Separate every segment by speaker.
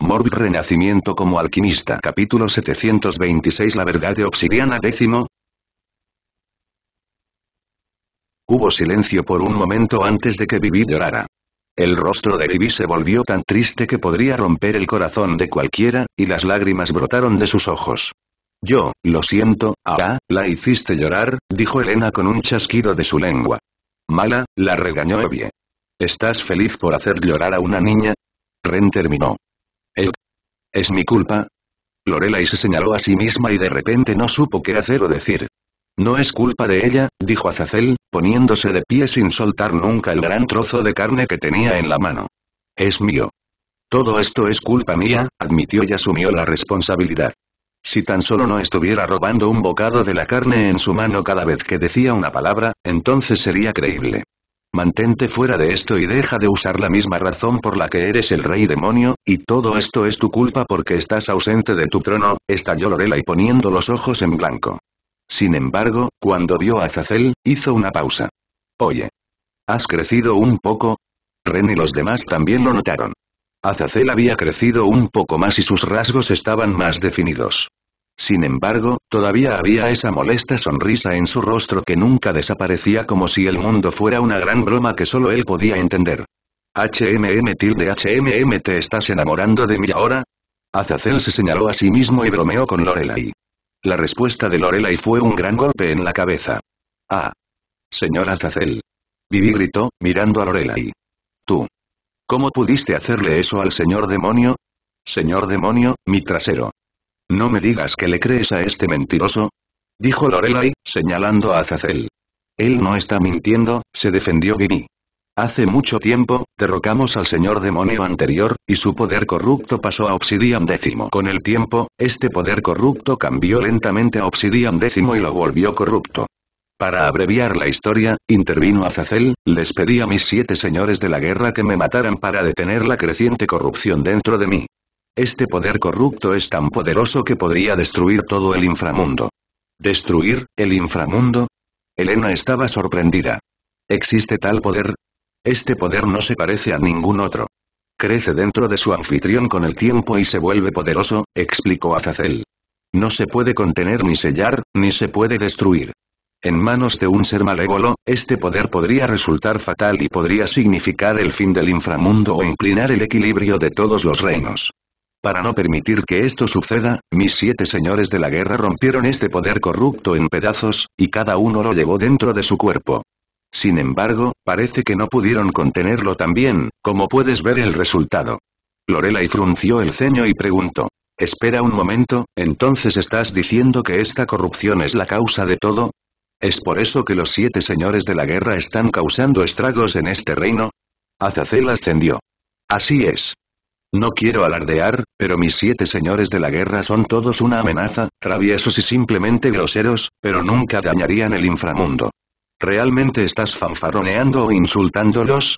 Speaker 1: Morbid Renacimiento como alquimista Capítulo 726 La verdad de Obsidiana décimo Hubo silencio por un momento antes de que Vivi llorara. El rostro de Vivi se volvió tan triste que podría romper el corazón de cualquiera, y las lágrimas brotaron de sus ojos. Yo, lo siento, ah, la hiciste llorar, dijo Elena con un chasquido de su lengua. Mala, la regañó Evie. ¿Estás feliz por hacer llorar a una niña? Ren terminó. ¿Es mi culpa? y se señaló a sí misma y de repente no supo qué hacer o decir. No es culpa de ella, dijo Azazel, poniéndose de pie sin soltar nunca el gran trozo de carne que tenía en la mano. Es mío. Todo esto es culpa mía, admitió y asumió la responsabilidad. Si tan solo no estuviera robando un bocado de la carne en su mano cada vez que decía una palabra, entonces sería creíble mantente fuera de esto y deja de usar la misma razón por la que eres el rey demonio, y todo esto es tu culpa porque estás ausente de tu trono, estalló Lorela y poniendo los ojos en blanco. Sin embargo, cuando vio a Azazel, hizo una pausa. Oye. ¿Has crecido un poco? Ren y los demás también lo notaron. Azazel había crecido un poco más y sus rasgos estaban más definidos. Sin embargo, todavía había esa molesta sonrisa en su rostro que nunca desaparecía como si el mundo fuera una gran broma que solo él podía entender. HMM tilde HMM te estás enamorando de mí ahora? Azazel se señaló a sí mismo y bromeó con Lorelai. La respuesta de Lorelai fue un gran golpe en la cabeza. Ah. Señor Azazel. Vivi gritó, mirando a Lorelai. Tú. ¿Cómo pudiste hacerle eso al señor demonio? Señor demonio, mi trasero. No me digas que le crees a este mentiroso. Dijo Lorelai, señalando a Azazel. Él no está mintiendo, se defendió Vivi. Hace mucho tiempo, derrocamos al señor demonio anterior, y su poder corrupto pasó a Obsidian décimo. Con el tiempo, este poder corrupto cambió lentamente a Obsidian décimo y lo volvió corrupto. Para abreviar la historia, intervino Azazel, les pedí a mis siete señores de la guerra que me mataran para detener la creciente corrupción dentro de mí. Este poder corrupto es tan poderoso que podría destruir todo el inframundo. ¿Destruir el inframundo? Elena estaba sorprendida. ¿Existe tal poder? Este poder no se parece a ningún otro. Crece dentro de su anfitrión con el tiempo y se vuelve poderoso, explicó Azazel. No se puede contener ni sellar, ni se puede destruir. En manos de un ser malévolo, este poder podría resultar fatal y podría significar el fin del inframundo o inclinar el equilibrio de todos los reinos. Para no permitir que esto suceda, mis siete señores de la guerra rompieron este poder corrupto en pedazos, y cada uno lo llevó dentro de su cuerpo. Sin embargo, parece que no pudieron contenerlo tan bien, como puedes ver el resultado. Lorelai frunció el ceño y preguntó. Espera un momento, entonces estás diciendo que esta corrupción es la causa de todo? ¿Es por eso que los siete señores de la guerra están causando estragos en este reino? Azazel ascendió. Así es. No quiero alardear, pero mis siete señores de la guerra son todos una amenaza, traviesos y simplemente groseros, pero nunca dañarían el inframundo. ¿Realmente estás fanfaroneando o insultándolos?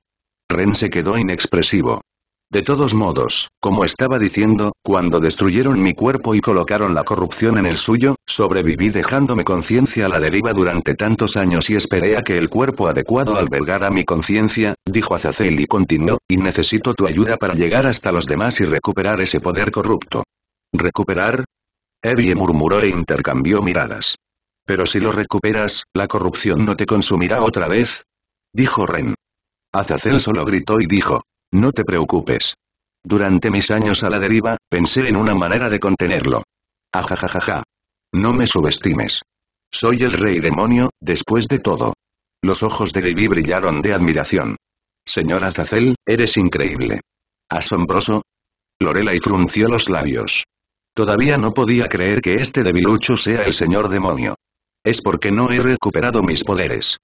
Speaker 1: Ren se quedó inexpresivo. De todos modos, como estaba diciendo, cuando destruyeron mi cuerpo y colocaron la corrupción en el suyo, sobreviví dejándome conciencia a la deriva durante tantos años y esperé a que el cuerpo adecuado albergara mi conciencia, dijo Azazel y continuó, y necesito tu ayuda para llegar hasta los demás y recuperar ese poder corrupto. ¿Recuperar? Evie murmuró e intercambió miradas. Pero si lo recuperas, la corrupción no te consumirá otra vez. Dijo Ren. Azazel solo gritó y dijo, no te preocupes. Durante mis años a la deriva, pensé en una manera de contenerlo. Ajajajaja. No me subestimes. Soy el rey demonio, después de todo. Los ojos de Levi brillaron de admiración. Señora Azazel, eres increíble. Asombroso. Lorela y frunció los labios. Todavía no podía creer que este debilucho sea el señor demonio. Es porque no he recuperado mis poderes.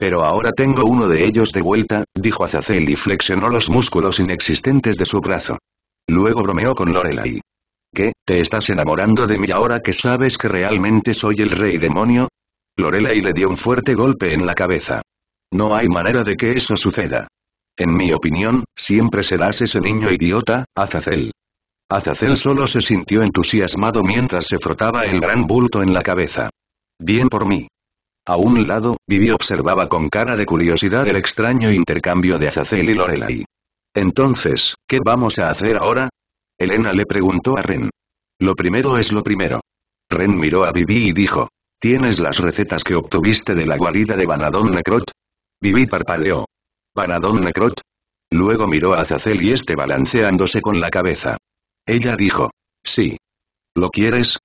Speaker 1: Pero ahora tengo uno de ellos de vuelta, dijo Azazel y flexionó los músculos inexistentes de su brazo. Luego bromeó con Lorelai. ¿Qué, te estás enamorando de mí ahora que sabes que realmente soy el rey demonio? Lorelai le dio un fuerte golpe en la cabeza. No hay manera de que eso suceda. En mi opinión, siempre serás ese niño idiota, Azazel. Azazel solo se sintió entusiasmado mientras se frotaba el gran bulto en la cabeza. Bien por mí. A un lado, Vivi observaba con cara de curiosidad el extraño intercambio de Azazel y Lorelai. Entonces, ¿qué vamos a hacer ahora? Elena le preguntó a Ren. Lo primero es lo primero. Ren miró a Vivi y dijo. ¿Tienes las recetas que obtuviste de la guarida de Banadón Necrot? Vivi parpadeó. ¿Banadón Necrot? Luego miró a Azazel y este balanceándose con la cabeza. Ella dijo. Sí. ¿Lo quieres?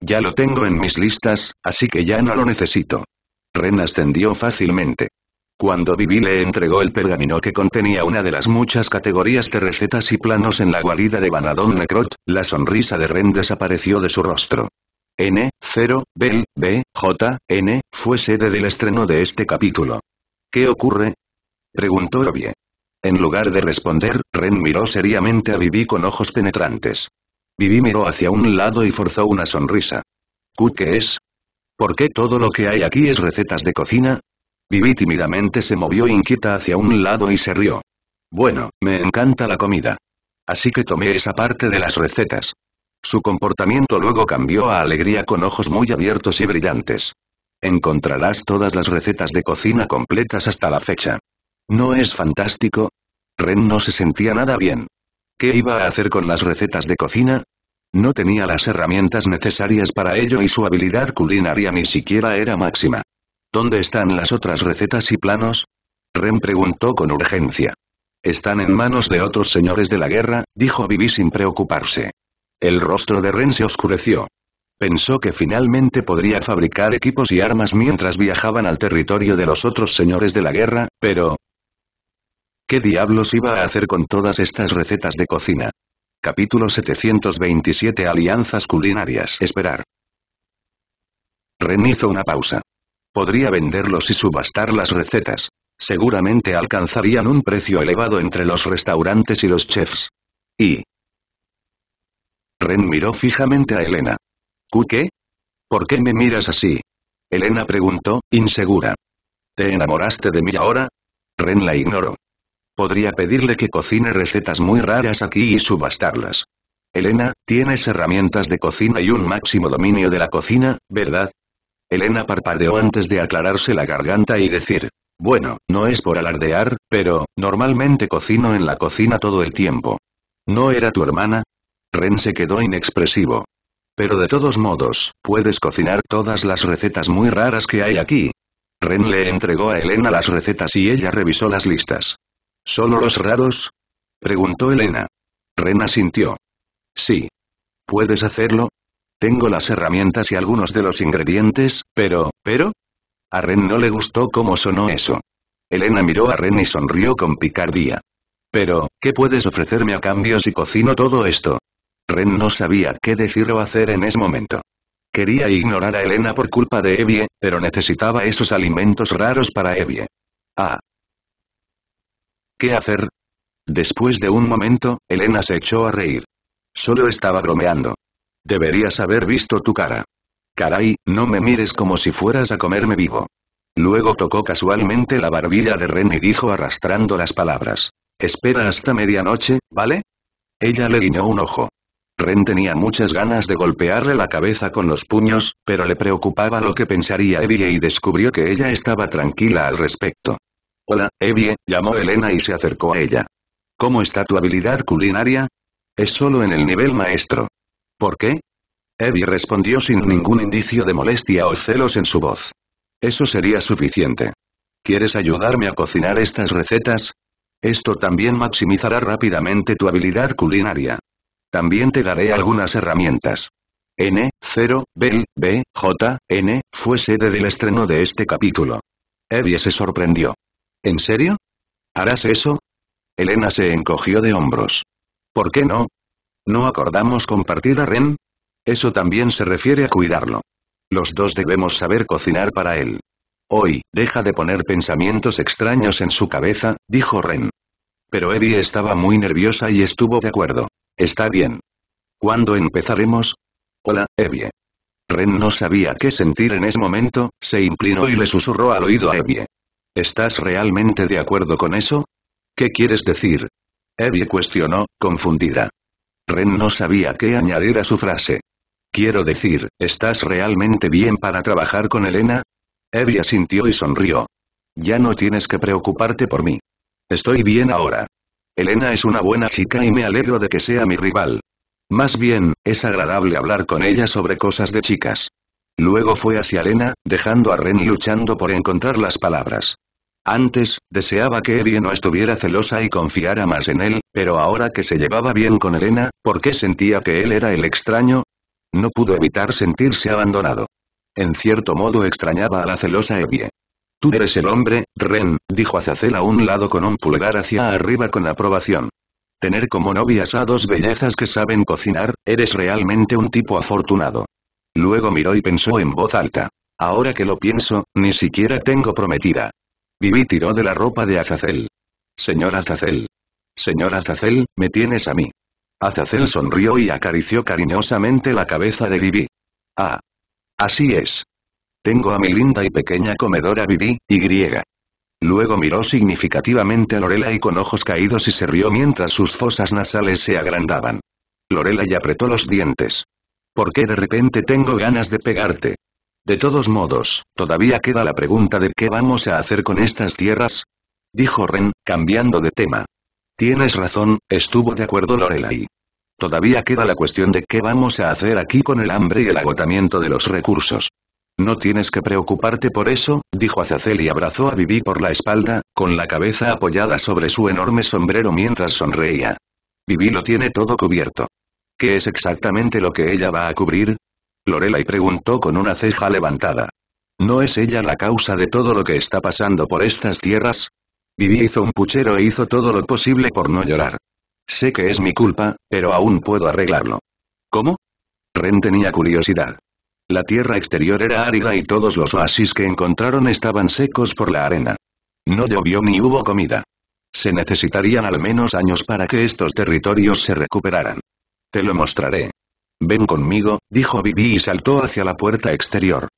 Speaker 1: Ya lo tengo en mis listas, así que ya no lo necesito. Ren ascendió fácilmente. Cuando Vivi le entregó el pergamino que contenía una de las muchas categorías de recetas y planos en la guarida de Banadón Necrot, la sonrisa de Ren desapareció de su rostro. N, 0, Bel, B, J, N, fue sede del estreno de este capítulo. ¿Qué ocurre? Preguntó Robie. En lugar de responder, Ren miró seriamente a Vivi con ojos penetrantes. Vivi miró hacia un lado y forzó una sonrisa. qué es? ¿Por qué todo lo que hay aquí es recetas de cocina? Vivi tímidamente se movió inquieta hacia un lado y se rió. Bueno, me encanta la comida. Así que tomé esa parte de las recetas. Su comportamiento luego cambió a alegría con ojos muy abiertos y brillantes. Encontrarás todas las recetas de cocina completas hasta la fecha. ¿No es fantástico? Ren no se sentía nada bien. ¿Qué iba a hacer con las recetas de cocina? No tenía las herramientas necesarias para ello y su habilidad culinaria ni siquiera era máxima. ¿Dónde están las otras recetas y planos? Ren preguntó con urgencia. Están en manos de otros señores de la guerra, dijo Vivi sin preocuparse. El rostro de Ren se oscureció. Pensó que finalmente podría fabricar equipos y armas mientras viajaban al territorio de los otros señores de la guerra, pero... ¿Qué diablos iba a hacer con todas estas recetas de cocina? Capítulo 727 Alianzas culinarias. Esperar. Ren hizo una pausa. Podría venderlos y subastar las recetas. Seguramente alcanzarían un precio elevado entre los restaurantes y los chefs. Y... Ren miró fijamente a Elena. qué? ¿Por qué me miras así? Elena preguntó, insegura. ¿Te enamoraste de mí ahora? Ren la ignoró. Podría pedirle que cocine recetas muy raras aquí y subastarlas. Elena, tienes herramientas de cocina y un máximo dominio de la cocina, ¿verdad? Elena parpadeó antes de aclararse la garganta y decir, bueno, no es por alardear, pero, normalmente cocino en la cocina todo el tiempo. ¿No era tu hermana? Ren se quedó inexpresivo. Pero de todos modos, puedes cocinar todas las recetas muy raras que hay aquí. Ren le entregó a Elena las recetas y ella revisó las listas. ¿Solo los raros? Preguntó Elena. Rena sintió. Sí. ¿Puedes hacerlo? Tengo las herramientas y algunos de los ingredientes, pero, pero... A Ren no le gustó cómo sonó eso. Elena miró a Ren y sonrió con picardía. Pero, ¿qué puedes ofrecerme a cambio si cocino todo esto? Ren no sabía qué decir o hacer en ese momento. Quería ignorar a Elena por culpa de Evie, pero necesitaba esos alimentos raros para Evie. Ah, hacer. Después de un momento, Elena se echó a reír. Solo estaba bromeando. Deberías haber visto tu cara. Caray, no me mires como si fueras a comerme vivo. Luego tocó casualmente la barbilla de Ren y dijo arrastrando las palabras. Espera hasta medianoche, ¿vale? Ella le guiñó un ojo. Ren tenía muchas ganas de golpearle la cabeza con los puños, pero le preocupaba lo que pensaría Evie y descubrió que ella estaba tranquila al respecto. Hola, Evie, llamó Elena y se acercó a ella. ¿Cómo está tu habilidad culinaria? Es solo en el nivel maestro. ¿Por qué? Evie respondió sin ningún indicio de molestia o celos en su voz. Eso sería suficiente. ¿Quieres ayudarme a cocinar estas recetas? Esto también maximizará rápidamente tu habilidad culinaria. También te daré algunas herramientas. N, 0, B, B, J, N, fue sede del estreno de este capítulo. Evie se sorprendió. ¿En serio? ¿Harás eso? Elena se encogió de hombros. ¿Por qué no? ¿No acordamos compartir a Ren? Eso también se refiere a cuidarlo. Los dos debemos saber cocinar para él. Hoy, deja de poner pensamientos extraños en su cabeza, dijo Ren. Pero Evie estaba muy nerviosa y estuvo de acuerdo. Está bien. ¿Cuándo empezaremos? Hola, Evie. Ren no sabía qué sentir en ese momento, se inclinó y le susurró al oído a Evie. ¿Estás realmente de acuerdo con eso? ¿Qué quieres decir? Evie cuestionó, confundida. Ren no sabía qué añadir a su frase. Quiero decir, ¿estás realmente bien para trabajar con Elena? Evie asintió y sonrió. Ya no tienes que preocuparte por mí. Estoy bien ahora. Elena es una buena chica y me alegro de que sea mi rival. Más bien, es agradable hablar con ella sobre cosas de chicas. Luego fue hacia Elena, dejando a y luchando por encontrar las palabras. Antes, deseaba que Evie no estuviera celosa y confiara más en él, pero ahora que se llevaba bien con Elena, ¿por qué sentía que él era el extraño? No pudo evitar sentirse abandonado. En cierto modo extrañaba a la celosa Evie. Tú eres el hombre, Ren, dijo Azazel a un lado con un pulgar hacia arriba con aprobación. Tener como novias a dos bellezas que saben cocinar, eres realmente un tipo afortunado. Luego miró y pensó en voz alta. Ahora que lo pienso, ni siquiera tengo prometida. Vivi tiró de la ropa de Azazel. Señor Azazel. Señor Azazel, me tienes a mí. Azazel sonrió y acarició cariñosamente la cabeza de Vivi. Ah. Así es. Tengo a mi linda y pequeña comedora Vivi, y griega. Luego miró significativamente a Lorela y con ojos caídos y se rió mientras sus fosas nasales se agrandaban. Lorela y apretó los dientes. ¿Por qué de repente tengo ganas de pegarte. De todos modos, todavía queda la pregunta de qué vamos a hacer con estas tierras. Dijo Ren, cambiando de tema. Tienes razón, estuvo de acuerdo Lorelai. Todavía queda la cuestión de qué vamos a hacer aquí con el hambre y el agotamiento de los recursos. No tienes que preocuparte por eso, dijo Azazel y abrazó a Vivi por la espalda, con la cabeza apoyada sobre su enorme sombrero mientras sonreía. Vivi lo tiene todo cubierto. ¿Qué es exactamente lo que ella va a cubrir? Y preguntó con una ceja levantada. ¿No es ella la causa de todo lo que está pasando por estas tierras? Vivi hizo un puchero e hizo todo lo posible por no llorar. Sé que es mi culpa, pero aún puedo arreglarlo. ¿Cómo? Ren tenía curiosidad. La tierra exterior era árida y todos los oasis que encontraron estaban secos por la arena. No llovió ni hubo comida. Se necesitarían al menos años para que estos territorios se recuperaran. Te lo mostraré. Ven conmigo, dijo Bibi y saltó hacia la puerta exterior.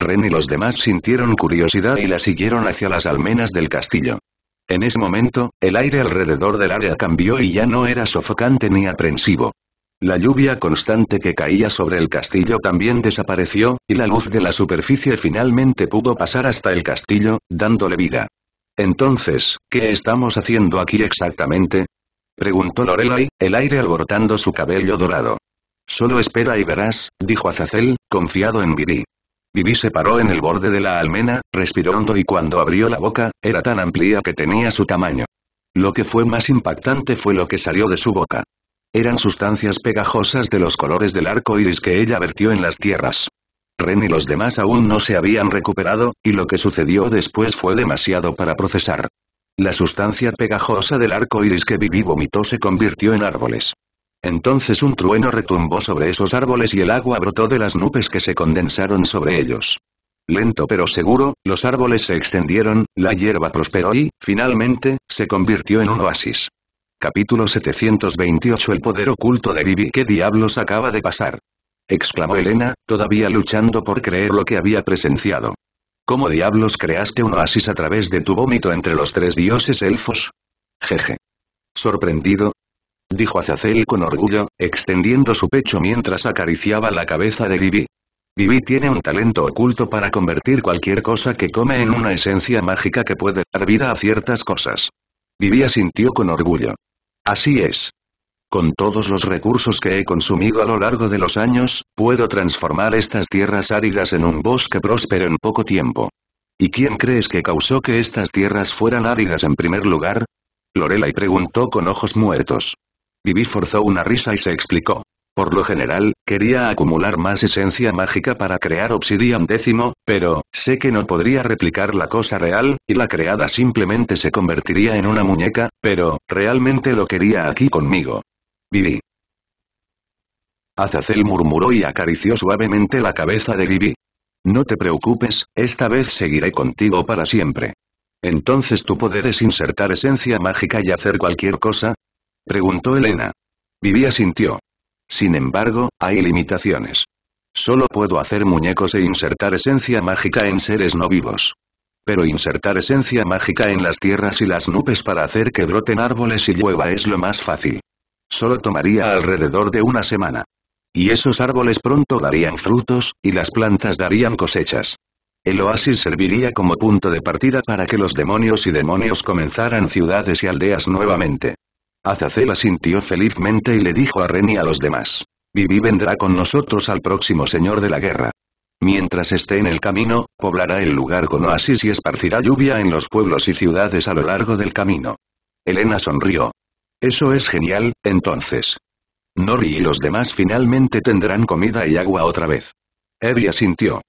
Speaker 1: Ren y los demás sintieron curiosidad y la siguieron hacia las almenas del castillo. En ese momento, el aire alrededor del área cambió y ya no era sofocante ni aprensivo. La lluvia constante que caía sobre el castillo también desapareció, y la luz de la superficie finalmente pudo pasar hasta el castillo, dándole vida. Entonces, ¿qué estamos haciendo aquí exactamente? preguntó Lorelai, el aire alborotando su cabello dorado. Solo espera y verás, dijo Azazel, confiado en Vivi. Vivi se paró en el borde de la almena, respirando y cuando abrió la boca, era tan amplia que tenía su tamaño. Lo que fue más impactante fue lo que salió de su boca. Eran sustancias pegajosas de los colores del arco iris que ella vertió en las tierras. Ren y los demás aún no se habían recuperado, y lo que sucedió después fue demasiado para procesar. La sustancia pegajosa del arco iris que Vivi vomitó se convirtió en árboles. Entonces un trueno retumbó sobre esos árboles y el agua brotó de las nubes que se condensaron sobre ellos. Lento pero seguro, los árboles se extendieron, la hierba prosperó y, finalmente, se convirtió en un oasis. Capítulo 728 El poder oculto de Vivi ¿Qué diablos acaba de pasar? exclamó Elena, todavía luchando por creer lo que había presenciado. ¿Cómo diablos creaste un oasis a través de tu vómito entre los tres dioses elfos? Jeje. Sorprendido, dijo Azazel con orgullo, extendiendo su pecho mientras acariciaba la cabeza de Vivi. Vivi tiene un talento oculto para convertir cualquier cosa que come en una esencia mágica que puede dar vida a ciertas cosas. Vivi asintió con orgullo. Así es. Con todos los recursos que he consumido a lo largo de los años, puedo transformar estas tierras áridas en un bosque próspero en poco tiempo. ¿Y quién crees que causó que estas tierras fueran áridas en primer lugar? Lorelai preguntó con ojos muertos. Vivi forzó una risa y se explicó. Por lo general, quería acumular más esencia mágica para crear Obsidian décimo, pero, sé que no podría replicar la cosa real, y la creada simplemente se convertiría en una muñeca, pero, realmente lo quería aquí conmigo. Vivi. Azazel murmuró y acarició suavemente la cabeza de Vivi. No te preocupes, esta vez seguiré contigo para siempre. ¿Entonces tu poder es insertar esencia mágica y hacer cualquier cosa? Preguntó Elena. Vivi asintió. Sin embargo, hay limitaciones. Solo puedo hacer muñecos e insertar esencia mágica en seres no vivos. Pero insertar esencia mágica en las tierras y las nubes para hacer que broten árboles y llueva es lo más fácil. Solo tomaría alrededor de una semana. Y esos árboles pronto darían frutos, y las plantas darían cosechas. El oasis serviría como punto de partida para que los demonios y demonios comenzaran ciudades y aldeas nuevamente. Azazel sintió felizmente y le dijo a Ren y a los demás. Vivi vendrá con nosotros al próximo señor de la guerra. Mientras esté en el camino, poblará el lugar con oasis y esparcirá lluvia en los pueblos y ciudades a lo largo del camino. Elena sonrió. Eso es genial, entonces. Nori y los demás finalmente tendrán comida y agua otra vez. Eddie asintió.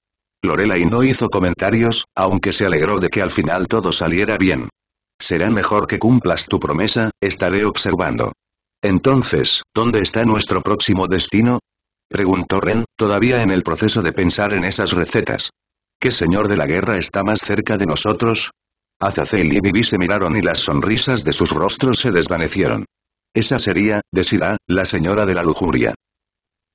Speaker 1: Lorelai no hizo comentarios, aunque se alegró de que al final todo saliera bien. Será mejor que cumplas tu promesa, estaré observando. Entonces, ¿dónde está nuestro próximo destino? Preguntó Ren, todavía en el proceso de pensar en esas recetas. ¿Qué señor de la guerra está más cerca de nosotros? Azazel y Bibi se miraron y las sonrisas de sus rostros se desvanecieron. Esa sería, Sira, la señora de la lujuria.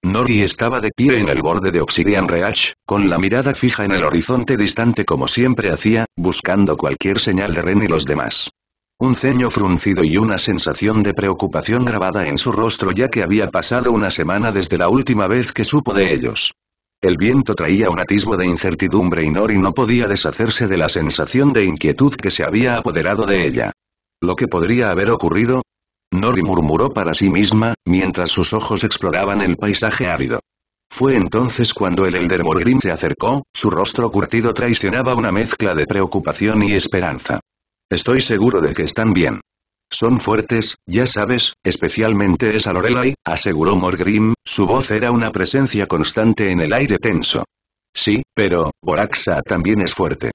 Speaker 1: Nori estaba de pie en el borde de Obsidian Reach, con la mirada fija en el horizonte distante como siempre hacía, buscando cualquier señal de Ren y los demás. Un ceño fruncido y una sensación de preocupación grabada en su rostro ya que había pasado una semana desde la última vez que supo de ellos. El viento traía un atisbo de incertidumbre y Nori no podía deshacerse de la sensación de inquietud que se había apoderado de ella. ¿Lo que podría haber ocurrido? Nori murmuró para sí misma, mientras sus ojos exploraban el paisaje árido. Fue entonces cuando el Elder Morgrim se acercó, su rostro curtido traicionaba una mezcla de preocupación y esperanza. Estoy seguro de que están bien. Son fuertes, ya sabes, especialmente esa Lorelai, aseguró Morgrim, su voz era una presencia constante en el aire tenso. Sí, pero, Boraxa también es fuerte.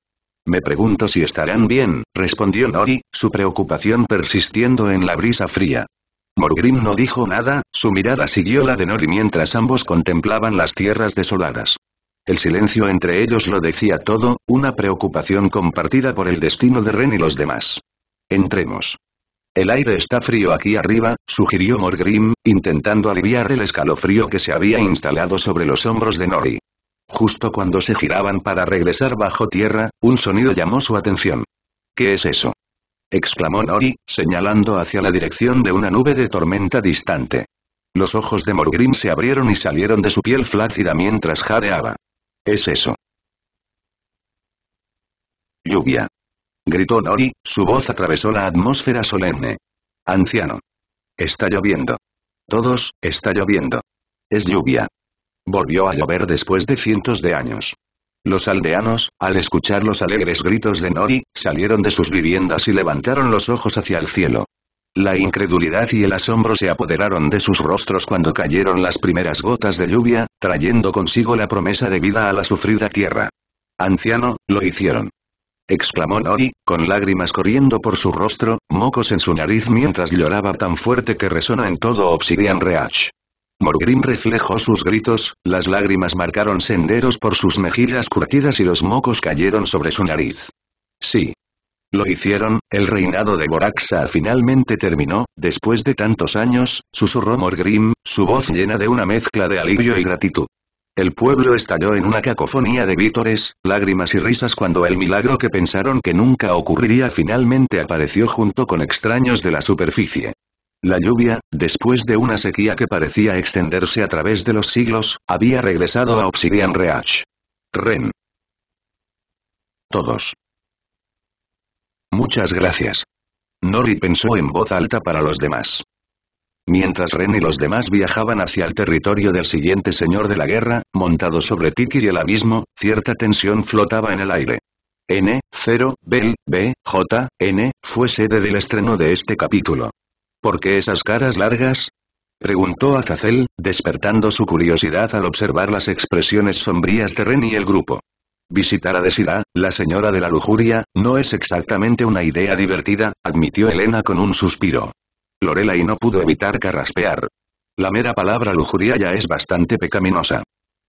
Speaker 1: Me pregunto si estarán bien, respondió Nori, su preocupación persistiendo en la brisa fría. Morgrim no dijo nada, su mirada siguió la de Nori mientras ambos contemplaban las tierras desoladas. El silencio entre ellos lo decía todo, una preocupación compartida por el destino de Ren y los demás. Entremos. El aire está frío aquí arriba, sugirió Morgrim, intentando aliviar el escalofrío que se había instalado sobre los hombros de Nori. Justo cuando se giraban para regresar bajo tierra, un sonido llamó su atención. ¿Qué es eso? exclamó Nori, señalando hacia la dirección de una nube de tormenta distante. Los ojos de Morgrim se abrieron y salieron de su piel flácida mientras jadeaba. ¿Es eso? Lluvia gritó Nori, su voz atravesó la atmósfera solemne. Anciano. Está lloviendo. Todos, está lloviendo. Es lluvia. Volvió a llover después de cientos de años. Los aldeanos, al escuchar los alegres gritos de Nori, salieron de sus viviendas y levantaron los ojos hacia el cielo. La incredulidad y el asombro se apoderaron de sus rostros cuando cayeron las primeras gotas de lluvia, trayendo consigo la promesa de vida a la sufrida tierra. Anciano, lo hicieron exclamó Nori, con lágrimas corriendo por su rostro, mocos en su nariz mientras lloraba tan fuerte que resona en todo Obsidian Reach. Morgrim reflejó sus gritos, las lágrimas marcaron senderos por sus mejillas curtidas y los mocos cayeron sobre su nariz. Sí. Lo hicieron, el reinado de Boraxa finalmente terminó, después de tantos años, susurró Morgrim, su voz llena de una mezcla de alivio y gratitud. El pueblo estalló en una cacofonía de vítores, lágrimas y risas cuando el milagro que pensaron que nunca ocurriría finalmente apareció junto con extraños de la superficie. La lluvia, después de una sequía que parecía extenderse a través de los siglos, había regresado a Obsidian Reach. Ren. Todos. Muchas gracias. Nori pensó en voz alta para los demás. Mientras Ren y los demás viajaban hacia el territorio del siguiente señor de la guerra, montado sobre Tiki y el abismo, cierta tensión flotaba en el aire. N, 0, Bell, B, J, N, fue sede del estreno de este capítulo. ¿Por qué esas caras largas? Preguntó Azazel, despertando su curiosidad al observar las expresiones sombrías de Ren y el grupo. Visitar a Desira, la señora de la lujuria, no es exactamente una idea divertida, admitió Elena con un suspiro y no pudo evitar carraspear. La mera palabra lujuria ya es bastante pecaminosa.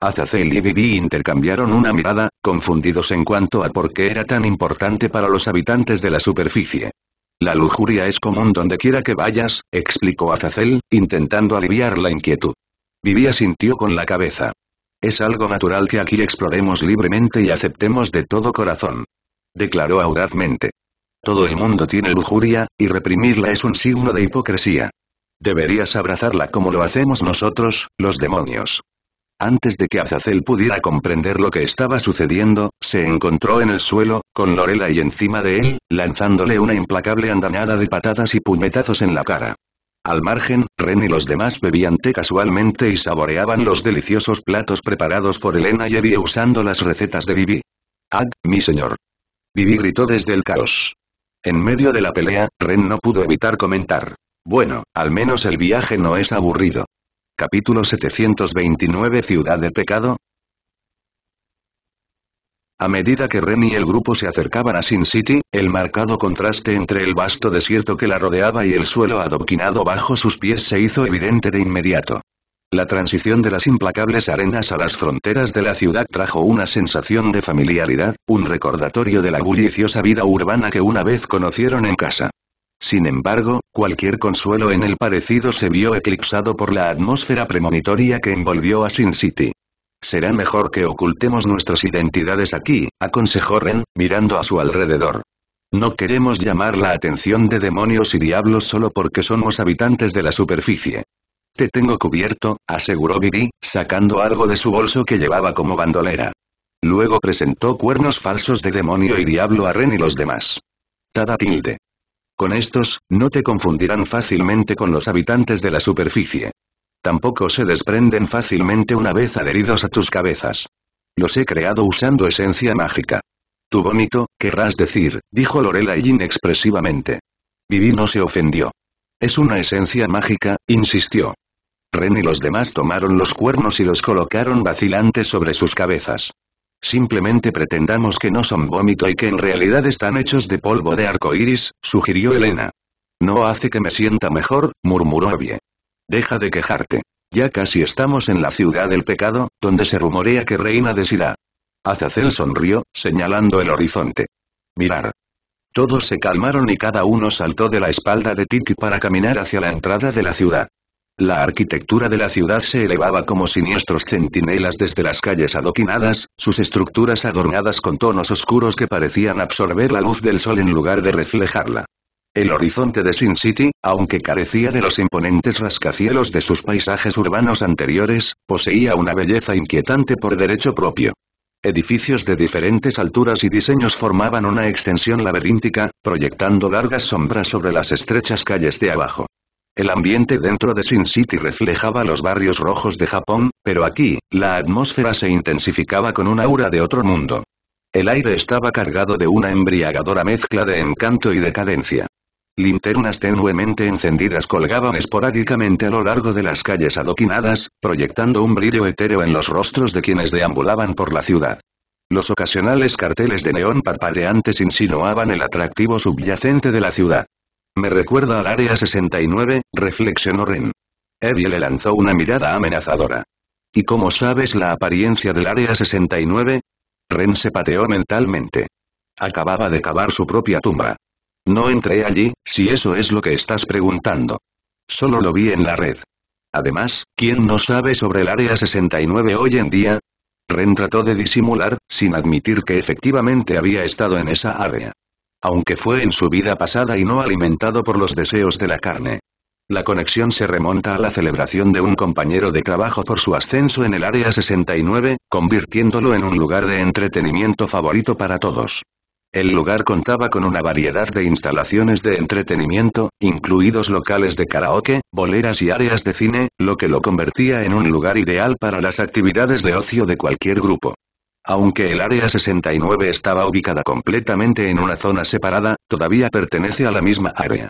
Speaker 1: Azazel y Vivi intercambiaron una mirada, confundidos en cuanto a por qué era tan importante para los habitantes de la superficie. La lujuria es común donde quiera que vayas, explicó Azazel, intentando aliviar la inquietud. Vivi asintió con la cabeza. Es algo natural que aquí exploremos libremente y aceptemos de todo corazón. Declaró audazmente. Todo el mundo tiene lujuria, y reprimirla es un signo de hipocresía. Deberías abrazarla como lo hacemos nosotros, los demonios. Antes de que Azazel pudiera comprender lo que estaba sucediendo, se encontró en el suelo, con Lorela y encima de él, lanzándole una implacable andanada de patadas y puñetazos en la cara. Al margen, Ren y los demás bebían té casualmente y saboreaban los deliciosos platos preparados por Elena y Evie usando las recetas de Vivi. ¡Ag, mi señor! Vivi gritó desde el caos. En medio de la pelea, Ren no pudo evitar comentar. Bueno, al menos el viaje no es aburrido. Capítulo 729 Ciudad de Pecado, a medida que Ren y el grupo se acercaban a Sin City, el marcado contraste entre el vasto desierto que la rodeaba y el suelo adoquinado bajo sus pies se hizo evidente de inmediato. La transición de las implacables arenas a las fronteras de la ciudad trajo una sensación de familiaridad, un recordatorio de la bulliciosa vida urbana que una vez conocieron en casa. Sin embargo, cualquier consuelo en el parecido se vio eclipsado por la atmósfera premonitoria que envolvió a Sin City. Será mejor que ocultemos nuestras identidades aquí, aconsejó Ren, mirando a su alrededor. No queremos llamar la atención de demonios y diablos solo porque somos habitantes de la superficie. Te tengo cubierto, aseguró Vivi, sacando algo de su bolso que llevaba como bandolera. Luego presentó cuernos falsos de demonio y diablo a Ren y los demás. Tada tilde. Con estos, no te confundirán fácilmente con los habitantes de la superficie. Tampoco se desprenden fácilmente una vez adheridos a tus cabezas. Los he creado usando esencia mágica. Tu bonito, querrás decir, dijo Lorela inexpresivamente. Vivi no se ofendió. Es una esencia mágica, insistió. Ren y los demás tomaron los cuernos y los colocaron vacilantes sobre sus cabezas. Simplemente pretendamos que no son vómito y que en realidad están hechos de polvo de arco iris, sugirió Elena. No hace que me sienta mejor, murmuró Abie. Deja de quejarte. Ya casi estamos en la ciudad del pecado, donde se rumorea que reina de Sirá. Azazel sonrió, señalando el horizonte. Mirar. Todos se calmaron y cada uno saltó de la espalda de Tiki para caminar hacia la entrada de la ciudad. La arquitectura de la ciudad se elevaba como siniestros centinelas desde las calles adoquinadas, sus estructuras adornadas con tonos oscuros que parecían absorber la luz del sol en lugar de reflejarla. El horizonte de Sin City, aunque carecía de los imponentes rascacielos de sus paisajes urbanos anteriores, poseía una belleza inquietante por derecho propio. Edificios de diferentes alturas y diseños formaban una extensión laberíntica, proyectando largas sombras sobre las estrechas calles de abajo. El ambiente dentro de Sin City reflejaba los barrios rojos de Japón, pero aquí, la atmósfera se intensificaba con un aura de otro mundo. El aire estaba cargado de una embriagadora mezcla de encanto y decadencia. Linternas tenuemente encendidas colgaban esporádicamente a lo largo de las calles adoquinadas, proyectando un brillo etéreo en los rostros de quienes deambulaban por la ciudad. Los ocasionales carteles de neón parpadeantes insinuaban el atractivo subyacente de la ciudad. Me recuerda al Área 69, reflexionó Ren. Evie le lanzó una mirada amenazadora. ¿Y cómo sabes la apariencia del Área 69? Ren se pateó mentalmente. Acababa de cavar su propia tumba. No entré allí, si eso es lo que estás preguntando. Solo lo vi en la red. Además, ¿quién no sabe sobre el Área 69 hoy en día? Ren trató de disimular, sin admitir que efectivamente había estado en esa área aunque fue en su vida pasada y no alimentado por los deseos de la carne. La conexión se remonta a la celebración de un compañero de trabajo por su ascenso en el Área 69, convirtiéndolo en un lugar de entretenimiento favorito para todos. El lugar contaba con una variedad de instalaciones de entretenimiento, incluidos locales de karaoke, boleras y áreas de cine, lo que lo convertía en un lugar ideal para las actividades de ocio de cualquier grupo. Aunque el Área 69 estaba ubicada completamente en una zona separada, todavía pertenece a la misma área.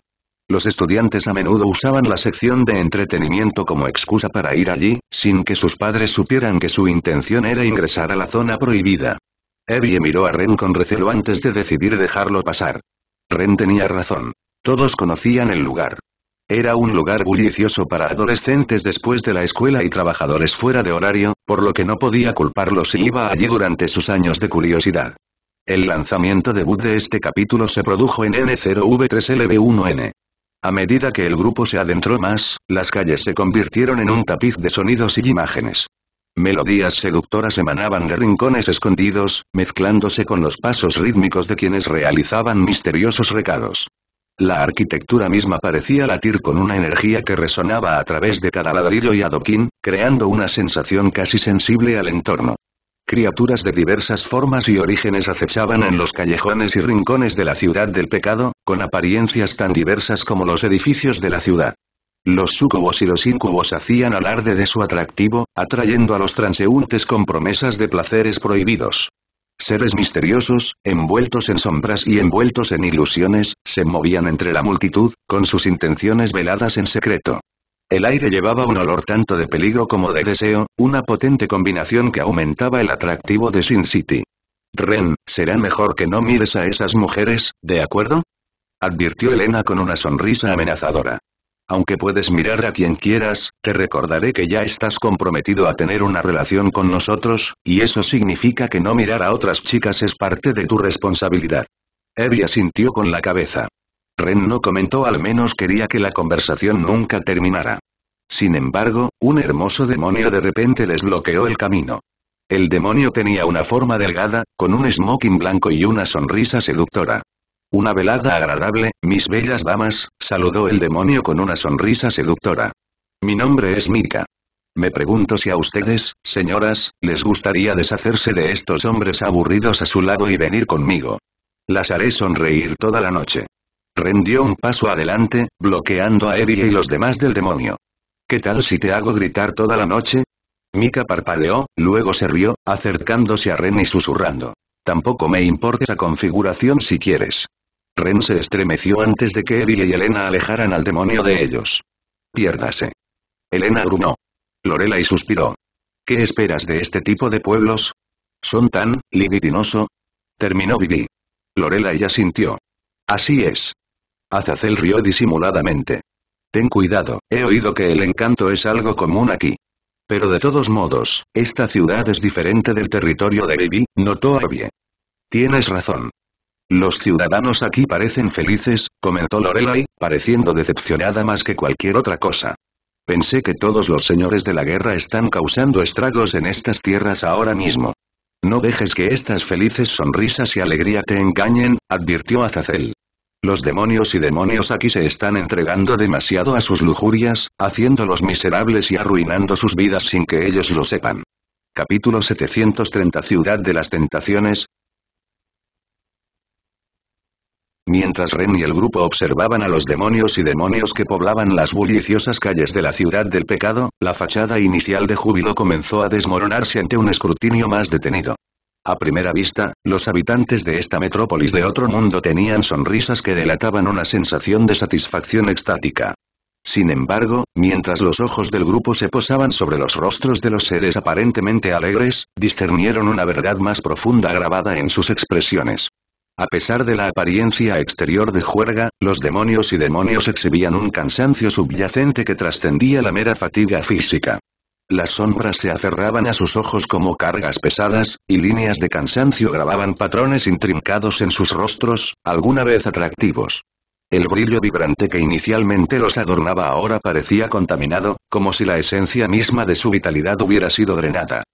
Speaker 1: Los estudiantes a menudo usaban la sección de entretenimiento como excusa para ir allí, sin que sus padres supieran que su intención era ingresar a la zona prohibida. Evie miró a Ren con recelo antes de decidir dejarlo pasar. Ren tenía razón. Todos conocían el lugar. Era un lugar bullicioso para adolescentes después de la escuela y trabajadores fuera de horario, por lo que no podía culparlos si iba allí durante sus años de curiosidad. El lanzamiento debut de este capítulo se produjo en N0V3LB1N. A medida que el grupo se adentró más, las calles se convirtieron en un tapiz de sonidos y imágenes. Melodías seductoras emanaban de rincones escondidos, mezclándose con los pasos rítmicos de quienes realizaban misteriosos recados. La arquitectura misma parecía latir con una energía que resonaba a través de cada ladrillo y adoquín, creando una sensación casi sensible al entorno. Criaturas de diversas formas y orígenes acechaban en los callejones y rincones de la ciudad del pecado, con apariencias tan diversas como los edificios de la ciudad. Los sucubos y los incubos hacían alarde de su atractivo, atrayendo a los transeúntes con promesas de placeres prohibidos. Seres misteriosos, envueltos en sombras y envueltos en ilusiones, se movían entre la multitud, con sus intenciones veladas en secreto. El aire llevaba un olor tanto de peligro como de deseo, una potente combinación que aumentaba el atractivo de Sin City. Ren, será mejor que no mires a esas mujeres, ¿de acuerdo? Advirtió Elena con una sonrisa amenazadora. Aunque puedes mirar a quien quieras, te recordaré que ya estás comprometido a tener una relación con nosotros, y eso significa que no mirar a otras chicas es parte de tu responsabilidad. Evie asintió con la cabeza. Ren no comentó al menos quería que la conversación nunca terminara. Sin embargo, un hermoso demonio de repente les bloqueó el camino. El demonio tenía una forma delgada, con un smoking blanco y una sonrisa seductora. Una velada agradable, mis bellas damas, saludó el demonio con una sonrisa seductora. Mi nombre es Mika. Me pregunto si a ustedes, señoras, les gustaría deshacerse de estos hombres aburridos a su lado y venir conmigo. Las haré sonreír toda la noche. Rendió un paso adelante, bloqueando a Erie y los demás del demonio. ¿Qué tal si te hago gritar toda la noche? Mika parpadeó, luego se rió, acercándose a Ren y susurrando. Tampoco me importa esa configuración si quieres. Ren se estremeció antes de que Evie y Elena alejaran al demonio de ellos. Piérdase. Elena grunó. Lorela y suspiró. ¿Qué esperas de este tipo de pueblos? Son tan, libidinoso. Terminó Vivi. Lorela ya sintió. Así es. Azazel rió disimuladamente. Ten cuidado, he oído que el encanto es algo común aquí. Pero de todos modos, esta ciudad es diferente del territorio de Vivi, notó Evie. Tienes razón. Los ciudadanos aquí parecen felices, comentó Lorelai, pareciendo decepcionada más que cualquier otra cosa. Pensé que todos los señores de la guerra están causando estragos en estas tierras ahora mismo. No dejes que estas felices sonrisas y alegría te engañen, advirtió Azazel. Los demonios y demonios aquí se están entregando demasiado a sus lujurias, haciéndolos miserables y arruinando sus vidas sin que ellos lo sepan. Capítulo 730 Ciudad de las Tentaciones, Mientras Ren y el grupo observaban a los demonios y demonios que poblaban las bulliciosas calles de la ciudad del pecado, la fachada inicial de júbilo comenzó a desmoronarse ante un escrutinio más detenido. A primera vista, los habitantes de esta metrópolis de otro mundo tenían sonrisas que delataban una sensación de satisfacción extática. Sin embargo, mientras los ojos del grupo se posaban sobre los rostros de los seres aparentemente alegres, discernieron una verdad más profunda grabada en sus expresiones. A pesar de la apariencia exterior de juerga, los demonios y demonios exhibían un cansancio subyacente que trascendía la mera fatiga física. Las sombras se aferraban a sus ojos como cargas pesadas, y líneas de cansancio grababan patrones intrincados en sus rostros, alguna vez atractivos. El brillo vibrante que inicialmente los adornaba ahora parecía contaminado, como si la esencia misma de su vitalidad hubiera sido drenada.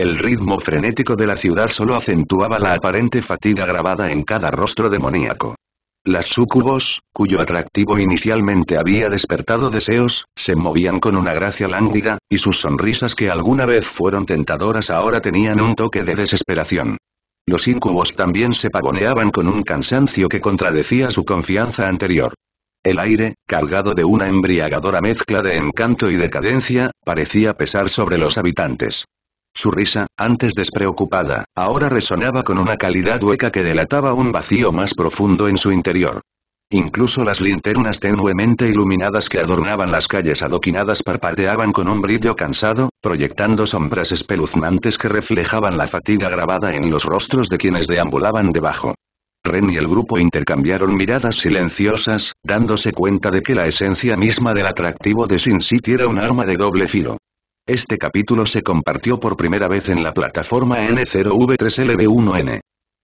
Speaker 1: El ritmo frenético de la ciudad solo acentuaba la aparente fatiga grabada en cada rostro demoníaco. Las sucubos, cuyo atractivo inicialmente había despertado deseos, se movían con una gracia lánguida, y sus sonrisas que alguna vez fueron tentadoras ahora tenían un toque de desesperación. Los incubos también se pavoneaban con un cansancio que contradecía su confianza anterior. El aire, cargado de una embriagadora mezcla de encanto y decadencia, parecía pesar sobre los habitantes. Su risa, antes despreocupada, ahora resonaba con una calidad hueca que delataba un vacío más profundo en su interior. Incluso las linternas tenuemente iluminadas que adornaban las calles adoquinadas parpadeaban con un brillo cansado, proyectando sombras espeluznantes que reflejaban la fatiga grabada en los rostros de quienes deambulaban debajo. Ren y el grupo intercambiaron miradas silenciosas, dándose cuenta de que la esencia misma del atractivo de Sin City era un arma de doble filo. Este capítulo se compartió por primera vez en la plataforma N0V3LB1N.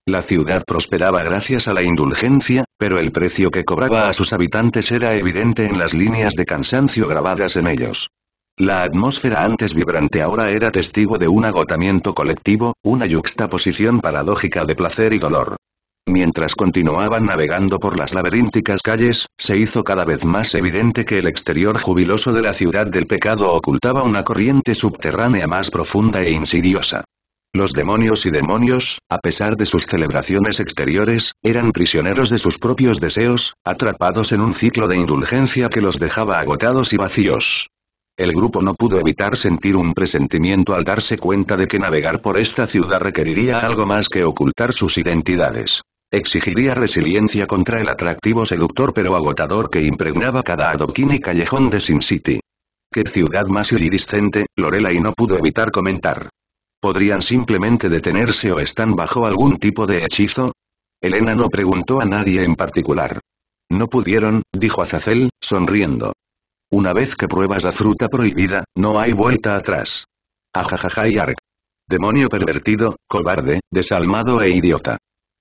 Speaker 1: La ciudad prosperaba gracias a la indulgencia, pero el precio que cobraba a sus habitantes era evidente en las líneas de cansancio grabadas en ellos. La atmósfera antes vibrante ahora era testigo de un agotamiento colectivo, una yuxtaposición paradójica de placer y dolor. Mientras continuaban navegando por las laberínticas calles, se hizo cada vez más evidente que el exterior jubiloso de la ciudad del pecado ocultaba una corriente subterránea más profunda e insidiosa. Los demonios y demonios, a pesar de sus celebraciones exteriores, eran prisioneros de sus propios deseos, atrapados en un ciclo de indulgencia que los dejaba agotados y vacíos. El grupo no pudo evitar sentir un presentimiento al darse cuenta de que navegar por esta ciudad requeriría algo más que ocultar sus identidades. Exigiría resiliencia contra el atractivo seductor pero agotador que impregnaba cada adoquín y callejón de Sin City. Qué ciudad más iridiscente, y no pudo evitar comentar. ¿Podrían simplemente detenerse o están bajo algún tipo de hechizo? Elena no preguntó a nadie en particular. No pudieron, dijo Azazel, sonriendo. Una vez que pruebas la fruta prohibida, no hay vuelta atrás. Ajajaja y Demonio pervertido, cobarde, desalmado e idiota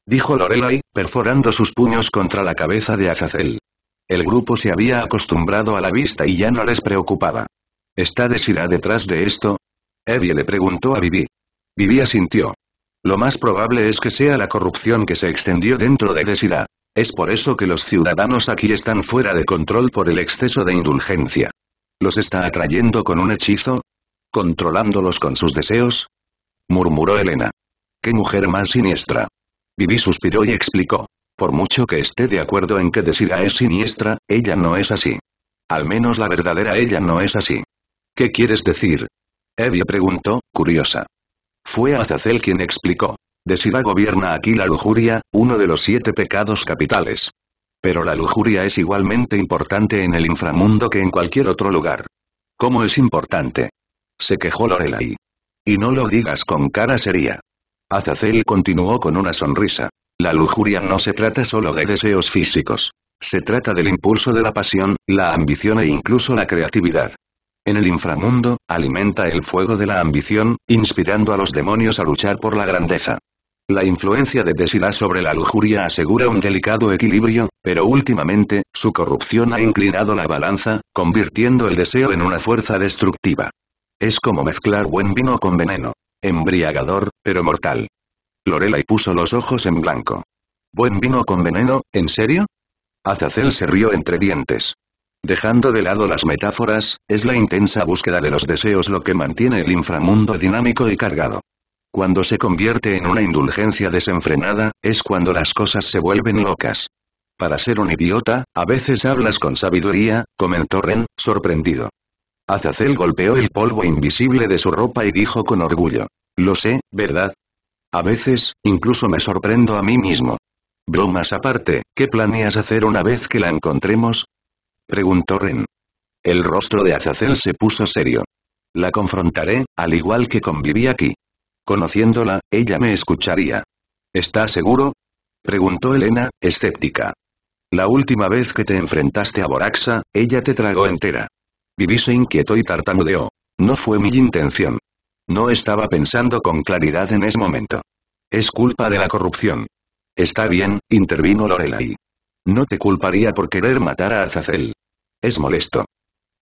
Speaker 1: dijo Lorelai, perforando sus puños contra la cabeza de Azazel. El grupo se había acostumbrado a la vista y ya no les preocupaba. ¿Está Desira detrás de esto? Evie le preguntó a Vivi. Vivi asintió. Lo más probable es que sea la corrupción que se extendió dentro de Desira. Es por eso que los ciudadanos aquí están fuera de control por el exceso de indulgencia. ¿Los está atrayendo con un hechizo? ¿Controlándolos con sus deseos? murmuró Elena. ¡Qué mujer más siniestra! Vivi suspiró y explicó. Por mucho que esté de acuerdo en que Desira es siniestra, ella no es así. Al menos la verdadera ella no es así. ¿Qué quieres decir? Evie preguntó, curiosa. Fue Azazel quien explicó. Desira gobierna aquí la lujuria, uno de los siete pecados capitales. Pero la lujuria es igualmente importante en el inframundo que en cualquier otro lugar. ¿Cómo es importante? Se quejó Lorelai. Y no lo digas con cara seria. Azazel continuó con una sonrisa. La lujuria no se trata solo de deseos físicos. Se trata del impulso de la pasión, la ambición e incluso la creatividad. En el inframundo, alimenta el fuego de la ambición, inspirando a los demonios a luchar por la grandeza. La influencia de Desira sobre la lujuria asegura un delicado equilibrio, pero últimamente, su corrupción ha inclinado la balanza, convirtiendo el deseo en una fuerza destructiva. Es como mezclar buen vino con veneno embriagador, pero mortal. lorela y puso los ojos en blanco. ¿Buen vino con veneno, en serio? azacel se rió entre dientes. Dejando de lado las metáforas, es la intensa búsqueda de los deseos lo que mantiene el inframundo dinámico y cargado. Cuando se convierte en una indulgencia desenfrenada, es cuando las cosas se vuelven locas. Para ser un idiota, a veces hablas con sabiduría, comentó Ren, sorprendido. Azazel golpeó el polvo invisible de su ropa y dijo con orgullo. Lo sé, ¿verdad? A veces, incluso me sorprendo a mí mismo. Bromas aparte, ¿qué planeas hacer una vez que la encontremos? Preguntó Ren. El rostro de Azazel se puso serio. La confrontaré, al igual que conviví aquí. Conociéndola, ella me escucharía. ¿Estás seguro? Preguntó Elena, escéptica. La última vez que te enfrentaste a Boraxa, ella te tragó entera. Viví se inquietó y tartamudeó. No fue mi intención. No estaba pensando con claridad en ese momento. Es culpa de la corrupción. Está bien, intervino Lorelai. No te culparía por querer matar a Azazel. Es molesto.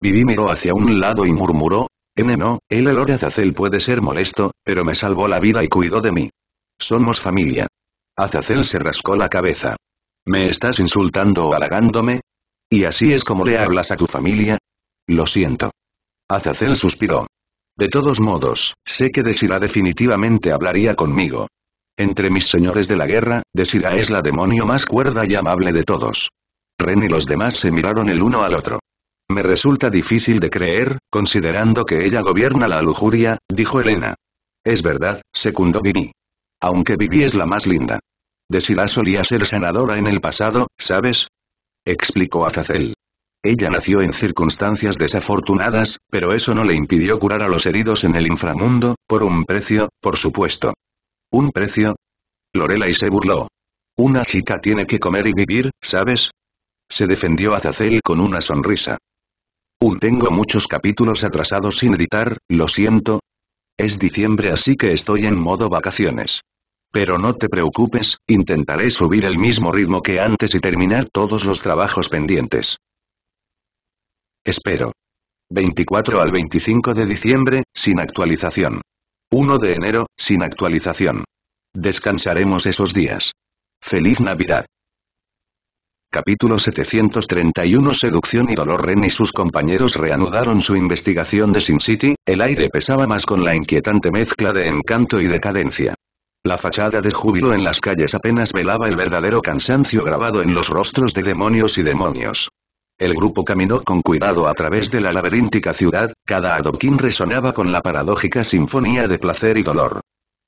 Speaker 1: Viví miró hacia un lado y murmuró, N no, el Lord Azazel puede ser molesto, pero me salvó la vida y cuidó de mí. Somos familia. Azazel se rascó la cabeza. ¿Me estás insultando o halagándome? ¿Y así es como le hablas a tu familia? Lo siento. Azazel suspiró. De todos modos, sé que Desira definitivamente hablaría conmigo. Entre mis señores de la guerra, Desira es la demonio más cuerda y amable de todos. Ren y los demás se miraron el uno al otro. Me resulta difícil de creer, considerando que ella gobierna la lujuria, dijo Elena. Es verdad, segundo Vivi. Aunque Vivi es la más linda. Desira solía ser sanadora en el pasado, ¿sabes? Explicó Azazel. Ella nació en circunstancias desafortunadas, pero eso no le impidió curar a los heridos en el inframundo, por un precio, por supuesto. ¿Un precio? Lorela y se burló. Una chica tiene que comer y vivir, ¿sabes? Se defendió Azazel con una sonrisa. Un tengo muchos capítulos atrasados sin editar, lo siento. Es diciembre así que estoy en modo vacaciones. Pero no te preocupes, intentaré subir el mismo ritmo que antes y terminar todos los trabajos pendientes. Espero. 24 al 25 de diciembre, sin actualización. 1 de enero, sin actualización. Descansaremos esos días. Feliz Navidad. Capítulo 731 Seducción y dolor Ren y sus compañeros reanudaron su investigación de Sin City, el aire pesaba más con la inquietante mezcla de encanto y decadencia. La fachada de júbilo en las calles apenas velaba el verdadero cansancio grabado en los rostros de demonios y demonios. El grupo caminó con cuidado a través de la laberíntica ciudad, cada adoquín resonaba con la paradójica sinfonía de placer y dolor.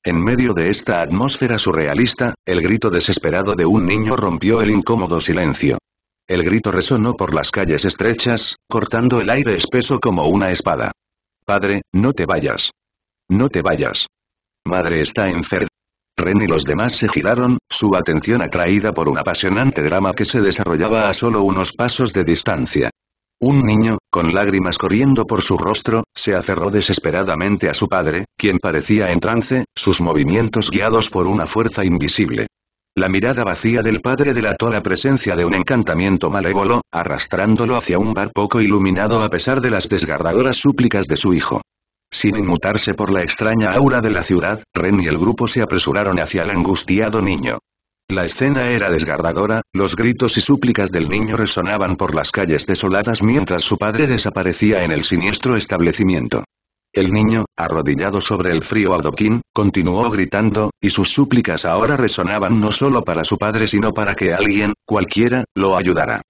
Speaker 1: En medio de esta atmósfera surrealista, el grito desesperado de un niño rompió el incómodo silencio. El grito resonó por las calles estrechas, cortando el aire espeso como una espada. Padre, no te vayas. No te vayas. Madre está enferma. Ren y los demás se giraron, su atención atraída por un apasionante drama que se desarrollaba a solo unos pasos de distancia. Un niño, con lágrimas corriendo por su rostro, se aferró desesperadamente a su padre, quien parecía en trance, sus movimientos guiados por una fuerza invisible. La mirada vacía del padre delató la presencia de un encantamiento malévolo, arrastrándolo hacia un bar poco iluminado a pesar de las desgarradoras súplicas de su hijo. Sin inmutarse por la extraña aura de la ciudad, Ren y el grupo se apresuraron hacia el angustiado niño. La escena era desgarradora, los gritos y súplicas del niño resonaban por las calles desoladas mientras su padre desaparecía en el siniestro establecimiento. El niño, arrodillado sobre el frío adoquín, continuó gritando, y sus súplicas ahora resonaban no solo para su padre sino para que alguien, cualquiera, lo ayudara.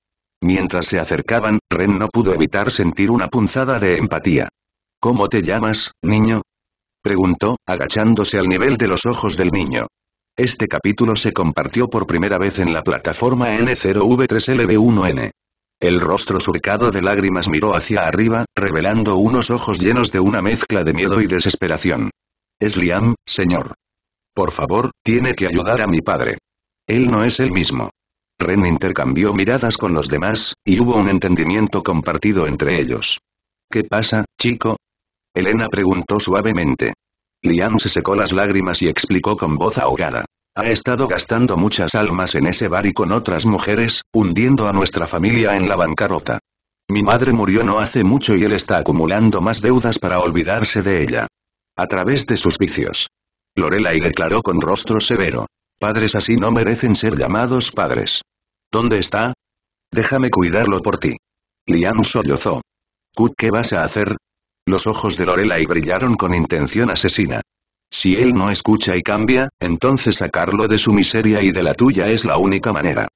Speaker 1: Mientras se acercaban, Ren no pudo evitar sentir una punzada de empatía. ¿Cómo te llamas, niño? Preguntó, agachándose al nivel de los ojos del niño. Este capítulo se compartió por primera vez en la plataforma N0V3LB1N. El rostro surcado de lágrimas miró hacia arriba, revelando unos ojos llenos de una mezcla de miedo y desesperación. Es Liam, señor. Por favor, tiene que ayudar a mi padre. Él no es el mismo. Ren intercambió miradas con los demás, y hubo un entendimiento compartido entre ellos. ¿Qué pasa, chico? Elena preguntó suavemente. Liam se secó las lágrimas y explicó con voz ahogada. Ha estado gastando muchas almas en ese bar y con otras mujeres, hundiendo a nuestra familia en la bancarrota. Mi madre murió no hace mucho y él está acumulando más deudas para olvidarse de ella. A través de sus vicios. Lorela y declaró con rostro severo. Padres así no merecen ser llamados padres. ¿Dónde está? Déjame cuidarlo por ti. Liam sollozó. ¿qué vas a hacer? Los ojos de y brillaron con intención asesina. Si él no escucha y cambia, entonces sacarlo de su miseria y de la tuya es la única manera.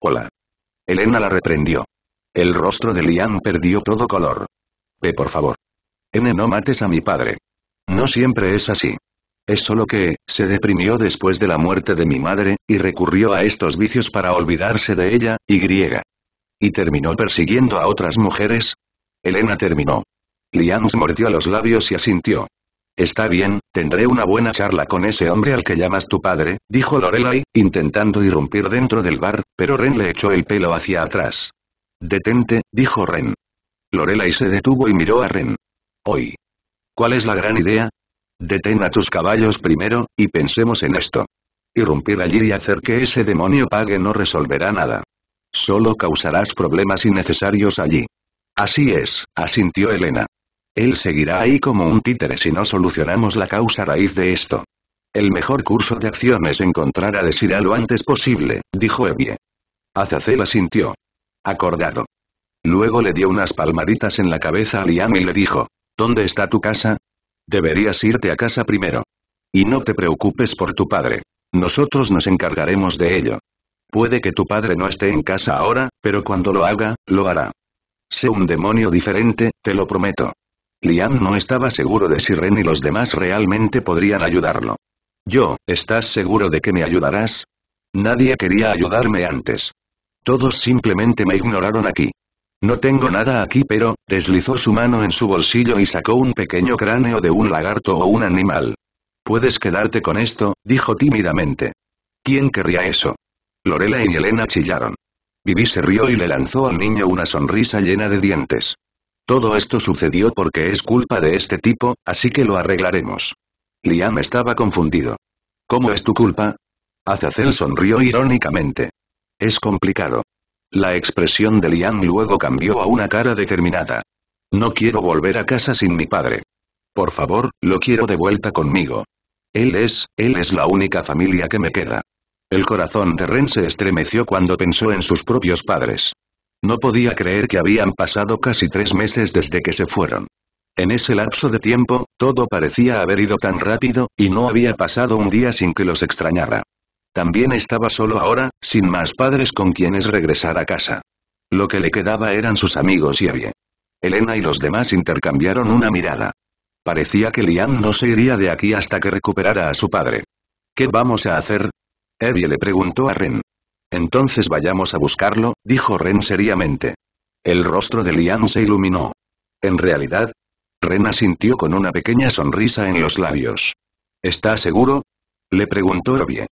Speaker 1: Hola. Elena la reprendió. El rostro de Liam perdió todo color. Ve por favor. N no mates a mi padre. No siempre es así. Es solo que, se deprimió después de la muerte de mi madre, y recurrió a estos vicios para olvidarse de ella, y griega. Y terminó persiguiendo a otras mujeres. Elena terminó. Lianus mordió los labios y asintió. Está bien, tendré una buena charla con ese hombre al que llamas tu padre, dijo Lorelai, intentando irrumpir dentro del bar, pero Ren le echó el pelo hacia atrás. Detente, dijo Ren. Lorelai se detuvo y miró a Ren. Hoy. ¿Cuál es la gran idea? Detén a tus caballos primero, y pensemos en esto. Irrumpir allí y hacer que ese demonio pague no resolverá nada. Solo causarás problemas innecesarios allí. Así es, asintió Elena. Él seguirá ahí como un títere si no solucionamos la causa raíz de esto. El mejor curso de acción es encontrar a Desirá lo antes posible, dijo Evie. Azazel sintió. Acordado. Luego le dio unas palmaditas en la cabeza a Liam y le dijo, ¿Dónde está tu casa? Deberías irte a casa primero. Y no te preocupes por tu padre. Nosotros nos encargaremos de ello. Puede que tu padre no esté en casa ahora, pero cuando lo haga, lo hará. Sé un demonio diferente, te lo prometo. Liam no estaba seguro de si Ren y los demás realmente podrían ayudarlo. Yo, ¿estás seguro de que me ayudarás? Nadie quería ayudarme antes. Todos simplemente me ignoraron aquí. No tengo nada aquí pero, deslizó su mano en su bolsillo y sacó un pequeño cráneo de un lagarto o un animal. Puedes quedarte con esto, dijo tímidamente. ¿Quién querría eso? Lorela y Elena chillaron. Vivi se rió y le lanzó al niño una sonrisa llena de dientes. Todo esto sucedió porque es culpa de este tipo, así que lo arreglaremos. Liam estaba confundido. ¿Cómo es tu culpa? Azazel sonrió irónicamente. Es complicado. La expresión de Liam luego cambió a una cara determinada. No quiero volver a casa sin mi padre. Por favor, lo quiero de vuelta conmigo. Él es, él es la única familia que me queda. El corazón de Ren se estremeció cuando pensó en sus propios padres. No podía creer que habían pasado casi tres meses desde que se fueron. En ese lapso de tiempo, todo parecía haber ido tan rápido, y no había pasado un día sin que los extrañara. También estaba solo ahora, sin más padres con quienes regresar a casa. Lo que le quedaba eran sus amigos y Evie. Elena y los demás intercambiaron una mirada. Parecía que Lian no se iría de aquí hasta que recuperara a su padre. ¿Qué vamos a hacer? Evie le preguntó a Ren. Entonces vayamos a buscarlo, dijo Ren seriamente. El rostro de Lian se iluminó. En realidad, Ren asintió con una pequeña sonrisa en los labios. ¿Está seguro? Le preguntó De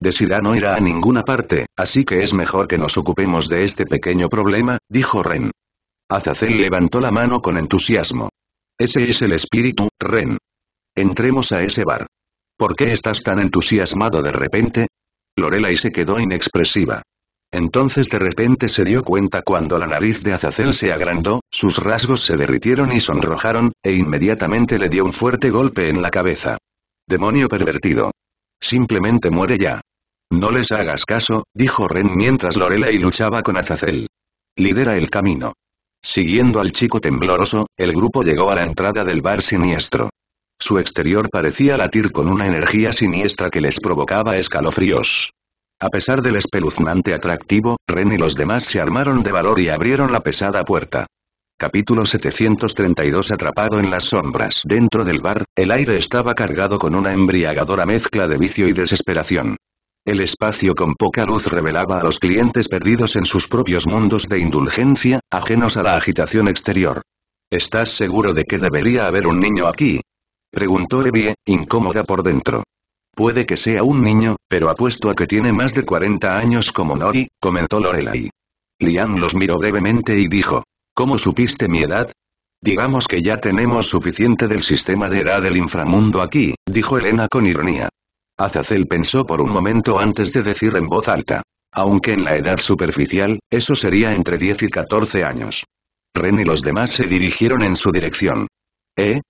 Speaker 1: Desirá no irá a ninguna parte, así que es mejor que nos ocupemos de este pequeño problema, dijo Ren. Azazel levantó la mano con entusiasmo. Ese es el espíritu, Ren. Entremos a ese bar. ¿Por qué estás tan entusiasmado de repente? Lorelai se quedó inexpresiva. Entonces de repente se dio cuenta cuando la nariz de Azazel se agrandó, sus rasgos se derritieron y sonrojaron, e inmediatamente le dio un fuerte golpe en la cabeza. Demonio pervertido. Simplemente muere ya. No les hagas caso, dijo Ren mientras Lorelai luchaba con Azazel. Lidera el camino. Siguiendo al chico tembloroso, el grupo llegó a la entrada del bar siniestro. Su exterior parecía latir con una energía siniestra que les provocaba escalofríos. A pesar del espeluznante atractivo, Ren y los demás se armaron de valor y abrieron la pesada puerta. Capítulo 732 Atrapado en las sombras Dentro del bar, el aire estaba cargado con una embriagadora mezcla de vicio y desesperación. El espacio con poca luz revelaba a los clientes perdidos en sus propios mundos de indulgencia, ajenos a la agitación exterior. ¿Estás seguro de que debería haber un niño aquí? Preguntó Evie, incómoda por dentro. Puede que sea un niño, pero apuesto a que tiene más de 40 años como Nori, comentó Lorelai. Lian los miró brevemente y dijo. ¿Cómo supiste mi edad? Digamos que ya tenemos suficiente del sistema de edad del inframundo aquí, dijo Elena con ironía. Azazel pensó por un momento antes de decir en voz alta. Aunque en la edad superficial, eso sería entre 10 y 14 años. Ren y los demás se dirigieron en su dirección. ¿Eh?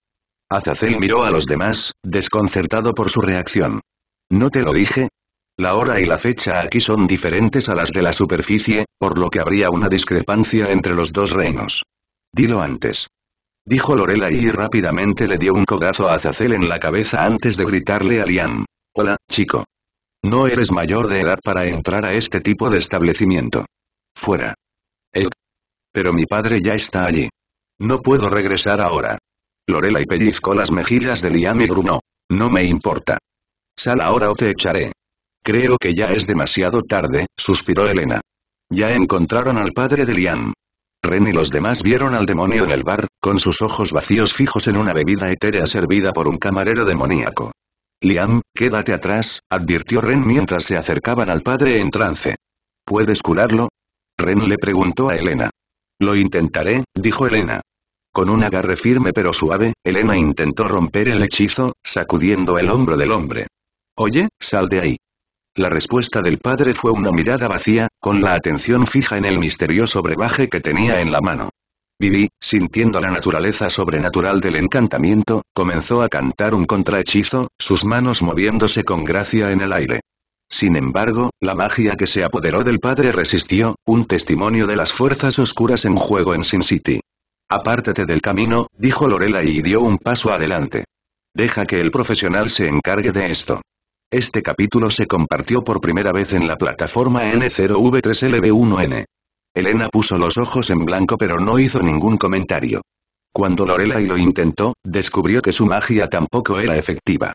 Speaker 1: Azazel miró a los demás, desconcertado por su reacción. ¿No te lo dije? La hora y la fecha aquí son diferentes a las de la superficie, por lo que habría una discrepancia entre los dos reinos. Dilo antes. Dijo Lorela y rápidamente le dio un codazo a Azazel en la cabeza antes de gritarle a Lian. Hola, chico. No eres mayor de edad para entrar a este tipo de establecimiento. Fuera. El... Pero mi padre ya está allí. No puedo regresar ahora y pellizcó las mejillas de Liam y gruñó. No me importa. Sal ahora o te echaré. Creo que ya es demasiado tarde, suspiró Elena. Ya encontraron al padre de Liam. Ren y los demás vieron al demonio en el bar, con sus ojos vacíos fijos en una bebida etérea servida por un camarero demoníaco. Liam, quédate atrás, advirtió Ren mientras se acercaban al padre en trance. ¿Puedes curarlo? Ren le preguntó a Elena. Lo intentaré, dijo Elena. Con un agarre firme pero suave, Elena intentó romper el hechizo, sacudiendo el hombro del hombre. Oye, sal de ahí. La respuesta del padre fue una mirada vacía, con la atención fija en el misterioso brebaje que tenía en la mano. Vivi, sintiendo la naturaleza sobrenatural del encantamiento, comenzó a cantar un contrahechizo, sus manos moviéndose con gracia en el aire. Sin embargo, la magia que se apoderó del padre resistió, un testimonio de las fuerzas oscuras en juego en Sin City. Apártate del camino, dijo Lorela y dio un paso adelante. Deja que el profesional se encargue de esto. Este capítulo se compartió por primera vez en la plataforma N0V3LB1N. Elena puso los ojos en blanco pero no hizo ningún comentario. Cuando Lorela y lo intentó, descubrió que su magia tampoco era efectiva.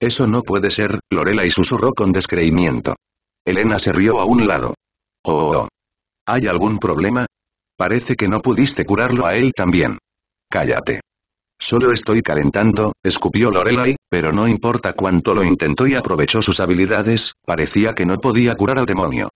Speaker 1: Eso no puede ser, Lorela y susurró con descreimiento. Elena se rió a un lado. Oh, oh, oh. ¿Hay algún problema? Parece que no pudiste curarlo a él también. Cállate. Solo estoy calentando, escupió Lorelai, pero no importa cuánto lo intentó y aprovechó sus habilidades, parecía que no podía curar al demonio.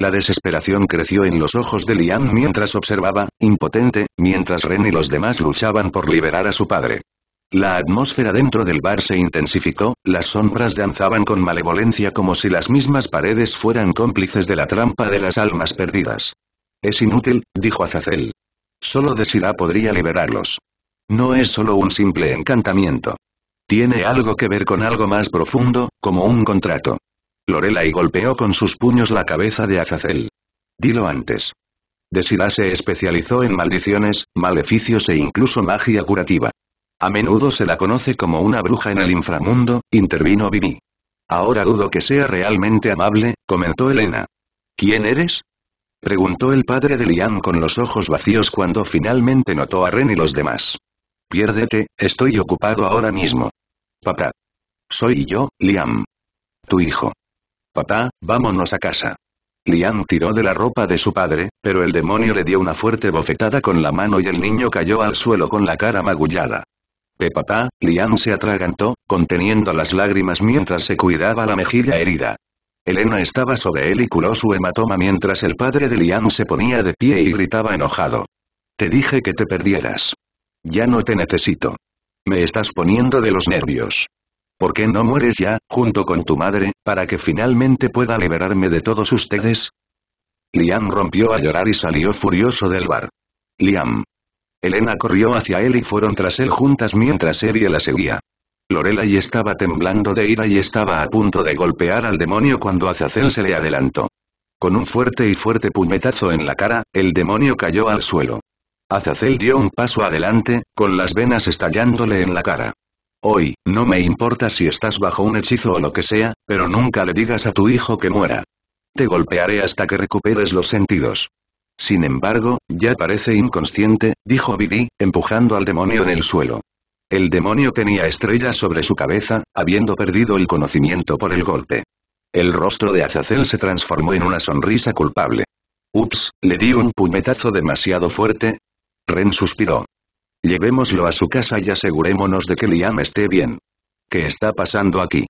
Speaker 1: La desesperación creció en los ojos de Liam mientras observaba, impotente, mientras Ren y los demás luchaban por liberar a su padre. La atmósfera dentro del bar se intensificó, las sombras danzaban con malevolencia como si las mismas paredes fueran cómplices de la trampa de las almas perdidas. Es inútil, dijo Azazel. Solo Desira podría liberarlos. No es solo un simple encantamiento. Tiene algo que ver con algo más profundo, como un contrato. y golpeó con sus puños la cabeza de Azazel. Dilo antes. Desira se especializó en maldiciones, maleficios e incluso magia curativa. A menudo se la conoce como una bruja en el inframundo, intervino Vivi. Ahora dudo que sea realmente amable, comentó Elena. ¿Quién eres? Preguntó el padre de Liam con los ojos vacíos cuando finalmente notó a Ren y los demás. Piérdete, estoy ocupado ahora mismo. Papá. Soy yo, Liam. Tu hijo. Papá, vámonos a casa. Liam tiró de la ropa de su padre, pero el demonio le dio una fuerte bofetada con la mano y el niño cayó al suelo con la cara magullada. papá», Liam se atragantó, conteniendo las lágrimas mientras se cuidaba la mejilla herida. Elena estaba sobre él y curó su hematoma mientras el padre de Liam se ponía de pie y gritaba enojado. Te dije que te perdieras. Ya no te necesito. Me estás poniendo de los nervios. ¿Por qué no mueres ya, junto con tu madre, para que finalmente pueda liberarme de todos ustedes? Liam rompió a llorar y salió furioso del bar. Liam. Elena corrió hacia él y fueron tras él juntas mientras él la seguía y estaba temblando de ira y estaba a punto de golpear al demonio cuando Azazel se le adelantó. Con un fuerte y fuerte puñetazo en la cara, el demonio cayó al suelo. Azazel dio un paso adelante, con las venas estallándole en la cara. Hoy, no me importa si estás bajo un hechizo o lo que sea, pero nunca le digas a tu hijo que muera. Te golpearé hasta que recuperes los sentidos. Sin embargo, ya parece inconsciente, dijo Billy, empujando al demonio en el suelo. El demonio tenía estrellas sobre su cabeza, habiendo perdido el conocimiento por el golpe. El rostro de Azazel se transformó en una sonrisa culpable. Ups, le di un puñetazo demasiado fuerte. Ren suspiró. Llevémoslo a su casa y asegurémonos de que Liam esté bien. ¿Qué está pasando aquí?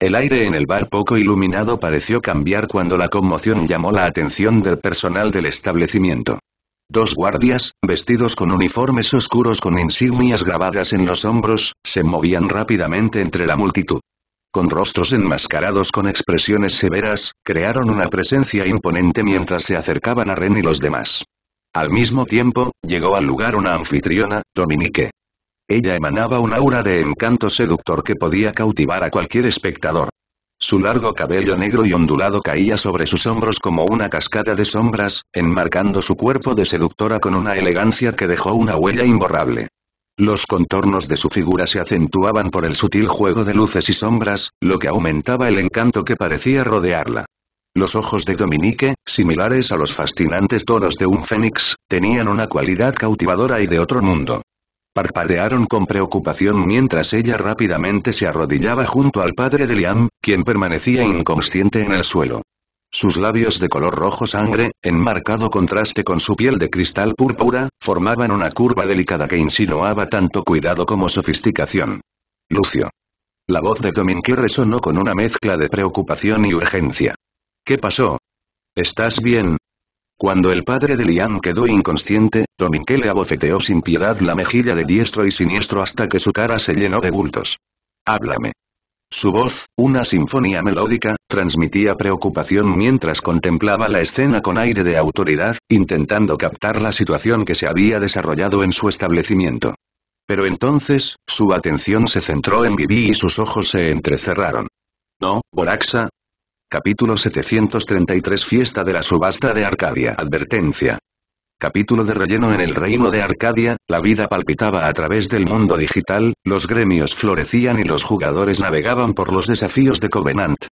Speaker 1: El aire en el bar poco iluminado pareció cambiar cuando la conmoción llamó la atención del personal del establecimiento. Dos guardias, vestidos con uniformes oscuros con insignias grabadas en los hombros, se movían rápidamente entre la multitud. Con rostros enmascarados con expresiones severas, crearon una presencia imponente mientras se acercaban a Ren y los demás. Al mismo tiempo, llegó al lugar una anfitriona, Dominique. Ella emanaba un aura de encanto seductor que podía cautivar a cualquier espectador. Su largo cabello negro y ondulado caía sobre sus hombros como una cascada de sombras, enmarcando su cuerpo de seductora con una elegancia que dejó una huella imborrable. Los contornos de su figura se acentuaban por el sutil juego de luces y sombras, lo que aumentaba el encanto que parecía rodearla. Los ojos de Dominique, similares a los fascinantes toros de un fénix, tenían una cualidad cautivadora y de otro mundo. Parpadearon con preocupación mientras ella rápidamente se arrodillaba junto al padre de Liam, quien permanecía inconsciente en el suelo. Sus labios de color rojo sangre, en marcado contraste con su piel de cristal púrpura, formaban una curva delicada que insinuaba tanto cuidado como sofisticación. Lucio. La voz de Dominque resonó con una mezcla de preocupación y urgencia. ¿Qué pasó? ¿Estás bien, cuando el padre de Liam quedó inconsciente, Dominique le abofeteó sin piedad la mejilla de diestro y siniestro hasta que su cara se llenó de bultos. Háblame. Su voz, una sinfonía melódica, transmitía preocupación mientras contemplaba la escena con aire de autoridad, intentando captar la situación que se había desarrollado en su establecimiento. Pero entonces, su atención se centró en Vivi y sus ojos se entrecerraron. No, Boraxa, Capítulo 733 Fiesta de la subasta de Arcadia Advertencia. Capítulo de relleno En el reino de Arcadia, la vida palpitaba a través del mundo digital, los gremios florecían y los jugadores navegaban por los desafíos de Covenant.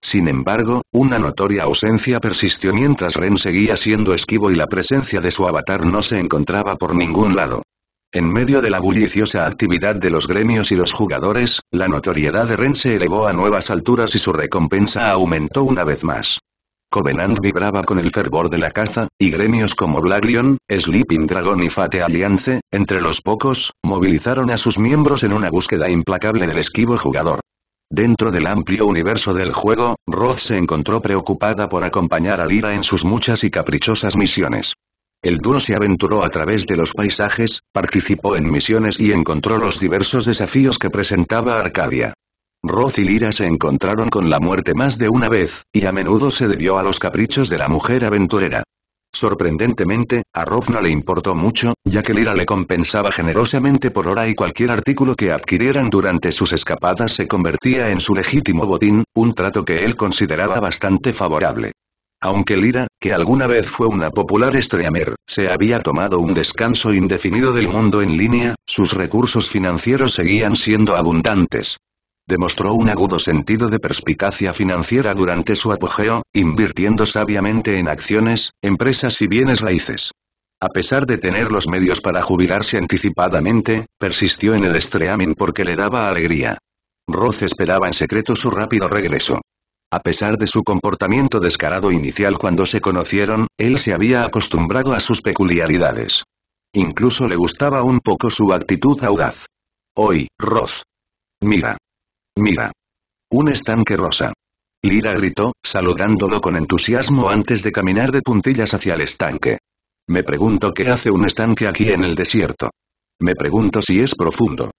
Speaker 1: Sin embargo, una notoria ausencia persistió mientras Ren seguía siendo esquivo y la presencia de su avatar no se encontraba por ningún lado. En medio de la bulliciosa actividad de los gremios y los jugadores, la notoriedad de Ren se elevó a nuevas alturas y su recompensa aumentó una vez más. Covenant vibraba con el fervor de la caza, y gremios como Lion, Sleeping Dragon y Fate Alliance, entre los pocos, movilizaron a sus miembros en una búsqueda implacable del esquivo jugador. Dentro del amplio universo del juego, Roth se encontró preocupada por acompañar a Lira en sus muchas y caprichosas misiones. El dúo se aventuró a través de los paisajes, participó en misiones y encontró los diversos desafíos que presentaba Arcadia. Roth y Lira se encontraron con la muerte más de una vez, y a menudo se debió a los caprichos de la mujer aventurera. Sorprendentemente, a Roth no le importó mucho, ya que Lira le compensaba generosamente por hora y cualquier artículo que adquirieran durante sus escapadas se convertía en su legítimo botín, un trato que él consideraba bastante favorable. Aunque Lira, que alguna vez fue una popular streamer, se había tomado un descanso indefinido del mundo en línea, sus recursos financieros seguían siendo abundantes. Demostró un agudo sentido de perspicacia financiera durante su apogeo, invirtiendo sabiamente en acciones, empresas y bienes raíces. A pesar de tener los medios para jubilarse anticipadamente, persistió en el streaming porque le daba alegría. Roth esperaba en secreto su rápido regreso. A pesar de su comportamiento descarado inicial cuando se conocieron, él se había acostumbrado a sus peculiaridades. Incluso le gustaba un poco su actitud audaz. Hoy, Ross. Mira. Mira. Un estanque rosa. Lira gritó, saludándolo con entusiasmo antes de caminar de puntillas hacia el estanque. Me pregunto qué hace un estanque aquí en el desierto. Me pregunto si es profundo.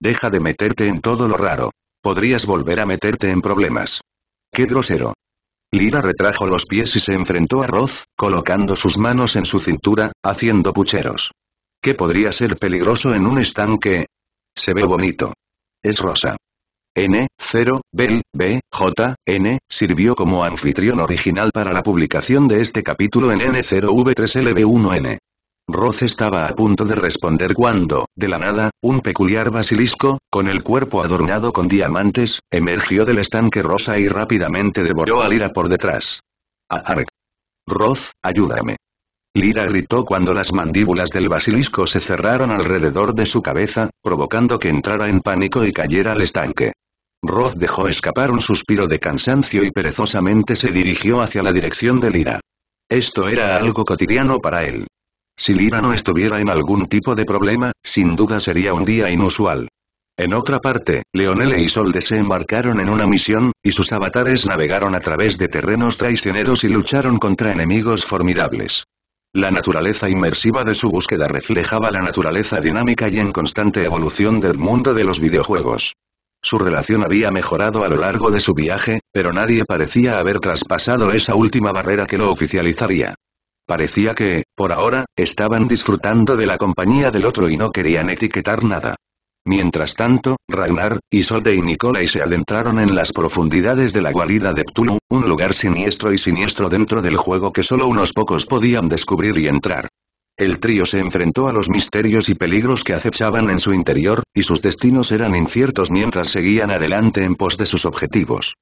Speaker 1: Deja de meterte en todo lo raro. Podrías volver a meterte en problemas. ¡Qué grosero! Lira retrajo los pies y se enfrentó a Roth, colocando sus manos en su cintura, haciendo pucheros. ¿Qué podría ser peligroso en un estanque? Se ve bonito. Es rosa. N. 0. Bell, B. J. N. sirvió como anfitrión original para la publicación de este capítulo en N0V3LB1N. Roth estaba a punto de responder cuando, de la nada, un peculiar basilisco, con el cuerpo adornado con diamantes, emergió del estanque rosa y rápidamente devoró a Lira por detrás. ¡Ark! —Roth, ayúdame. Lira gritó cuando las mandíbulas del basilisco se cerraron alrededor de su cabeza, provocando que entrara en pánico y cayera al estanque. Roth dejó escapar un suspiro de cansancio y perezosamente se dirigió hacia la dirección de Lira. Esto era algo cotidiano para él. Si Lira no estuviera en algún tipo de problema, sin duda sería un día inusual. En otra parte, Leonel y e Isolde se embarcaron en una misión, y sus avatares navegaron a través de terrenos traicioneros y lucharon contra enemigos formidables. La naturaleza inmersiva de su búsqueda reflejaba la naturaleza dinámica y en constante evolución del mundo de los videojuegos. Su relación había mejorado a lo largo de su viaje, pero nadie parecía haber traspasado esa última barrera que lo oficializaría. Parecía que, por ahora, estaban disfrutando de la compañía del otro y no querían etiquetar nada. Mientras tanto, Ragnar, Isolde y Nicolai se adentraron en las profundidades de la guarida de Ptulum, un lugar siniestro y siniestro dentro del juego que solo unos pocos podían descubrir y entrar. El trío se enfrentó a los misterios y peligros que acechaban en su interior, y sus destinos eran inciertos mientras seguían adelante en pos de sus objetivos.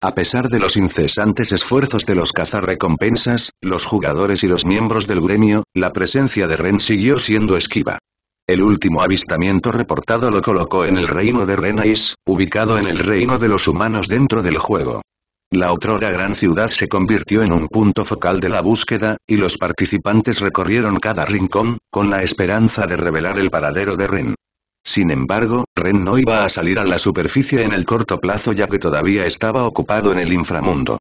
Speaker 1: A pesar de los incesantes esfuerzos de los cazarrecompensas, los jugadores y los miembros del gremio, la presencia de Ren siguió siendo esquiva. El último avistamiento reportado lo colocó en el reino de Renais, ubicado en el reino de los humanos dentro del juego. La otrora gran ciudad se convirtió en un punto focal de la búsqueda, y los participantes recorrieron cada rincón, con la esperanza de revelar el paradero de Ren. Sin embargo, Ren no iba a salir a la superficie en el corto plazo ya que todavía estaba ocupado en el inframundo.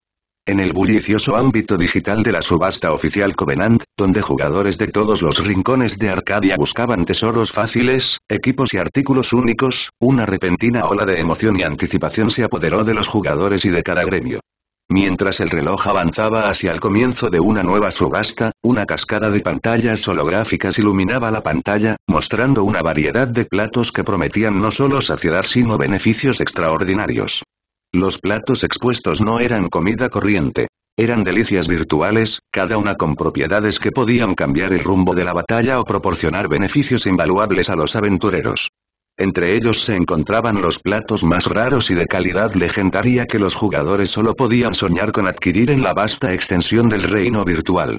Speaker 1: En el bullicioso ámbito digital de la subasta oficial Covenant, donde jugadores de todos los rincones de Arcadia buscaban tesoros fáciles, equipos y artículos únicos, una repentina ola de emoción y anticipación se apoderó de los jugadores y de cada gremio. Mientras el reloj avanzaba hacia el comienzo de una nueva subasta, una cascada de pantallas holográficas iluminaba la pantalla, mostrando una variedad de platos que prometían no solo saciedad sino beneficios extraordinarios. Los platos expuestos no eran comida corriente. Eran delicias virtuales, cada una con propiedades que podían cambiar el rumbo de la batalla o proporcionar beneficios invaluables a los aventureros. Entre ellos se encontraban los platos más raros y de calidad legendaria que los jugadores solo podían soñar con adquirir en la vasta extensión del reino virtual.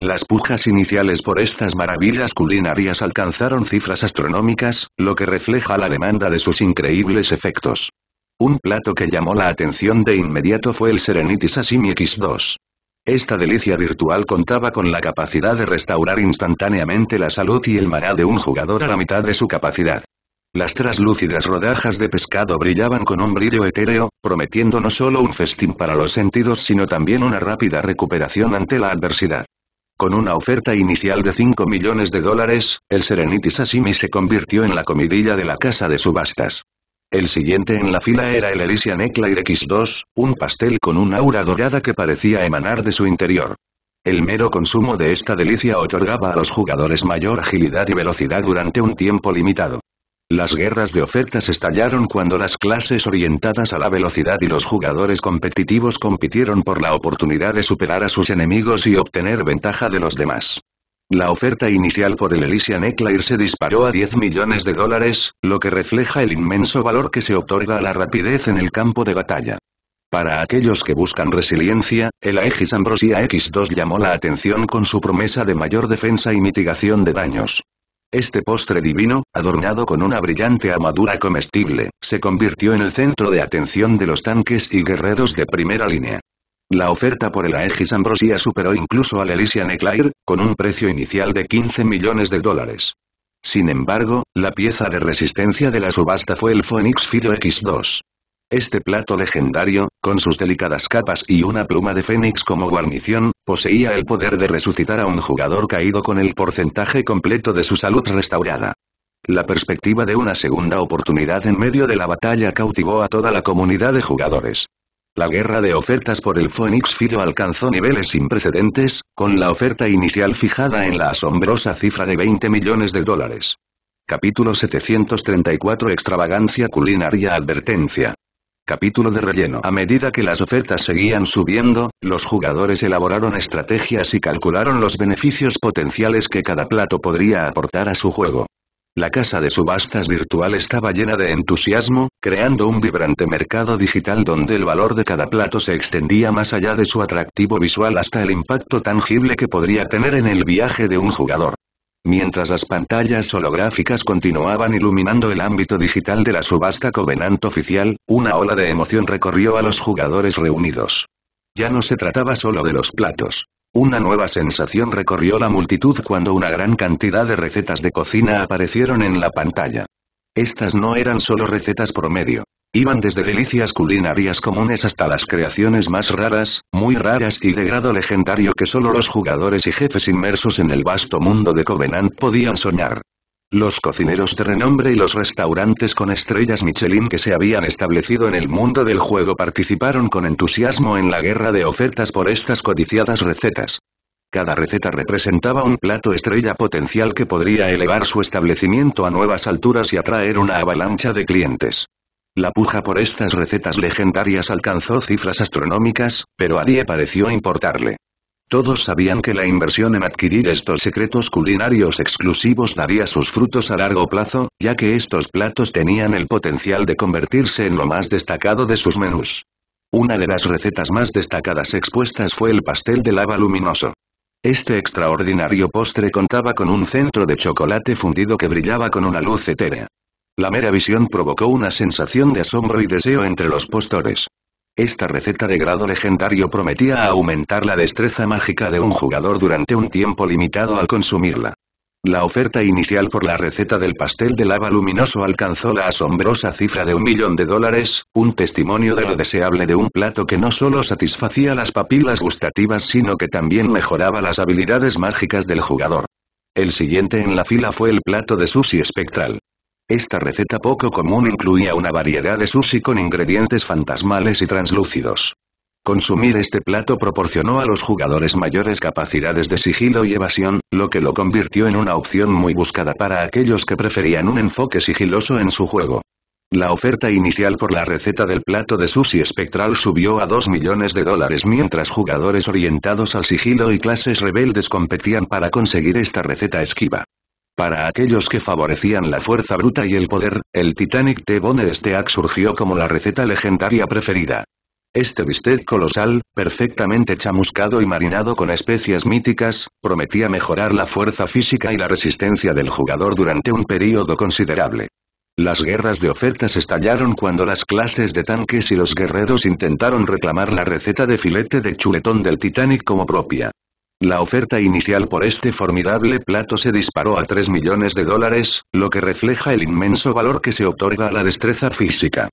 Speaker 1: Las pujas iniciales por estas maravillas culinarias alcanzaron cifras astronómicas, lo que refleja la demanda de sus increíbles efectos. Un plato que llamó la atención de inmediato fue el Serenity Sashimi X2. Esta delicia virtual contaba con la capacidad de restaurar instantáneamente la salud y el maná de un jugador a la mitad de su capacidad. Las traslúcidas rodajas de pescado brillaban con un brillo etéreo, prometiendo no solo un festín para los sentidos sino también una rápida recuperación ante la adversidad. Con una oferta inicial de 5 millones de dólares, el Serenity Sashimi se convirtió en la comidilla de la casa de subastas. El siguiente en la fila era el Elysian Eclair X2, un pastel con un aura dorada que parecía emanar de su interior. El mero consumo de esta delicia otorgaba a los jugadores mayor agilidad y velocidad durante un tiempo limitado. Las guerras de ofertas estallaron cuando las clases orientadas a la velocidad y los jugadores competitivos compitieron por la oportunidad de superar a sus enemigos y obtener ventaja de los demás. La oferta inicial por el Elysian Eclair se disparó a 10 millones de dólares, lo que refleja el inmenso valor que se otorga a la rapidez en el campo de batalla. Para aquellos que buscan resiliencia, el Aegis Ambrosia X2 llamó la atención con su promesa de mayor defensa y mitigación de daños. Este postre divino, adornado con una brillante armadura comestible, se convirtió en el centro de atención de los tanques y guerreros de primera línea. La oferta por el Aegis Ambrosia superó incluso al Elysian Eclair, con un precio inicial de 15 millones de dólares. Sin embargo, la pieza de resistencia de la subasta fue el Phoenix Fido X2. Este plato legendario, con sus delicadas capas y una pluma de fénix como guarnición, poseía el poder de resucitar a un jugador caído con el porcentaje completo de su salud restaurada. La perspectiva de una segunda oportunidad en medio de la batalla cautivó a toda la comunidad de jugadores. La guerra de ofertas por el Fénix Fido alcanzó niveles sin precedentes, con la oferta inicial fijada en la asombrosa cifra de 20 millones de dólares. Capítulo 734 Extravagancia culinaria Advertencia Capítulo de relleno. A medida que las ofertas seguían subiendo, los jugadores elaboraron estrategias y calcularon los beneficios potenciales que cada plato podría aportar a su juego. La casa de subastas virtual estaba llena de entusiasmo, creando un vibrante mercado digital donde el valor de cada plato se extendía más allá de su atractivo visual hasta el impacto tangible que podría tener en el viaje de un jugador mientras las pantallas holográficas continuaban iluminando el ámbito digital de la subasta Covenant oficial, una ola de emoción recorrió a los jugadores reunidos. Ya no se trataba solo de los platos. Una nueva sensación recorrió la multitud cuando una gran cantidad de recetas de cocina aparecieron en la pantalla. Estas no eran solo recetas promedio, Iban desde delicias culinarias comunes hasta las creaciones más raras, muy raras y de grado legendario que solo los jugadores y jefes inmersos en el vasto mundo de Covenant podían soñar. Los cocineros de renombre y los restaurantes con estrellas Michelin que se habían establecido en el mundo del juego participaron con entusiasmo en la guerra de ofertas por estas codiciadas recetas. Cada receta representaba un plato estrella potencial que podría elevar su establecimiento a nuevas alturas y atraer una avalancha de clientes. La puja por estas recetas legendarias alcanzó cifras astronómicas, pero a nadie pareció importarle. Todos sabían que la inversión en adquirir estos secretos culinarios exclusivos daría sus frutos a largo plazo, ya que estos platos tenían el potencial de convertirse en lo más destacado de sus menús. Una de las recetas más destacadas expuestas fue el pastel de lava luminoso. Este extraordinario postre contaba con un centro de chocolate fundido que brillaba con una luz etérea. La mera visión provocó una sensación de asombro y deseo entre los postores. Esta receta de grado legendario prometía aumentar la destreza mágica de un jugador durante un tiempo limitado al consumirla. La oferta inicial por la receta del pastel de lava luminoso alcanzó la asombrosa cifra de un millón de dólares, un testimonio de lo deseable de un plato que no solo satisfacía las papilas gustativas sino que también mejoraba las habilidades mágicas del jugador. El siguiente en la fila fue el plato de sushi espectral. Esta receta poco común incluía una variedad de sushi con ingredientes fantasmales y translúcidos. Consumir este plato proporcionó a los jugadores mayores capacidades de sigilo y evasión, lo que lo convirtió en una opción muy buscada para aquellos que preferían un enfoque sigiloso en su juego. La oferta inicial por la receta del plato de sushi espectral subió a 2 millones de dólares mientras jugadores orientados al sigilo y clases rebeldes competían para conseguir esta receta esquiva. Para aquellos que favorecían la fuerza bruta y el poder, el Titanic t Bone Steak surgió como la receta legendaria preferida. Este bistec colosal, perfectamente chamuscado y marinado con especias míticas, prometía mejorar la fuerza física y la resistencia del jugador durante un período considerable. Las guerras de ofertas estallaron cuando las clases de tanques y los guerreros intentaron reclamar la receta de filete de chuletón del Titanic como propia. La oferta inicial por este formidable plato se disparó a 3 millones de dólares, lo que refleja el inmenso valor que se otorga a la destreza física.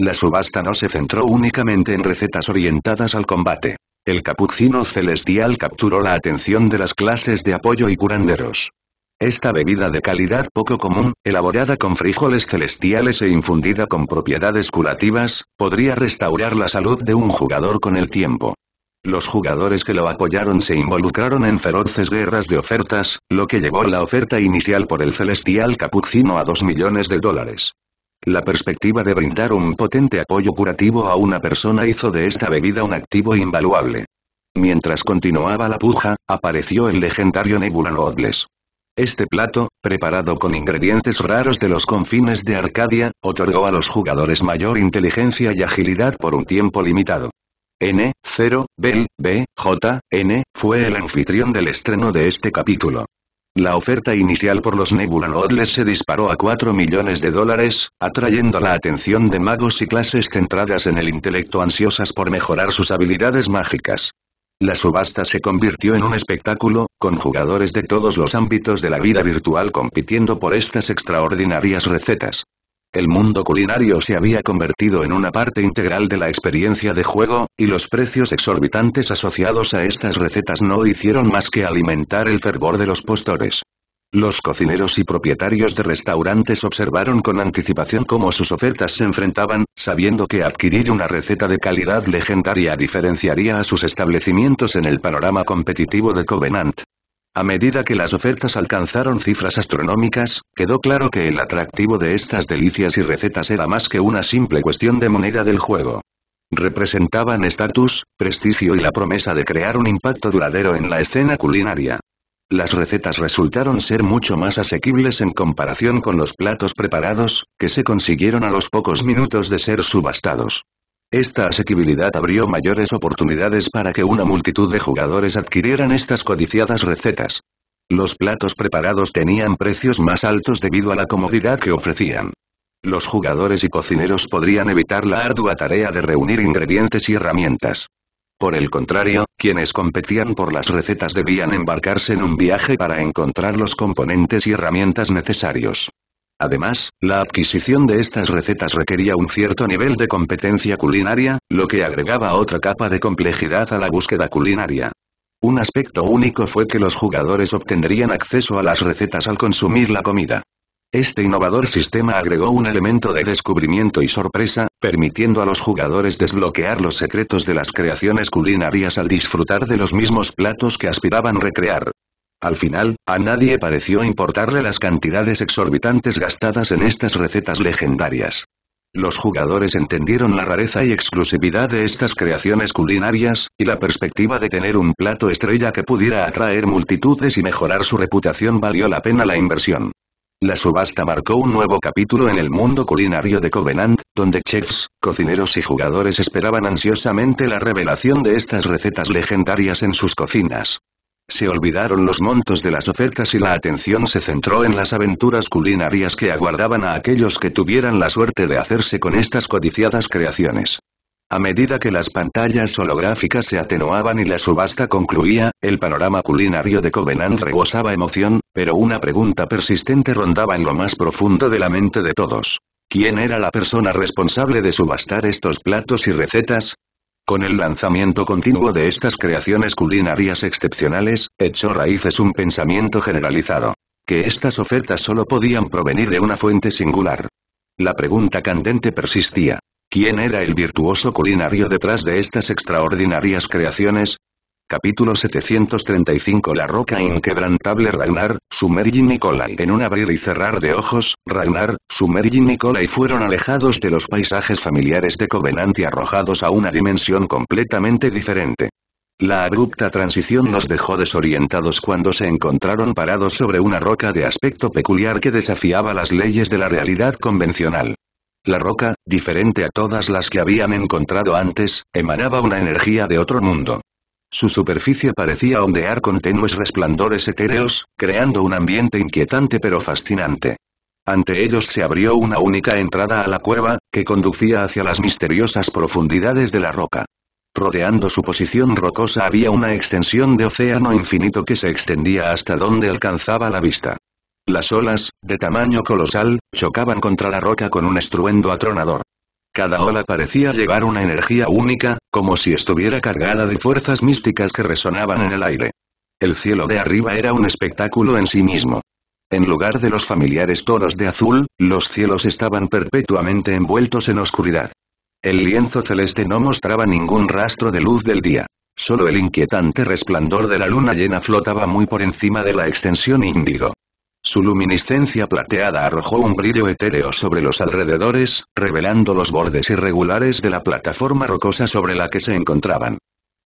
Speaker 1: La subasta no se centró únicamente en recetas orientadas al combate. El capuccino celestial capturó la atención de las clases de apoyo y curanderos. Esta bebida de calidad poco común, elaborada con frijoles celestiales e infundida con propiedades curativas, podría restaurar la salud de un jugador con el tiempo. Los jugadores que lo apoyaron se involucraron en feroces guerras de ofertas, lo que llevó la oferta inicial por el Celestial Capuccino a 2 millones de dólares. La perspectiva de brindar un potente apoyo curativo a una persona hizo de esta bebida un activo invaluable. Mientras continuaba la puja, apareció el legendario Nebula Nobles. Este plato, preparado con ingredientes raros de los confines de Arcadia, otorgó a los jugadores mayor inteligencia y agilidad por un tiempo limitado. N. 0, Bell, B, J, N, fue el anfitrión del estreno de este capítulo. La oferta inicial por los Nebula Nodles se disparó a 4 millones de dólares, atrayendo la atención de magos y clases centradas en el intelecto ansiosas por mejorar sus habilidades mágicas. La subasta se convirtió en un espectáculo, con jugadores de todos los ámbitos de la vida virtual compitiendo por estas extraordinarias recetas. El mundo culinario se había convertido en una parte integral de la experiencia de juego, y los precios exorbitantes asociados a estas recetas no hicieron más que alimentar el fervor de los postores. Los cocineros y propietarios de restaurantes observaron con anticipación cómo sus ofertas se enfrentaban, sabiendo que adquirir una receta de calidad legendaria diferenciaría a sus establecimientos en el panorama competitivo de Covenant. A medida que las ofertas alcanzaron cifras astronómicas, quedó claro que el atractivo de estas delicias y recetas era más que una simple cuestión de moneda del juego. Representaban estatus, prestigio y la promesa de crear un impacto duradero en la escena culinaria. Las recetas resultaron ser mucho más asequibles en comparación con los platos preparados, que se consiguieron a los pocos minutos de ser subastados. Esta asequibilidad abrió mayores oportunidades para que una multitud de jugadores adquirieran estas codiciadas recetas. Los platos preparados tenían precios más altos debido a la comodidad que ofrecían. Los jugadores y cocineros podrían evitar la ardua tarea de reunir ingredientes y herramientas. Por el contrario, quienes competían por las recetas debían embarcarse en un viaje para encontrar los componentes y herramientas necesarios. Además, la adquisición de estas recetas requería un cierto nivel de competencia culinaria, lo que agregaba otra capa de complejidad a la búsqueda culinaria. Un aspecto único fue que los jugadores obtendrían acceso a las recetas al consumir la comida. Este innovador sistema agregó un elemento de descubrimiento y sorpresa, permitiendo a los jugadores desbloquear los secretos de las creaciones culinarias al disfrutar de los mismos platos que aspiraban recrear. Al final, a nadie pareció importarle las cantidades exorbitantes gastadas en estas recetas legendarias. Los jugadores entendieron la rareza y exclusividad de estas creaciones culinarias, y la perspectiva de tener un plato estrella que pudiera atraer multitudes y mejorar su reputación valió la pena la inversión. La subasta marcó un nuevo capítulo en el mundo culinario de Covenant, donde chefs, cocineros y jugadores esperaban ansiosamente la revelación de estas recetas legendarias en sus cocinas. Se olvidaron los montos de las ofertas y la atención se centró en las aventuras culinarias que aguardaban a aquellos que tuvieran la suerte de hacerse con estas codiciadas creaciones. A medida que las pantallas holográficas se atenuaban y la subasta concluía, el panorama culinario de Covenant rebosaba emoción, pero una pregunta persistente rondaba en lo más profundo de la mente de todos. ¿Quién era la persona responsable de subastar estos platos y recetas? Con el lanzamiento continuo de estas creaciones culinarias excepcionales, echó raíces un pensamiento generalizado. Que estas ofertas solo podían provenir de una fuente singular. La pregunta candente persistía. ¿Quién era el virtuoso culinario detrás de estas extraordinarias creaciones? Capítulo 735 La roca inquebrantable Ragnar, Sumer y Nikolai En un abrir y cerrar de ojos, Ragnar, sumergi y Nikolai fueron alejados de los paisajes familiares de Covenant y arrojados a una dimensión completamente diferente. La abrupta transición los dejó desorientados cuando se encontraron parados sobre una roca de aspecto peculiar que desafiaba las leyes de la realidad convencional. La roca, diferente a todas las que habían encontrado antes, emanaba una energía de otro mundo. Su superficie parecía ondear con tenues resplandores etéreos, creando un ambiente inquietante pero fascinante. Ante ellos se abrió una única entrada a la cueva, que conducía hacia las misteriosas profundidades de la roca. Rodeando su posición rocosa había una extensión de océano infinito que se extendía hasta donde alcanzaba la vista. Las olas, de tamaño colosal, chocaban contra la roca con un estruendo atronador. Cada ola parecía llevar una energía única, como si estuviera cargada de fuerzas místicas que resonaban en el aire. El cielo de arriba era un espectáculo en sí mismo. En lugar de los familiares toros de azul, los cielos estaban perpetuamente envueltos en oscuridad. El lienzo celeste no mostraba ningún rastro de luz del día. Solo el inquietante resplandor de la luna llena flotaba muy por encima de la extensión índigo. Su luminiscencia plateada arrojó un brillo etéreo sobre los alrededores, revelando los bordes irregulares de la plataforma rocosa sobre la que se encontraban.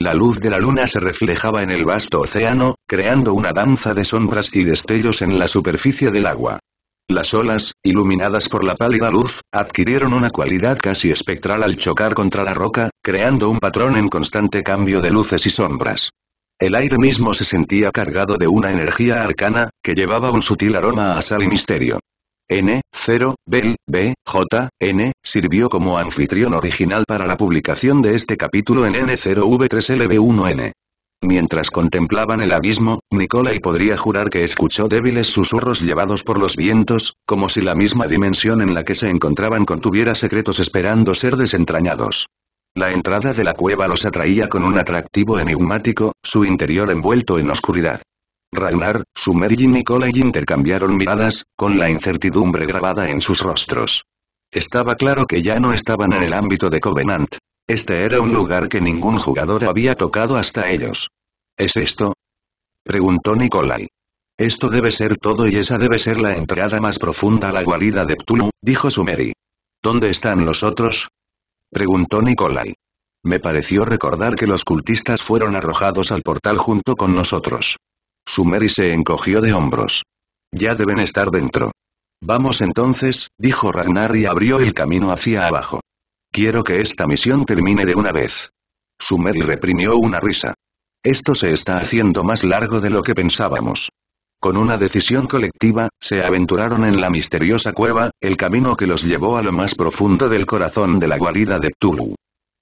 Speaker 1: La luz de la luna se reflejaba en el vasto océano, creando una danza de sombras y destellos en la superficie del agua. Las olas, iluminadas por la pálida luz, adquirieron una cualidad casi espectral al chocar contra la roca, creando un patrón en constante cambio de luces y sombras. El aire mismo se sentía cargado de una energía arcana, que llevaba un sutil aroma a sal y misterio. N. 0. Bell, B. J. N. sirvió como anfitrión original para la publicación de este capítulo en N0V3LB1N. Mientras contemplaban el abismo, Nicolai podría jurar que escuchó débiles susurros llevados por los vientos, como si la misma dimensión en la que se encontraban contuviera secretos esperando ser desentrañados. La entrada de la cueva los atraía con un atractivo enigmático, su interior envuelto en oscuridad. Ragnar, Sumeri y Nikolai intercambiaron miradas, con la incertidumbre grabada en sus rostros. Estaba claro que ya no estaban en el ámbito de Covenant. Este era un lugar que ningún jugador había tocado hasta ellos. ¿Es esto? Preguntó Nikolai. Esto debe ser todo y esa debe ser la entrada más profunda a la guarida de Ptulum, dijo Sumeri. ¿Dónde están los otros? Preguntó Nikolai. Me pareció recordar que los cultistas fueron arrojados al portal junto con nosotros. Sumeri se encogió de hombros. Ya deben estar dentro. Vamos entonces, dijo Ragnar y abrió el camino hacia abajo. Quiero que esta misión termine de una vez. Sumeri reprimió una risa. Esto se está haciendo más largo de lo que pensábamos. Con una decisión colectiva, se aventuraron en la misteriosa cueva, el camino que los llevó a lo más profundo del corazón de la guarida de Tulu.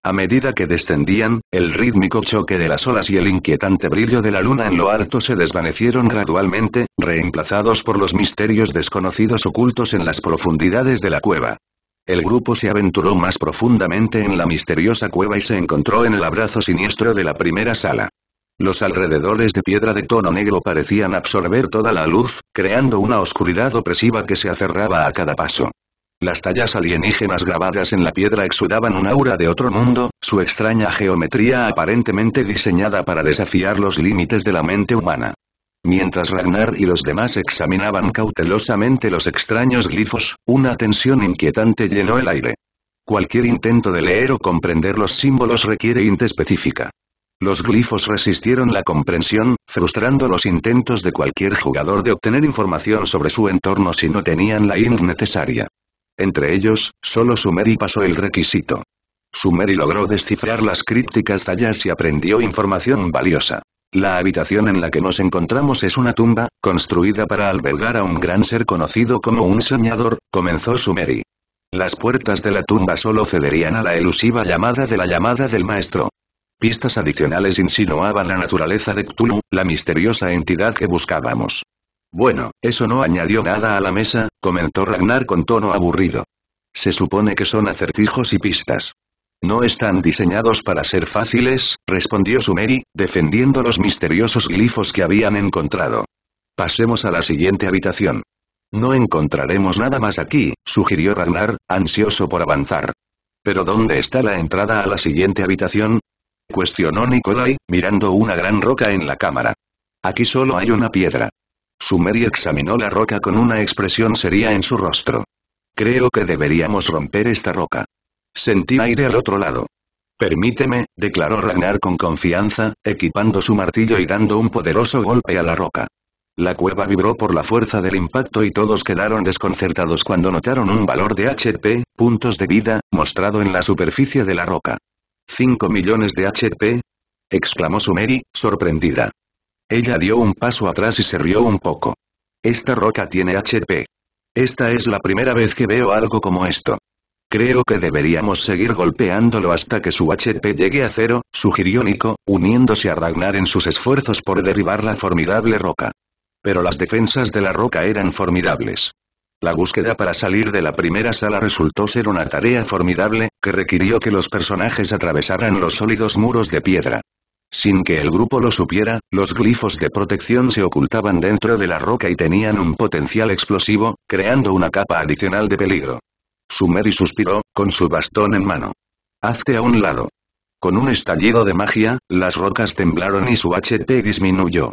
Speaker 1: A medida que descendían, el rítmico choque de las olas y el inquietante brillo de la luna en lo alto se desvanecieron gradualmente, reemplazados por los misterios desconocidos ocultos en las profundidades de la cueva. El grupo se aventuró más profundamente en la misteriosa cueva y se encontró en el abrazo siniestro de la primera sala. Los alrededores de piedra de tono negro parecían absorber toda la luz, creando una oscuridad opresiva que se aferraba a cada paso. Las tallas alienígenas grabadas en la piedra exudaban un aura de otro mundo, su extraña geometría aparentemente diseñada para desafiar los límites de la mente humana. Mientras Ragnar y los demás examinaban cautelosamente los extraños glifos, una tensión inquietante llenó el aire. Cualquier intento de leer o comprender los símbolos requiere int específica. Los glifos resistieron la comprensión, frustrando los intentos de cualquier jugador de obtener información sobre su entorno si no tenían la int necesaria. Entre ellos, solo Sumeri pasó el requisito. Sumeri logró descifrar las crípticas tallas y aprendió información valiosa. La habitación en la que nos encontramos es una tumba, construida para albergar a un gran ser conocido como un soñador, comenzó Sumeri. Las puertas de la tumba solo cederían a la elusiva llamada de la llamada del maestro. Pistas adicionales insinuaban la naturaleza de Cthulhu, la misteriosa entidad que buscábamos. Bueno, eso no añadió nada a la mesa, comentó Ragnar con tono aburrido. Se supone que son acertijos y pistas. No están diseñados para ser fáciles, respondió Sumeri, defendiendo los misteriosos glifos que habían encontrado. Pasemos a la siguiente habitación. No encontraremos nada más aquí, sugirió Ragnar, ansioso por avanzar. ¿Pero dónde está la entrada a la siguiente habitación? cuestionó Nikolai, mirando una gran roca en la cámara. Aquí solo hay una piedra. Sumeri examinó la roca con una expresión seria en su rostro. Creo que deberíamos romper esta roca. Sentí aire al otro lado. Permíteme, declaró Ragnar con confianza, equipando su martillo y dando un poderoso golpe a la roca. La cueva vibró por la fuerza del impacto y todos quedaron desconcertados cuando notaron un valor de HP, puntos de vida, mostrado en la superficie de la roca. ¿Cinco millones de HP? exclamó Sumeri, sorprendida. Ella dio un paso atrás y se rió un poco. Esta roca tiene HP. Esta es la primera vez que veo algo como esto. Creo que deberíamos seguir golpeándolo hasta que su HP llegue a cero, sugirió Nico, uniéndose a Ragnar en sus esfuerzos por derribar la formidable roca. Pero las defensas de la roca eran formidables. La búsqueda para salir de la primera sala resultó ser una tarea formidable, que requirió que los personajes atravesaran los sólidos muros de piedra. Sin que el grupo lo supiera, los glifos de protección se ocultaban dentro de la roca y tenían un potencial explosivo, creando una capa adicional de peligro. Sumeri suspiró, con su bastón en mano. Hazte a un lado. Con un estallido de magia, las rocas temblaron y su HP disminuyó.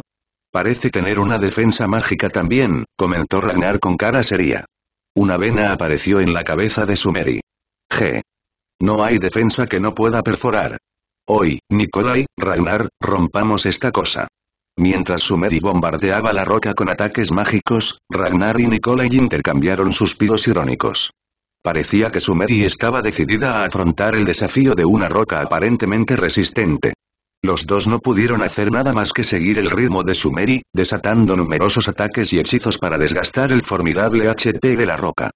Speaker 1: Parece tener una defensa mágica también, comentó Ragnar con cara seria. Una vena apareció en la cabeza de Sumeri. G. No hay defensa que no pueda perforar. Hoy, Nikolai, Ragnar, rompamos esta cosa. Mientras Sumeri bombardeaba la roca con ataques mágicos, Ragnar y Nikolai intercambiaron suspiros irónicos. Parecía que Sumeri estaba decidida a afrontar el desafío de una roca aparentemente resistente. Los dos no pudieron hacer nada más que seguir el ritmo de Sumeri, desatando numerosos ataques y hechizos para desgastar el formidable HP de la roca.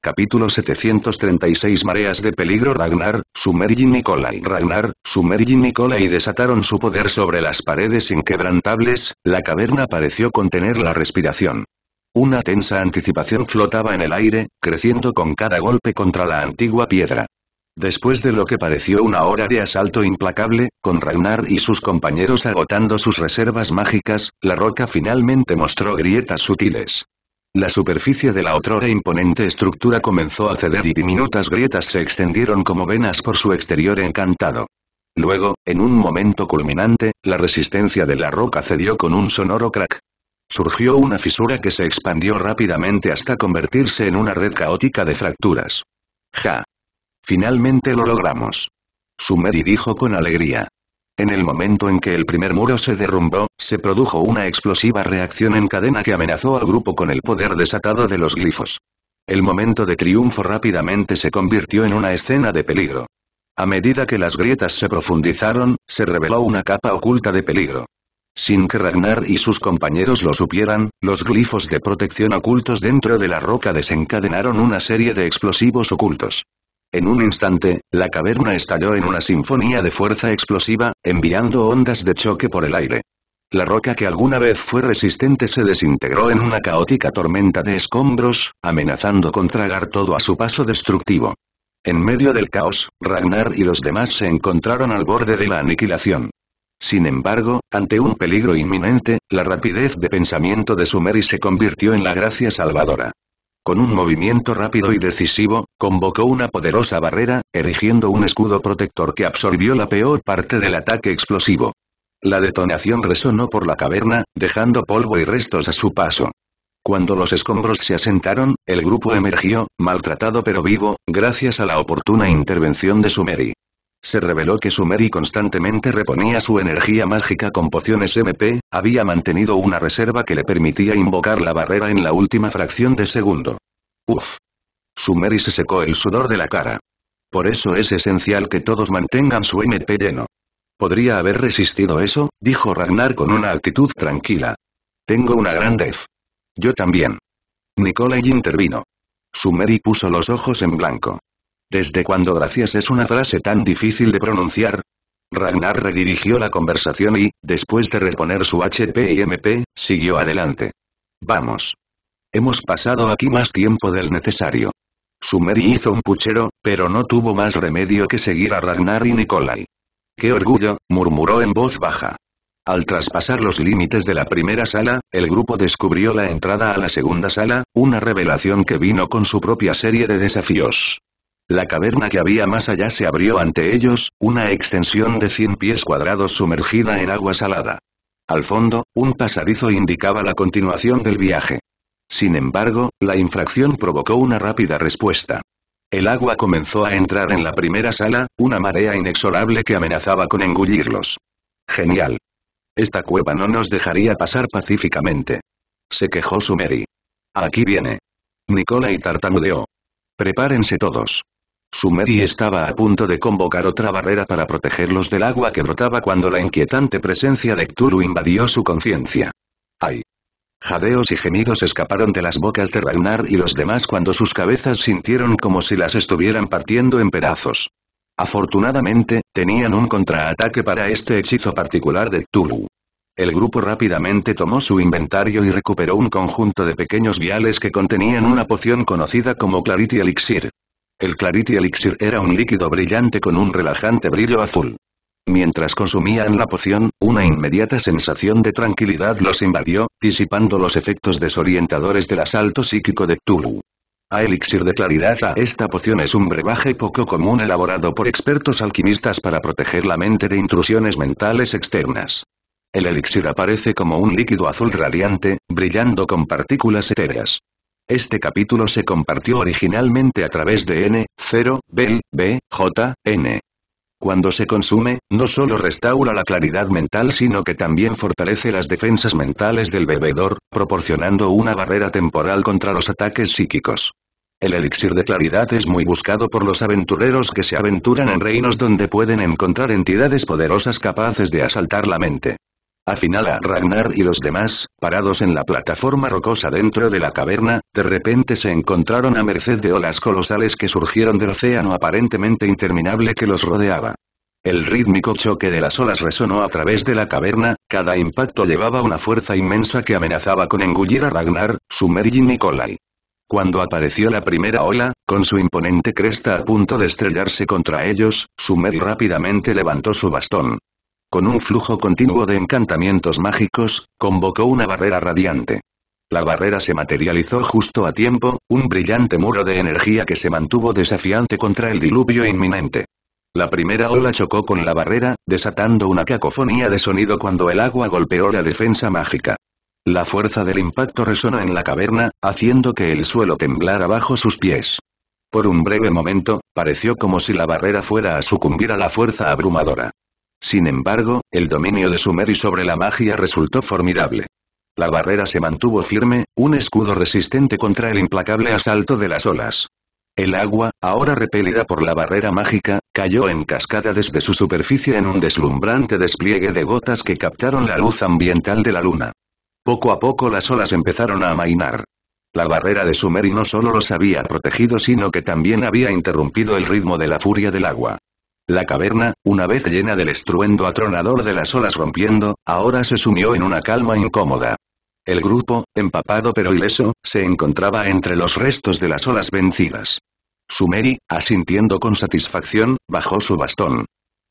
Speaker 1: Capítulo 736 Mareas de peligro Ragnar, y y Ragnar, Nicola y desataron su poder sobre las paredes inquebrantables, la caverna pareció contener la respiración. Una tensa anticipación flotaba en el aire, creciendo con cada golpe contra la antigua piedra. Después de lo que pareció una hora de asalto implacable, con Ragnar y sus compañeros agotando sus reservas mágicas, la roca finalmente mostró grietas sutiles. La superficie de la otrora imponente estructura comenzó a ceder y diminutas grietas se extendieron como venas por su exterior encantado. Luego, en un momento culminante, la resistencia de la roca cedió con un sonoro crack. Surgió una fisura que se expandió rápidamente hasta convertirse en una red caótica de fracturas. ¡Ja! Finalmente lo logramos. Sumeri dijo con alegría. En el momento en que el primer muro se derrumbó, se produjo una explosiva reacción en cadena que amenazó al grupo con el poder desatado de los glifos. El momento de triunfo rápidamente se convirtió en una escena de peligro. A medida que las grietas se profundizaron, se reveló una capa oculta de peligro. Sin que Ragnar y sus compañeros lo supieran, los glifos de protección ocultos dentro de la roca desencadenaron una serie de explosivos ocultos. En un instante, la caverna estalló en una sinfonía de fuerza explosiva, enviando ondas de choque por el aire. La roca que alguna vez fue resistente se desintegró en una caótica tormenta de escombros, amenazando con tragar todo a su paso destructivo. En medio del caos, Ragnar y los demás se encontraron al borde de la aniquilación. Sin embargo, ante un peligro inminente, la rapidez de pensamiento de Sumeri se convirtió en la gracia salvadora. Con un movimiento rápido y decisivo, convocó una poderosa barrera, erigiendo un escudo protector que absorbió la peor parte del ataque explosivo. La detonación resonó por la caverna, dejando polvo y restos a su paso. Cuando los escombros se asentaron, el grupo emergió, maltratado pero vivo, gracias a la oportuna intervención de Sumeri. Se reveló que Sumeri constantemente reponía su energía mágica con pociones MP, había mantenido una reserva que le permitía invocar la barrera en la última fracción de segundo. Uf. Sumeri se secó el sudor de la cara. Por eso es esencial que todos mantengan su MP lleno. Podría haber resistido eso, dijo Ragnar con una actitud tranquila. Tengo una gran def. Yo también. Nicolai intervino. Sumeri puso los ojos en blanco. ¿Desde cuándo gracias es una frase tan difícil de pronunciar? Ragnar redirigió la conversación y, después de reponer su HP y MP, siguió adelante. Vamos. Hemos pasado aquí más tiempo del necesario. Sumeri hizo un puchero, pero no tuvo más remedio que seguir a Ragnar y Nikolai. ¡Qué orgullo! murmuró en voz baja. Al traspasar los límites de la primera sala, el grupo descubrió la entrada a la segunda sala, una revelación que vino con su propia serie de desafíos. La caverna que había más allá se abrió ante ellos, una extensión de 100 pies cuadrados sumergida en agua salada. Al fondo, un pasadizo indicaba la continuación del viaje. Sin embargo, la infracción provocó una rápida respuesta. El agua comenzó a entrar en la primera sala, una marea inexorable que amenazaba con engullirlos. Genial. Esta cueva no nos dejaría pasar pacíficamente. Se quejó Sumeri. Aquí viene. Nicola y tartamudeó. Prepárense todos. Sumeri estaba a punto de convocar otra barrera para protegerlos del agua que brotaba cuando la inquietante presencia de Cthulhu invadió su conciencia. ¡Ay! Jadeos y gemidos escaparon de las bocas de Ragnar y los demás cuando sus cabezas sintieron como si las estuvieran partiendo en pedazos. Afortunadamente, tenían un contraataque para este hechizo particular de Cthulhu. El grupo rápidamente tomó su inventario y recuperó un conjunto de pequeños viales que contenían una poción conocida como Clarity Elixir. El Clarity Elixir era un líquido brillante con un relajante brillo azul. Mientras consumían la poción, una inmediata sensación de tranquilidad los invadió, disipando los efectos desorientadores del asalto psíquico de Cthulhu. A elixir de claridad a ah, esta poción es un brebaje poco común elaborado por expertos alquimistas para proteger la mente de intrusiones mentales externas. El elixir aparece como un líquido azul radiante, brillando con partículas etéreas. Este capítulo se compartió originalmente a través de N, 0, Bell, B, J, N. Cuando se consume, no solo restaura la claridad mental sino que también fortalece las defensas mentales del bebedor, proporcionando una barrera temporal contra los ataques psíquicos. El elixir de claridad es muy buscado por los aventureros que se aventuran en reinos donde pueden encontrar entidades poderosas capaces de asaltar la mente. Al final a Ragnar y los demás, parados en la plataforma rocosa dentro de la caverna, de repente se encontraron a merced de olas colosales que surgieron del océano aparentemente interminable que los rodeaba. El rítmico choque de las olas resonó a través de la caverna, cada impacto llevaba una fuerza inmensa que amenazaba con engullir a Ragnar, Sumer y Nikolai. Cuando apareció la primera ola, con su imponente cresta a punto de estrellarse contra ellos, Sumer rápidamente levantó su bastón. Con un flujo continuo de encantamientos mágicos, convocó una barrera radiante. La barrera se materializó justo a tiempo, un brillante muro de energía que se mantuvo desafiante contra el diluvio inminente. La primera ola chocó con la barrera, desatando una cacofonía de sonido cuando el agua golpeó la defensa mágica. La fuerza del impacto resonó en la caverna, haciendo que el suelo temblara bajo sus pies. Por un breve momento, pareció como si la barrera fuera a sucumbir a la fuerza abrumadora. Sin embargo, el dominio de Sumeri sobre la magia resultó formidable. La barrera se mantuvo firme, un escudo resistente contra el implacable asalto de las olas. El agua, ahora repelida por la barrera mágica, cayó en cascada desde su superficie en un deslumbrante despliegue de gotas que captaron la luz ambiental de la luna. Poco a poco las olas empezaron a amainar. La barrera de Sumeri no solo los había protegido sino que también había interrumpido el ritmo de la furia del agua. La caverna, una vez llena del estruendo atronador de las olas rompiendo, ahora se sumió en una calma incómoda. El grupo, empapado pero ileso, se encontraba entre los restos de las olas vencidas. Sumeri, asintiendo con satisfacción, bajó su bastón.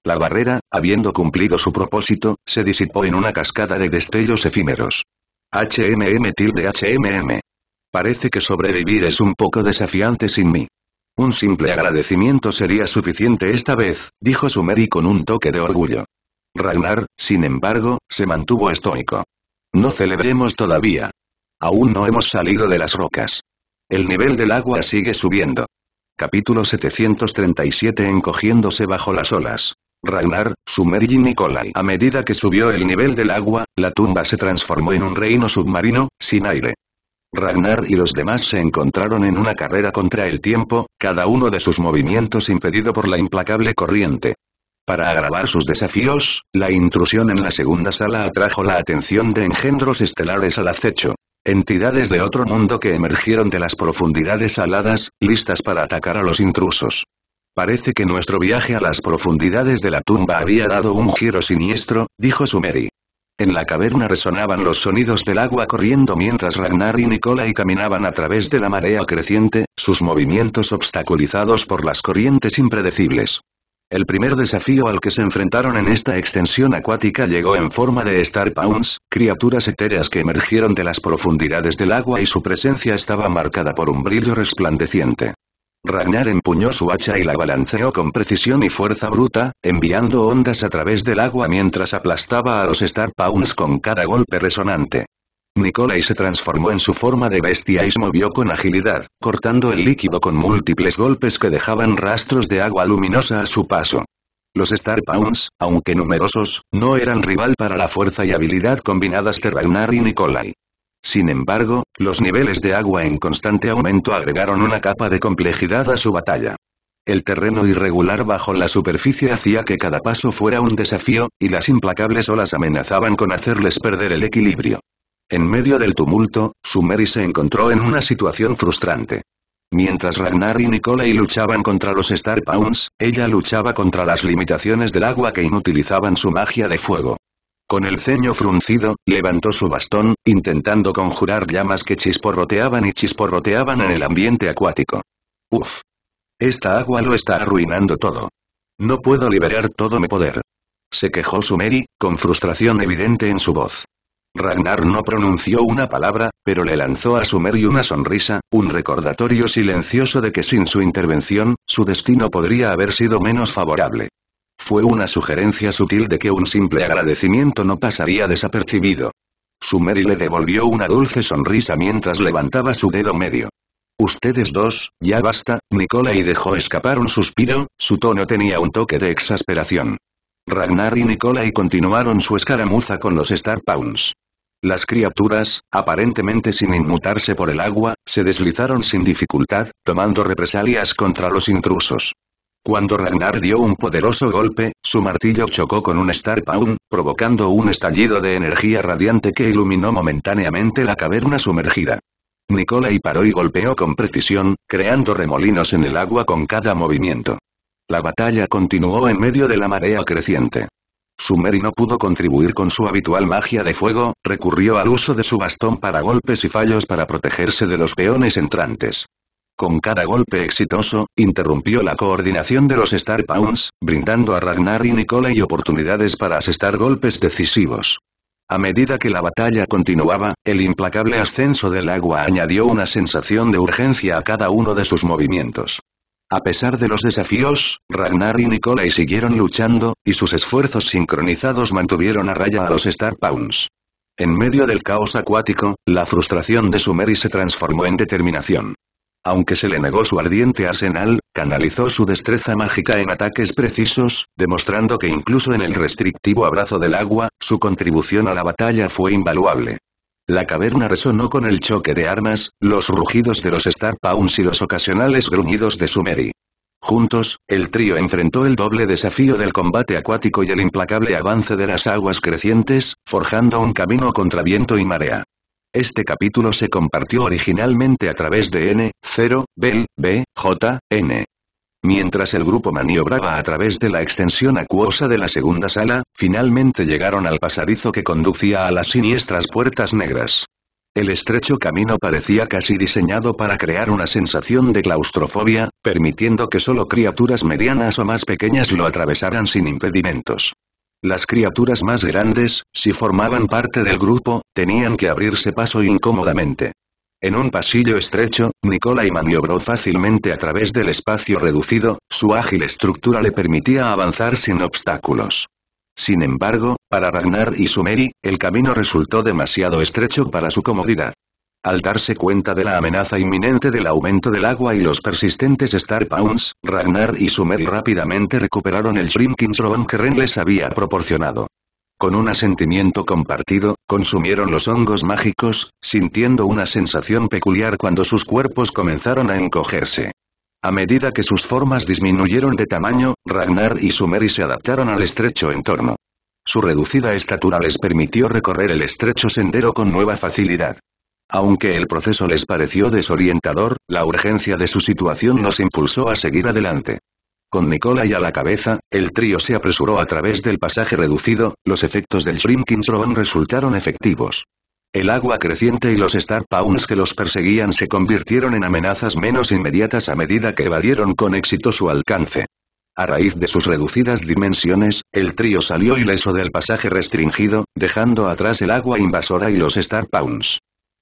Speaker 1: La barrera, habiendo cumplido su propósito, se disipó en una cascada de destellos efímeros. HMM tilde HMM. Parece que sobrevivir es un poco desafiante sin mí. Un simple agradecimiento sería suficiente esta vez, dijo Sumeri con un toque de orgullo. Ragnar, sin embargo, se mantuvo estoico. No celebremos todavía. Aún no hemos salido de las rocas. El nivel del agua sigue subiendo. Capítulo 737 Encogiéndose bajo las olas. Ragnar, Sumer y Nikolai. A medida que subió el nivel del agua, la tumba se transformó en un reino submarino, sin aire. Ragnar y los demás se encontraron en una carrera contra el tiempo, cada uno de sus movimientos impedido por la implacable corriente. Para agravar sus desafíos, la intrusión en la segunda sala atrajo la atención de engendros estelares al acecho. Entidades de otro mundo que emergieron de las profundidades aladas, listas para atacar a los intrusos. Parece que nuestro viaje a las profundidades de la tumba había dado un giro siniestro, dijo Sumeri. En la caverna resonaban los sonidos del agua corriendo mientras Ragnar y Nicolai caminaban a través de la marea creciente, sus movimientos obstaculizados por las corrientes impredecibles. El primer desafío al que se enfrentaron en esta extensión acuática llegó en forma de Star Pounds, criaturas etéreas que emergieron de las profundidades del agua y su presencia estaba marcada por un brillo resplandeciente. Ragnar empuñó su hacha y la balanceó con precisión y fuerza bruta, enviando ondas a través del agua mientras aplastaba a los Star Pounds con cada golpe resonante. Nikolai se transformó en su forma de bestia y se movió con agilidad, cortando el líquido con múltiples golpes que dejaban rastros de agua luminosa a su paso. Los Star Pounds, aunque numerosos, no eran rival para la fuerza y habilidad combinadas de Ragnar y Nikolai. Sin embargo, los niveles de agua en constante aumento agregaron una capa de complejidad a su batalla. El terreno irregular bajo la superficie hacía que cada paso fuera un desafío, y las implacables olas amenazaban con hacerles perder el equilibrio. En medio del tumulto, Sumeri se encontró en una situación frustrante. Mientras Ragnar y Nicolai luchaban contra los Star Pounds, ella luchaba contra las limitaciones del agua que inutilizaban su magia de fuego. Con el ceño fruncido, levantó su bastón, intentando conjurar llamas que chisporroteaban y chisporroteaban en el ambiente acuático. Uf. Esta agua lo está arruinando todo. No puedo liberar todo mi poder. Se quejó Sumeri, con frustración evidente en su voz. Ragnar no pronunció una palabra, pero le lanzó a Sumeri una sonrisa, un recordatorio silencioso de que sin su intervención, su destino podría haber sido menos favorable. Fue una sugerencia sutil de que un simple agradecimiento no pasaría desapercibido. Sumeri le devolvió una dulce sonrisa mientras levantaba su dedo medio. Ustedes dos, ya basta, Nicola y dejó escapar un suspiro, su tono tenía un toque de exasperación. Ragnar y Nicolai continuaron su escaramuza con los Star Pounds. Las criaturas, aparentemente sin inmutarse por el agua, se deslizaron sin dificultad, tomando represalias contra los intrusos. Cuando Ragnar dio un poderoso golpe, su martillo chocó con un Star provocando un estallido de energía radiante que iluminó momentáneamente la caverna sumergida. y paró y golpeó con precisión, creando remolinos en el agua con cada movimiento. La batalla continuó en medio de la marea creciente. Sumeri no pudo contribuir con su habitual magia de fuego, recurrió al uso de su bastón para golpes y fallos para protegerse de los peones entrantes. Con cada golpe exitoso, interrumpió la coordinación de los Star Pounds, brindando a Ragnar y y oportunidades para asestar golpes decisivos. A medida que la batalla continuaba, el implacable ascenso del agua añadió una sensación de urgencia a cada uno de sus movimientos. A pesar de los desafíos, Ragnar y Nicole siguieron luchando, y sus esfuerzos sincronizados mantuvieron a raya a los Star Pounds. En medio del caos acuático, la frustración de Sumeri se transformó en determinación aunque se le negó su ardiente arsenal, canalizó su destreza mágica en ataques precisos, demostrando que incluso en el restrictivo abrazo del agua, su contribución a la batalla fue invaluable. La caverna resonó con el choque de armas, los rugidos de los Star Pounds y los ocasionales gruñidos de Sumeri. Juntos, el trío enfrentó el doble desafío del combate acuático y el implacable avance de las aguas crecientes, forjando un camino contra viento y marea. Este capítulo se compartió originalmente a través de N, 0, Bell, B, J, N. Mientras el grupo maniobraba a través de la extensión acuosa de la segunda sala, finalmente llegaron al pasadizo que conducía a las siniestras puertas negras. El estrecho camino parecía casi diseñado para crear una sensación de claustrofobia, permitiendo que solo criaturas medianas o más pequeñas lo atravesaran sin impedimentos. Las criaturas más grandes, si formaban parte del grupo, tenían que abrirse paso incómodamente. En un pasillo estrecho, Nicolai maniobró fácilmente a través del espacio reducido, su ágil estructura le permitía avanzar sin obstáculos. Sin embargo, para Ragnar y Sumeri, el camino resultó demasiado estrecho para su comodidad. Al darse cuenta de la amenaza inminente del aumento del agua y los persistentes Star Pounds, Ragnar y Sumeri rápidamente recuperaron el Shrinking Throne que Ren les había proporcionado. Con un asentimiento compartido, consumieron los hongos mágicos, sintiendo una sensación peculiar cuando sus cuerpos comenzaron a encogerse. A medida que sus formas disminuyeron de tamaño, Ragnar y Sumeri se adaptaron al estrecho entorno. Su reducida estatura les permitió recorrer el estrecho sendero con nueva facilidad. Aunque el proceso les pareció desorientador, la urgencia de su situación los impulsó a seguir adelante. Con y a la cabeza, el trío se apresuró a través del pasaje reducido, los efectos del Shrinking Throne resultaron efectivos. El agua creciente y los Star Pounds que los perseguían se convirtieron en amenazas menos inmediatas a medida que evadieron con éxito su alcance. A raíz de sus reducidas dimensiones, el trío salió ileso del pasaje restringido, dejando atrás el agua invasora y los Star Pounds.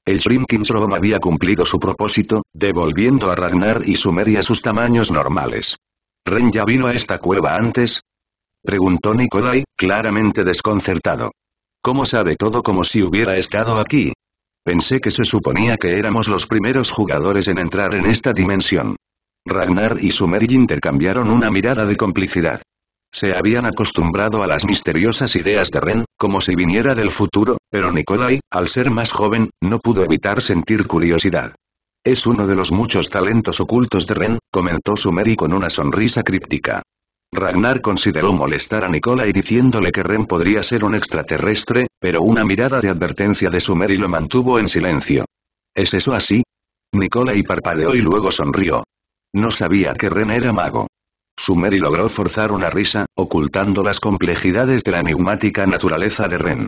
Speaker 1: El Shrinking Room había cumplido su propósito, devolviendo a Ragnar y Sumeria sus tamaños normales. ¿Ren ya vino a esta cueva antes? Preguntó Nikolai, claramente desconcertado. ¿Cómo sabe todo como si hubiera estado aquí? Pensé que se suponía que éramos los primeros jugadores en entrar en esta dimensión. Ragnar y Sumeria intercambiaron una mirada de complicidad. Se habían acostumbrado a las misteriosas ideas de Ren, como si viniera del futuro, pero Nikolai, al ser más joven, no pudo evitar sentir curiosidad. Es uno de los muchos talentos ocultos de Ren, comentó Sumeri con una sonrisa críptica. Ragnar consideró molestar a Nikolai diciéndole que Ren podría ser un extraterrestre, pero una mirada de advertencia de Sumeri lo mantuvo en silencio. ¿Es eso así? Nikolai parpadeó y luego sonrió. No sabía que Ren era mago. Sumeri logró forzar una risa, ocultando las complejidades de la enigmática naturaleza de Ren.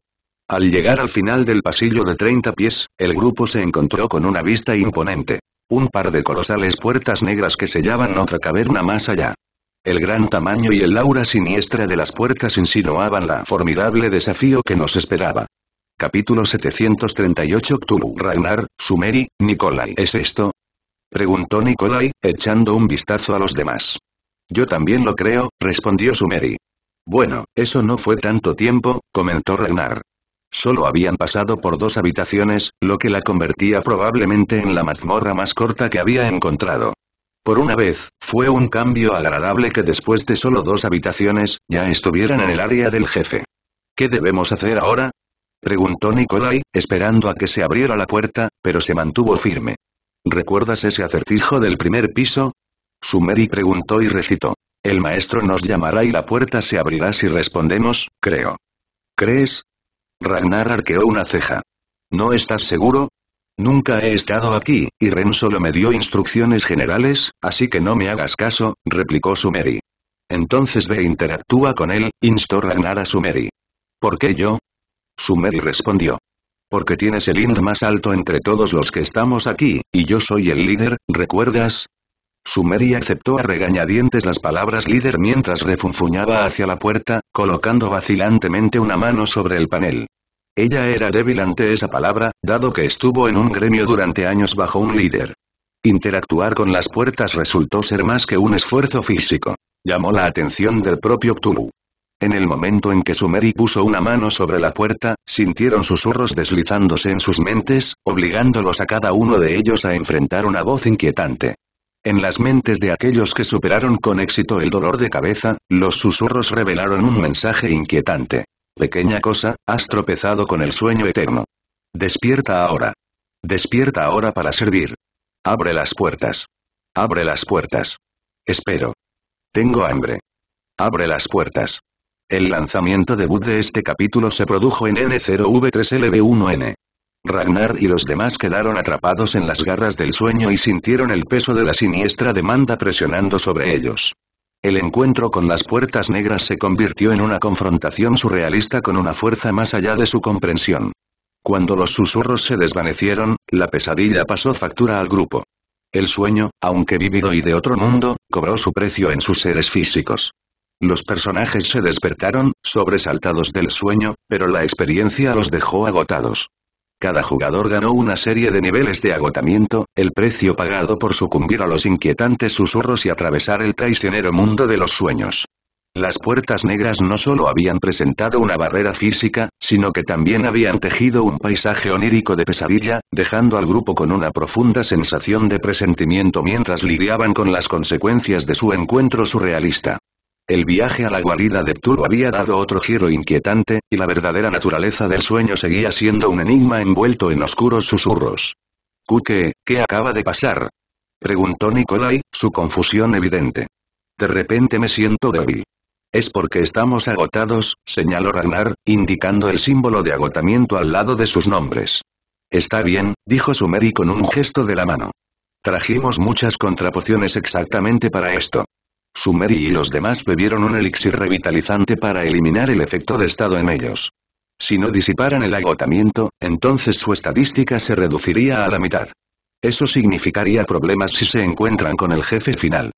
Speaker 1: Al llegar al final del pasillo de 30 pies, el grupo se encontró con una vista imponente. Un par de colosales puertas negras que sellaban otra caverna más allá. El gran tamaño y el aura siniestra de las puertas insinuaban la formidable desafío que nos esperaba. Capítulo 738 Cthulhu Ragnar, Sumeri, Nikolai ¿es esto? Preguntó Nikolai, echando un vistazo a los demás. Yo también lo creo, respondió Sumeri. Bueno, eso no fue tanto tiempo, comentó Ragnar. Solo habían pasado por dos habitaciones, lo que la convertía probablemente en la mazmorra más corta que había encontrado. Por una vez, fue un cambio agradable que después de solo dos habitaciones, ya estuvieran en el área del jefe. ¿Qué debemos hacer ahora? Preguntó Nikolai, esperando a que se abriera la puerta, pero se mantuvo firme. ¿Recuerdas ese acertijo del primer piso? Sumeri preguntó y recitó. El maestro nos llamará y la puerta se abrirá si respondemos, creo. ¿Crees? Ragnar arqueó una ceja. ¿No estás seguro? Nunca he estado aquí, y Ren solo me dio instrucciones generales, así que no me hagas caso, replicó Sumeri. Entonces ve e interactúa con él, instó Ragnar a Sumeri. ¿Por qué yo? Sumeri respondió. Porque tienes el índice más alto entre todos los que estamos aquí, y yo soy el líder, ¿recuerdas? Sumeri aceptó a regañadientes las palabras líder mientras refunfuñaba hacia la puerta, colocando vacilantemente una mano sobre el panel. Ella era débil ante esa palabra, dado que estuvo en un gremio durante años bajo un líder. Interactuar con las puertas resultó ser más que un esfuerzo físico. Llamó la atención del propio Cthulhu. En el momento en que Sumeri puso una mano sobre la puerta, sintieron susurros deslizándose en sus mentes, obligándolos a cada uno de ellos a enfrentar una voz inquietante. En las mentes de aquellos que superaron con éxito el dolor de cabeza, los susurros revelaron un mensaje inquietante. Pequeña cosa, has tropezado con el sueño eterno. Despierta ahora. Despierta ahora para servir. Abre las puertas. Abre las puertas. Espero. Tengo hambre. Abre las puertas. El lanzamiento debut de este capítulo se produjo en N0V3LB1N. Ragnar y los demás quedaron atrapados en las garras del sueño y sintieron el peso de la siniestra demanda presionando sobre ellos. El encuentro con las puertas negras se convirtió en una confrontación surrealista con una fuerza más allá de su comprensión. Cuando los susurros se desvanecieron, la pesadilla pasó factura al grupo. El sueño, aunque vivido y de otro mundo, cobró su precio en sus seres físicos. Los personajes se despertaron, sobresaltados del sueño, pero la experiencia los dejó agotados. Cada jugador ganó una serie de niveles de agotamiento, el precio pagado por sucumbir a los inquietantes susurros y atravesar el traicionero mundo de los sueños. Las puertas negras no solo habían presentado una barrera física, sino que también habían tejido un paisaje onírico de pesadilla, dejando al grupo con una profunda sensación de presentimiento mientras lidiaban con las consecuencias de su encuentro surrealista. El viaje a la guarida de Ptulo había dado otro giro inquietante, y la verdadera naturaleza del sueño seguía siendo un enigma envuelto en oscuros susurros. Kuke, ¿qué acaba de pasar? Preguntó Nikolai, su confusión evidente. De repente me siento débil. Es porque estamos agotados, señaló Ragnar, indicando el símbolo de agotamiento al lado de sus nombres. Está bien, dijo Sumeri con un gesto de la mano. Trajimos muchas contrapociones exactamente para esto. Sumeri y los demás bebieron un elixir revitalizante para eliminar el efecto de estado en ellos. Si no disiparan el agotamiento, entonces su estadística se reduciría a la mitad. Eso significaría problemas si se encuentran con el jefe final.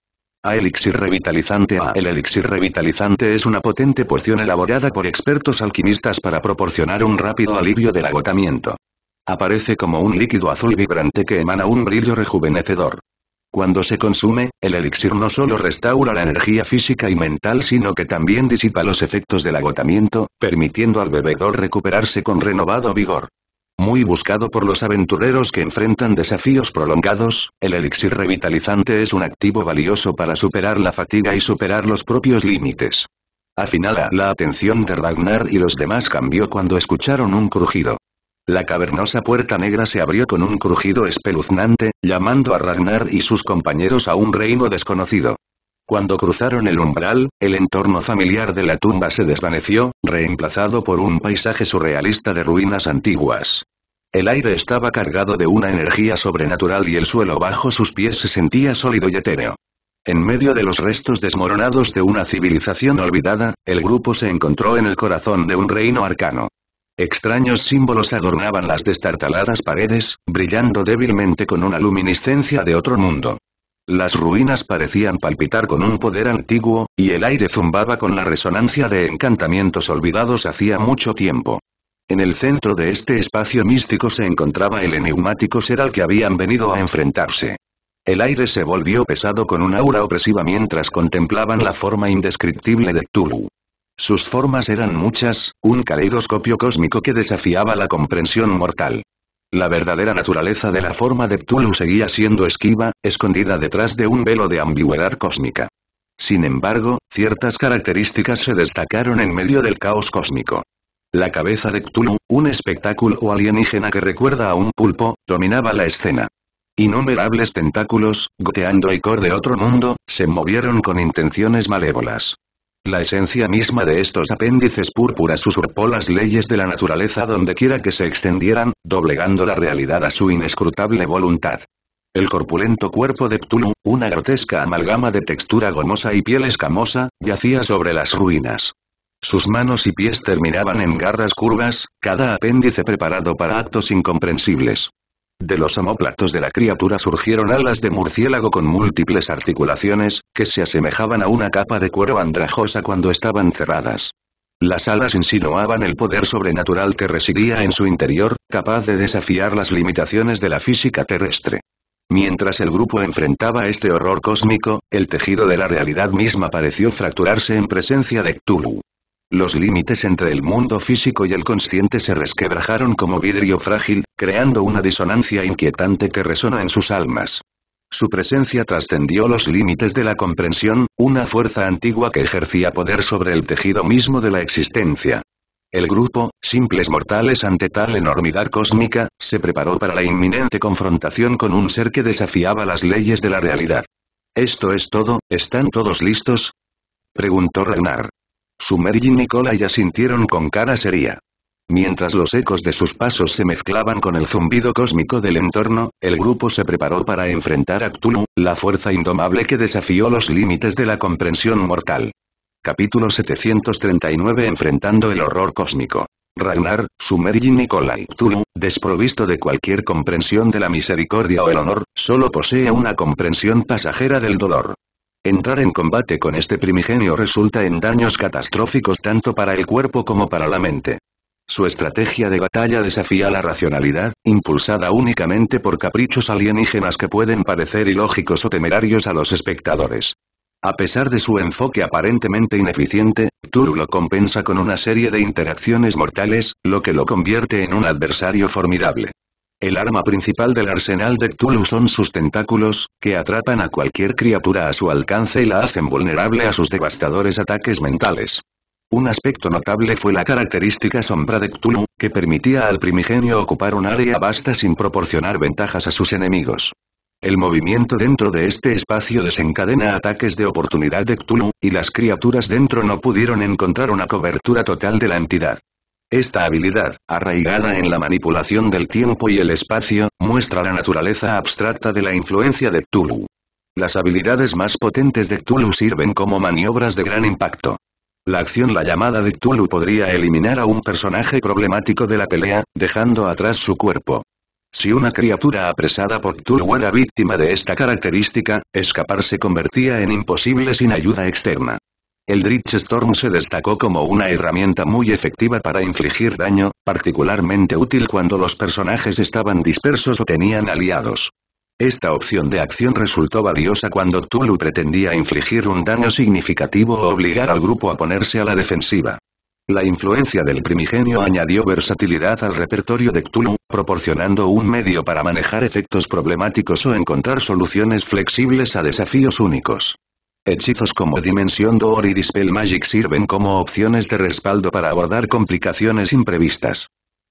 Speaker 1: A elixir revitalizante A El elixir revitalizante es una potente poción elaborada por expertos alquimistas para proporcionar un rápido alivio del agotamiento. Aparece como un líquido azul vibrante que emana un brillo rejuvenecedor. Cuando se consume, el elixir no solo restaura la energía física y mental sino que también disipa los efectos del agotamiento, permitiendo al bebedor recuperarse con renovado vigor. Muy buscado por los aventureros que enfrentan desafíos prolongados, el elixir revitalizante es un activo valioso para superar la fatiga y superar los propios límites. A final la atención de Ragnar y los demás cambió cuando escucharon un crujido. La cavernosa puerta negra se abrió con un crujido espeluznante, llamando a Ragnar y sus compañeros a un reino desconocido. Cuando cruzaron el umbral, el entorno familiar de la tumba se desvaneció, reemplazado por un paisaje surrealista de ruinas antiguas. El aire estaba cargado de una energía sobrenatural y el suelo bajo sus pies se sentía sólido y etéreo. En medio de los restos desmoronados de una civilización olvidada, el grupo se encontró en el corazón de un reino arcano. Extraños símbolos adornaban las destartaladas paredes, brillando débilmente con una luminiscencia de otro mundo. Las ruinas parecían palpitar con un poder antiguo, y el aire zumbaba con la resonancia de encantamientos olvidados hacía mucho tiempo. En el centro de este espacio místico se encontraba el enigmático ser al que habían venido a enfrentarse. El aire se volvió pesado con un aura opresiva mientras contemplaban la forma indescriptible de Tulu. Sus formas eran muchas, un caleidoscopio cósmico que desafiaba la comprensión mortal. La verdadera naturaleza de la forma de Cthulhu seguía siendo esquiva, escondida detrás de un velo de ambigüedad cósmica. Sin embargo, ciertas características se destacaron en medio del caos cósmico. La cabeza de Cthulhu, un espectáculo alienígena que recuerda a un pulpo, dominaba la escena. Innumerables tentáculos, goteando y cor de otro mundo, se movieron con intenciones malévolas la esencia misma de estos apéndices púrpuras usurpó las leyes de la naturaleza dondequiera que se extendieran, doblegando la realidad a su inescrutable voluntad. El corpulento cuerpo de Ptulum, una grotesca amalgama de textura gomosa y piel escamosa, yacía sobre las ruinas. Sus manos y pies terminaban en garras curvas, cada apéndice preparado para actos incomprensibles. De los homóplatos de la criatura surgieron alas de murciélago con múltiples articulaciones, que se asemejaban a una capa de cuero andrajosa cuando estaban cerradas. Las alas insinuaban el poder sobrenatural que residía en su interior, capaz de desafiar las limitaciones de la física terrestre. Mientras el grupo enfrentaba este horror cósmico, el tejido de la realidad misma pareció fracturarse en presencia de Cthulhu. Los límites entre el mundo físico y el consciente se resquebrajaron como vidrio frágil, creando una disonancia inquietante que resona en sus almas. Su presencia trascendió los límites de la comprensión, una fuerza antigua que ejercía poder sobre el tejido mismo de la existencia. El grupo, simples mortales ante tal enormidad cósmica, se preparó para la inminente confrontación con un ser que desafiaba las leyes de la realidad. ¿Esto es todo? ¿Están todos listos? Preguntó Ragnar sumer y ya sintieron con cara seria. Mientras los ecos de sus pasos se mezclaban con el zumbido cósmico del entorno, el grupo se preparó para enfrentar a Cthulhu, la fuerza indomable que desafió los límites de la comprensión mortal. Capítulo 739 Enfrentando el horror cósmico. Ragnar, Sumer y y Cthulhu, desprovisto de cualquier comprensión de la misericordia o el honor, solo posee una comprensión pasajera del dolor. Entrar en combate con este primigenio resulta en daños catastróficos tanto para el cuerpo como para la mente. Su estrategia de batalla desafía la racionalidad, impulsada únicamente por caprichos alienígenas que pueden parecer ilógicos o temerarios a los espectadores. A pesar de su enfoque aparentemente ineficiente, Tulu lo compensa con una serie de interacciones mortales, lo que lo convierte en un adversario formidable. El arma principal del arsenal de Cthulhu son sus tentáculos, que atrapan a cualquier criatura a su alcance y la hacen vulnerable a sus devastadores ataques mentales. Un aspecto notable fue la característica sombra de Cthulhu, que permitía al primigenio ocupar un área vasta sin proporcionar ventajas a sus enemigos. El movimiento dentro de este espacio desencadena ataques de oportunidad de Cthulhu, y las criaturas dentro no pudieron encontrar una cobertura total de la entidad. Esta habilidad, arraigada en la manipulación del tiempo y el espacio, muestra la naturaleza abstracta de la influencia de Cthulhu. Las habilidades más potentes de Cthulhu sirven como maniobras de gran impacto. La acción La llamada de Cthulhu podría eliminar a un personaje problemático de la pelea, dejando atrás su cuerpo. Si una criatura apresada por Cthulhu era víctima de esta característica, escapar se convertía en imposible sin ayuda externa. El Dritch Storm se destacó como una herramienta muy efectiva para infligir daño, particularmente útil cuando los personajes estaban dispersos o tenían aliados. Esta opción de acción resultó valiosa cuando Tulu pretendía infligir un daño significativo o obligar al grupo a ponerse a la defensiva. La influencia del primigenio añadió versatilidad al repertorio de Cthulhu, proporcionando un medio para manejar efectos problemáticos o encontrar soluciones flexibles a desafíos únicos. Hechizos como Dimensión Door y Dispel Magic sirven como opciones de respaldo para abordar complicaciones imprevistas.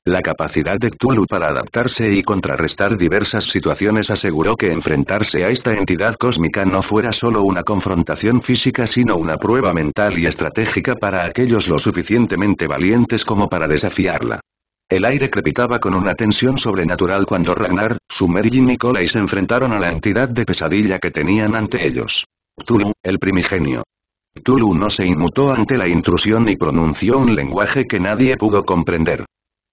Speaker 1: La capacidad de Cthulhu para adaptarse y contrarrestar diversas situaciones aseguró que enfrentarse a esta entidad cósmica no fuera solo una confrontación física sino una prueba mental y estratégica para aquellos lo suficientemente valientes como para desafiarla. El aire crepitaba con una tensión sobrenatural cuando Ragnar, Sumer y Nicolai se enfrentaron a la entidad de pesadilla que tenían ante ellos. Tulu, el primigenio. Tulu no se inmutó ante la intrusión y pronunció un lenguaje que nadie pudo comprender.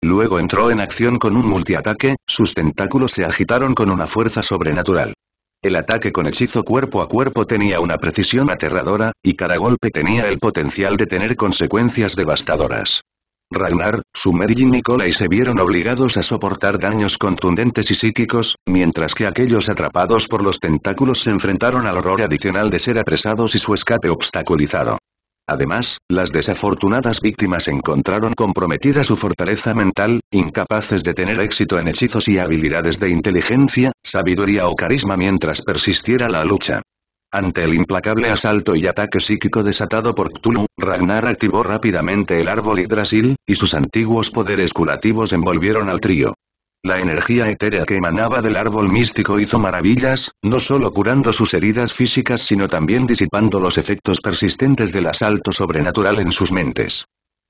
Speaker 1: Luego entró en acción con un multiataque, sus tentáculos se agitaron con una fuerza sobrenatural. El ataque con hechizo cuerpo a cuerpo tenía una precisión aterradora, y cada golpe tenía el potencial de tener consecuencias devastadoras. Ragnar, Sumer y Nicola se vieron obligados a soportar daños contundentes y psíquicos, mientras que aquellos atrapados por los tentáculos se enfrentaron al horror adicional de ser apresados y su escape obstaculizado. Además, las desafortunadas víctimas encontraron comprometida su fortaleza mental, incapaces de tener éxito en hechizos y habilidades de inteligencia, sabiduría o carisma mientras persistiera la lucha. Ante el implacable asalto y ataque psíquico desatado por Cthulhu, Ragnar activó rápidamente el árbol Yggdrasil, y sus antiguos poderes curativos envolvieron al trío. La energía etérea que emanaba del árbol místico hizo maravillas, no solo curando sus heridas físicas sino también disipando los efectos persistentes del asalto sobrenatural en sus mentes.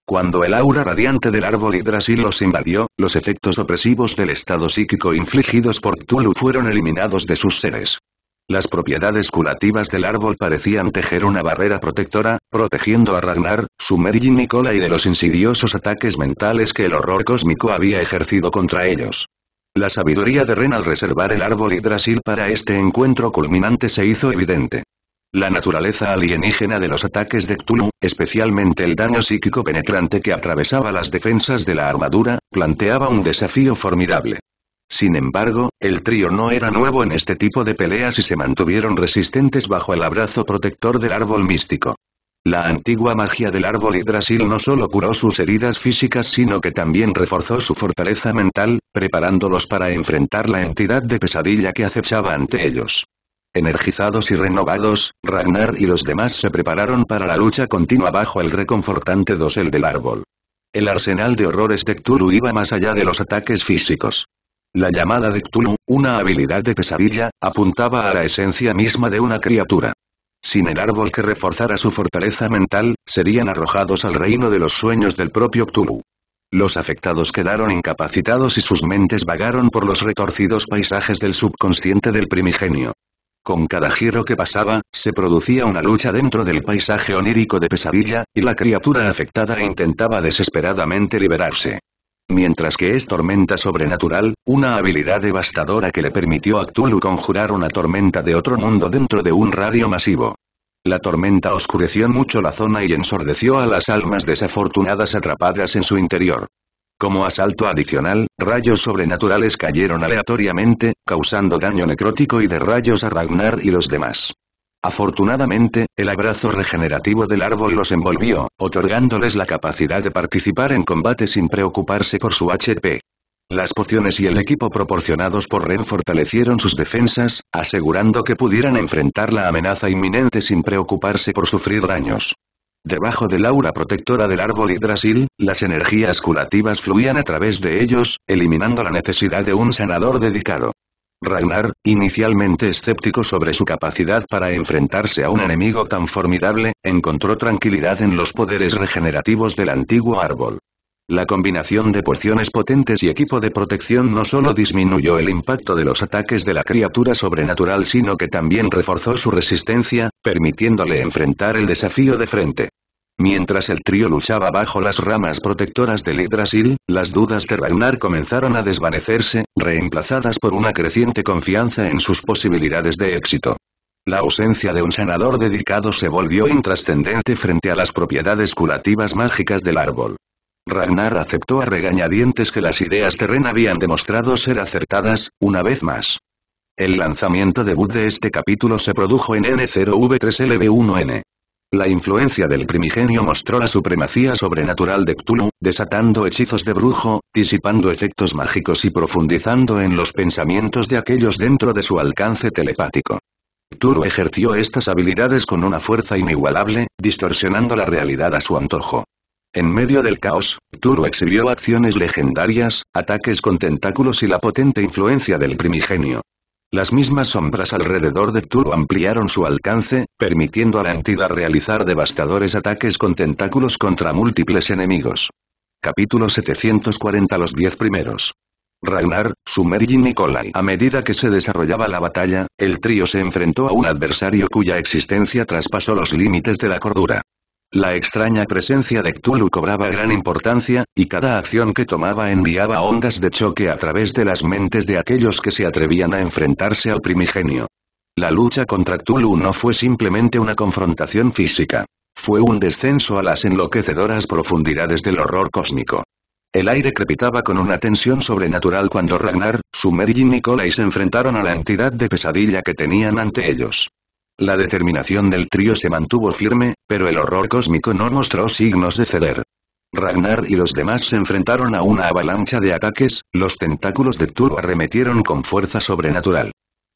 Speaker 1: Cuando el aura radiante del árbol Yggdrasil los invadió, los efectos opresivos del estado psíquico infligidos por Cthulhu fueron eliminados de sus seres. Las propiedades curativas del árbol parecían tejer una barrera protectora, protegiendo a Ragnar, Sumer y Nicola y de los insidiosos ataques mentales que el horror cósmico había ejercido contra ellos. La sabiduría de Ren al reservar el árbol Yggdrasil para este encuentro culminante se hizo evidente. La naturaleza alienígena de los ataques de Cthulhu, especialmente el daño psíquico penetrante que atravesaba las defensas de la armadura, planteaba un desafío formidable. Sin embargo, el trío no era nuevo en este tipo de peleas y se mantuvieron resistentes bajo el abrazo protector del árbol místico. La antigua magia del árbol hidrasil no solo curó sus heridas físicas sino que también reforzó su fortaleza mental, preparándolos para enfrentar la entidad de pesadilla que acechaba ante ellos. Energizados y renovados, Ragnar y los demás se prepararon para la lucha continua bajo el reconfortante dosel del árbol. El arsenal de horrores de Cthulhu iba más allá de los ataques físicos. La llamada de Cthulhu, una habilidad de pesadilla, apuntaba a la esencia misma de una criatura. Sin el árbol que reforzara su fortaleza mental, serían arrojados al reino de los sueños del propio Cthulhu. Los afectados quedaron incapacitados y sus mentes vagaron por los retorcidos paisajes del subconsciente del primigenio. Con cada giro que pasaba, se producía una lucha dentro del paisaje onírico de pesadilla, y la criatura afectada intentaba desesperadamente liberarse. Mientras que es tormenta sobrenatural, una habilidad devastadora que le permitió a Cthulhu conjurar una tormenta de otro mundo dentro de un radio masivo. La tormenta oscureció mucho la zona y ensordeció a las almas desafortunadas atrapadas en su interior. Como asalto adicional, rayos sobrenaturales cayeron aleatoriamente, causando daño necrótico y de rayos a Ragnar y los demás. Afortunadamente, el abrazo regenerativo del árbol los envolvió, otorgándoles la capacidad de participar en combate sin preocuparse por su HP. Las pociones y el equipo proporcionados por Ren fortalecieron sus defensas, asegurando que pudieran enfrentar la amenaza inminente sin preocuparse por sufrir daños. Debajo del aura protectora del árbol hidrasil, las energías curativas fluían a través de ellos, eliminando la necesidad de un sanador dedicado. Ragnar, inicialmente escéptico sobre su capacidad para enfrentarse a un enemigo tan formidable, encontró tranquilidad en los poderes regenerativos del antiguo árbol. La combinación de porciones potentes y equipo de protección no solo disminuyó el impacto de los ataques de la criatura sobrenatural sino que también reforzó su resistencia, permitiéndole enfrentar el desafío de frente. Mientras el trío luchaba bajo las ramas protectoras del Yggdrasil, las dudas de Ragnar comenzaron a desvanecerse, reemplazadas por una creciente confianza en sus posibilidades de éxito. La ausencia de un sanador dedicado se volvió intrascendente frente a las propiedades curativas mágicas del árbol. Ragnar aceptó a regañadientes que las ideas de Ren habían demostrado ser acertadas, una vez más. El lanzamiento debut de este capítulo se produjo en N0V3LB1N. La influencia del primigenio mostró la supremacía sobrenatural de Cthulhu, desatando hechizos de brujo, disipando efectos mágicos y profundizando en los pensamientos de aquellos dentro de su alcance telepático. Cthulhu ejerció estas habilidades con una fuerza inigualable, distorsionando la realidad a su antojo. En medio del caos, Cthulhu exhibió acciones legendarias, ataques con tentáculos y la potente influencia del primigenio. Las mismas sombras alrededor de Turo ampliaron su alcance, permitiendo a la entidad realizar devastadores ataques con tentáculos contra múltiples enemigos. Capítulo 740 Los 10 primeros. Ragnar, Sumer y Nikolai. A medida que se desarrollaba la batalla, el trío se enfrentó a un adversario cuya existencia traspasó los límites de la cordura. La extraña presencia de Cthulhu cobraba gran importancia, y cada acción que tomaba enviaba ondas de choque a través de las mentes de aquellos que se atrevían a enfrentarse al primigenio. La lucha contra Cthulhu no fue simplemente una confrontación física. Fue un descenso a las enloquecedoras profundidades del horror cósmico. El aire crepitaba con una tensión sobrenatural cuando Ragnar, Sumer y Nicolai se enfrentaron a la entidad de pesadilla que tenían ante ellos. La determinación del trío se mantuvo firme, pero el horror cósmico no mostró signos de ceder. Ragnar y los demás se enfrentaron a una avalancha de ataques, los tentáculos de Tulu arremetieron con fuerza sobrenatural.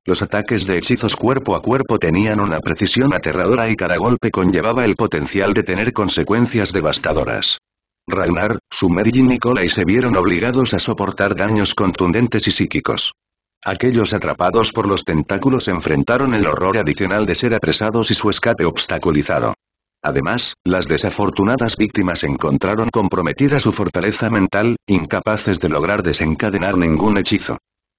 Speaker 1: Los ataques de hechizos cuerpo a cuerpo tenían una precisión aterradora y cada golpe conllevaba el potencial de tener consecuencias devastadoras. Ragnar, Sumer y Nikolai se vieron obligados a soportar daños contundentes y psíquicos. Aquellos atrapados por los tentáculos enfrentaron el horror adicional de ser apresados y su escape obstaculizado. Además, las desafortunadas víctimas encontraron comprometida su fortaleza mental, incapaces de lograr desencadenar ningún hechizo.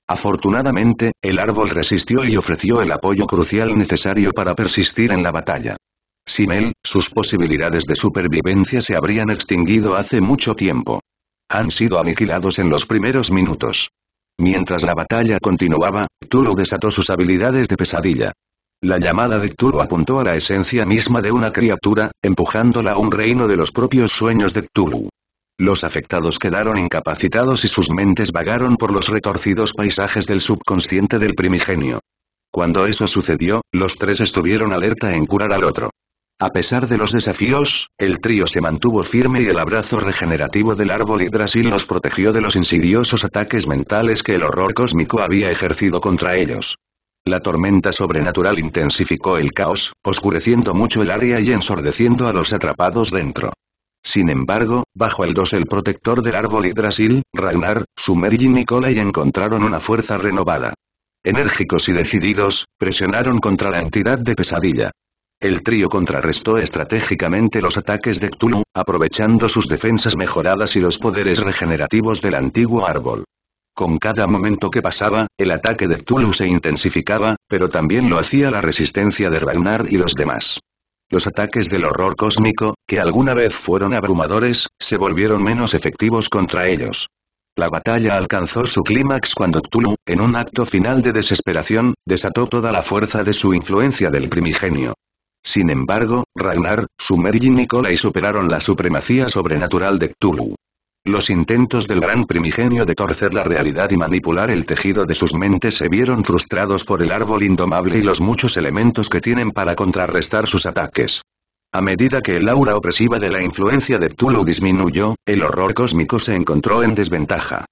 Speaker 1: Afortunadamente, el árbol resistió y ofreció el apoyo crucial necesario para persistir en la batalla. Sin él, sus posibilidades de supervivencia se habrían extinguido hace mucho tiempo. Han sido aniquilados en los primeros minutos. Mientras la batalla continuaba, Tulu desató sus habilidades de pesadilla. La llamada de Cthulhu apuntó a la esencia misma de una criatura, empujándola a un reino de los propios sueños de Cthulhu. Los afectados quedaron incapacitados y sus mentes vagaron por los retorcidos paisajes del subconsciente del primigenio. Cuando eso sucedió, los tres estuvieron alerta en curar al otro. A pesar de los desafíos, el trío se mantuvo firme y el abrazo regenerativo del árbol hidrasil los protegió de los insidiosos ataques mentales que el horror cósmico había ejercido contra ellos. La tormenta sobrenatural intensificó el caos, oscureciendo mucho el área y ensordeciendo a los atrapados dentro. Sin embargo, bajo el 2 el protector del árbol Yggdrasil, Ragnar, Sumer y Nikolai encontraron una fuerza renovada. Enérgicos y decididos, presionaron contra la entidad de pesadilla. El trío contrarrestó estratégicamente los ataques de Cthulhu, aprovechando sus defensas mejoradas y los poderes regenerativos del antiguo árbol. Con cada momento que pasaba, el ataque de Cthulhu se intensificaba, pero también lo hacía la resistencia de Ragnar y los demás. Los ataques del horror cósmico, que alguna vez fueron abrumadores, se volvieron menos efectivos contra ellos. La batalla alcanzó su clímax cuando Cthulhu, en un acto final de desesperación, desató toda la fuerza de su influencia del primigenio. Sin embargo, Ragnar, Sumer y Nikolai superaron la supremacía sobrenatural de Cthulhu. Los intentos del gran primigenio de torcer la realidad y manipular el tejido de sus mentes se vieron frustrados por el árbol indomable y los muchos elementos que tienen para contrarrestar sus ataques. A medida que el aura opresiva de la influencia de Tulu disminuyó, el horror cósmico se encontró en desventaja.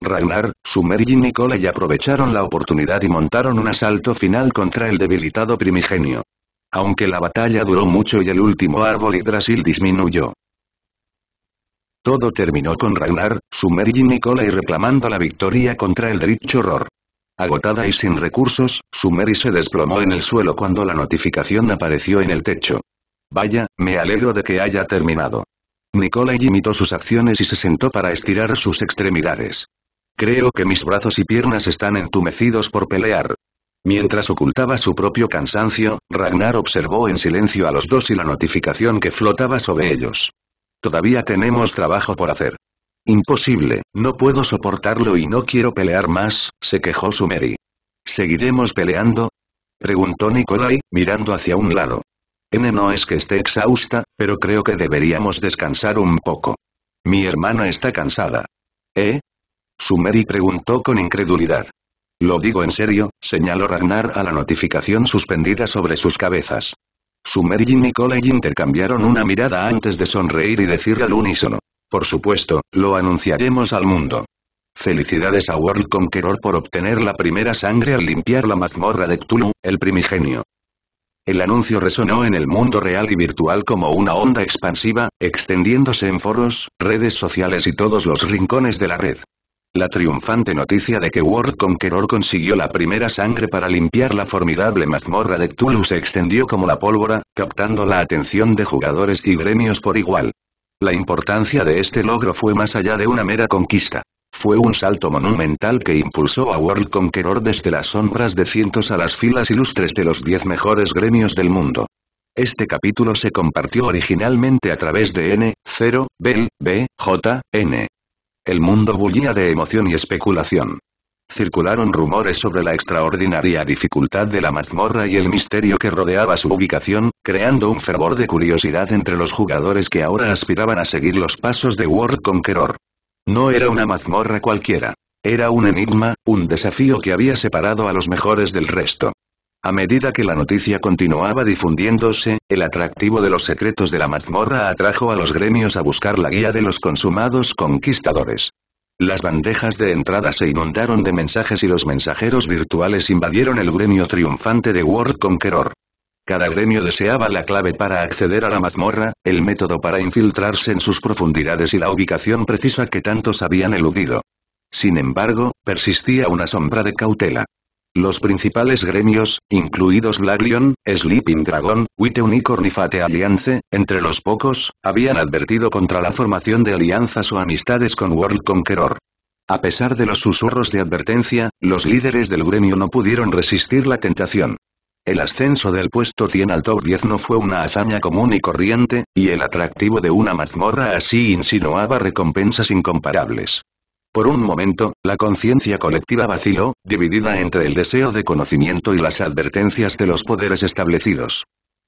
Speaker 1: Ragnar, Sumer y ya aprovecharon la oportunidad y montaron un asalto final contra el debilitado primigenio. Aunque la batalla duró mucho y el último árbol Yggdrasil disminuyó, todo terminó con Ragnar, y Nicola y reclamando la victoria contra el Dritch Horror. Agotada y sin recursos, Sumeri se desplomó en el suelo cuando la notificación apareció en el techo. Vaya, me alegro de que haya terminado. Nicola imitó sus acciones y se sentó para estirar sus extremidades. Creo que mis brazos y piernas están entumecidos por pelear. Mientras ocultaba su propio cansancio, Ragnar observó en silencio a los dos y la notificación que flotaba sobre ellos. Todavía tenemos trabajo por hacer. Imposible, no puedo soportarlo y no quiero pelear más, se quejó Sumeri. ¿Seguiremos peleando? Preguntó Nikolai, mirando hacia un lado. N no es que esté exhausta, pero creo que deberíamos descansar un poco. Mi hermana está cansada. ¿Eh? Sumeri preguntó con incredulidad. Lo digo en serio, señaló Ragnar a la notificación suspendida sobre sus cabezas. Sumer y Nicole intercambiaron una mirada antes de sonreír y decir al unísono. Por supuesto, lo anunciaremos al mundo. Felicidades a World Conqueror por obtener la primera sangre al limpiar la mazmorra de Cthulhu, el primigenio. El anuncio resonó en el mundo real y virtual como una onda expansiva, extendiéndose en foros, redes sociales y todos los rincones de la red la triunfante noticia de que World Conqueror consiguió la primera sangre para limpiar la formidable mazmorra de Cthulhu se extendió como la pólvora, captando la atención de jugadores y gremios por igual. La importancia de este logro fue más allá de una mera conquista. Fue un salto monumental que impulsó a World Conqueror desde las sombras de cientos a las filas ilustres de los diez mejores gremios del mundo. Este capítulo se compartió originalmente a través de N, 0, Bell, B, J, N, el mundo bullía de emoción y especulación. Circularon rumores sobre la extraordinaria dificultad de la mazmorra y el misterio que rodeaba su ubicación, creando un fervor de curiosidad entre los jugadores que ahora aspiraban a seguir los pasos de World Conqueror. No era una mazmorra cualquiera. Era un enigma, un desafío que había separado a los mejores del resto. A medida que la noticia continuaba difundiéndose, el atractivo de los secretos de la mazmorra atrajo a los gremios a buscar la guía de los consumados conquistadores. Las bandejas de entrada se inundaron de mensajes y los mensajeros virtuales invadieron el gremio triunfante de World Conqueror. Cada gremio deseaba la clave para acceder a la mazmorra, el método para infiltrarse en sus profundidades y la ubicación precisa que tantos habían eludido. Sin embargo, persistía una sombra de cautela. Los principales gremios, incluidos Blaglion, Sleeping Dragon, White Unicorn y Fate Alliance, entre los pocos, habían advertido contra la formación de alianzas o amistades con World Conqueror. A pesar de los susurros de advertencia, los líderes del gremio no pudieron resistir la tentación. El ascenso del puesto 100 al top 10 no fue una hazaña común y corriente, y el atractivo de una mazmorra así insinuaba recompensas incomparables. Por un momento, la conciencia colectiva vaciló, dividida entre el deseo de conocimiento y las advertencias de los poderes establecidos.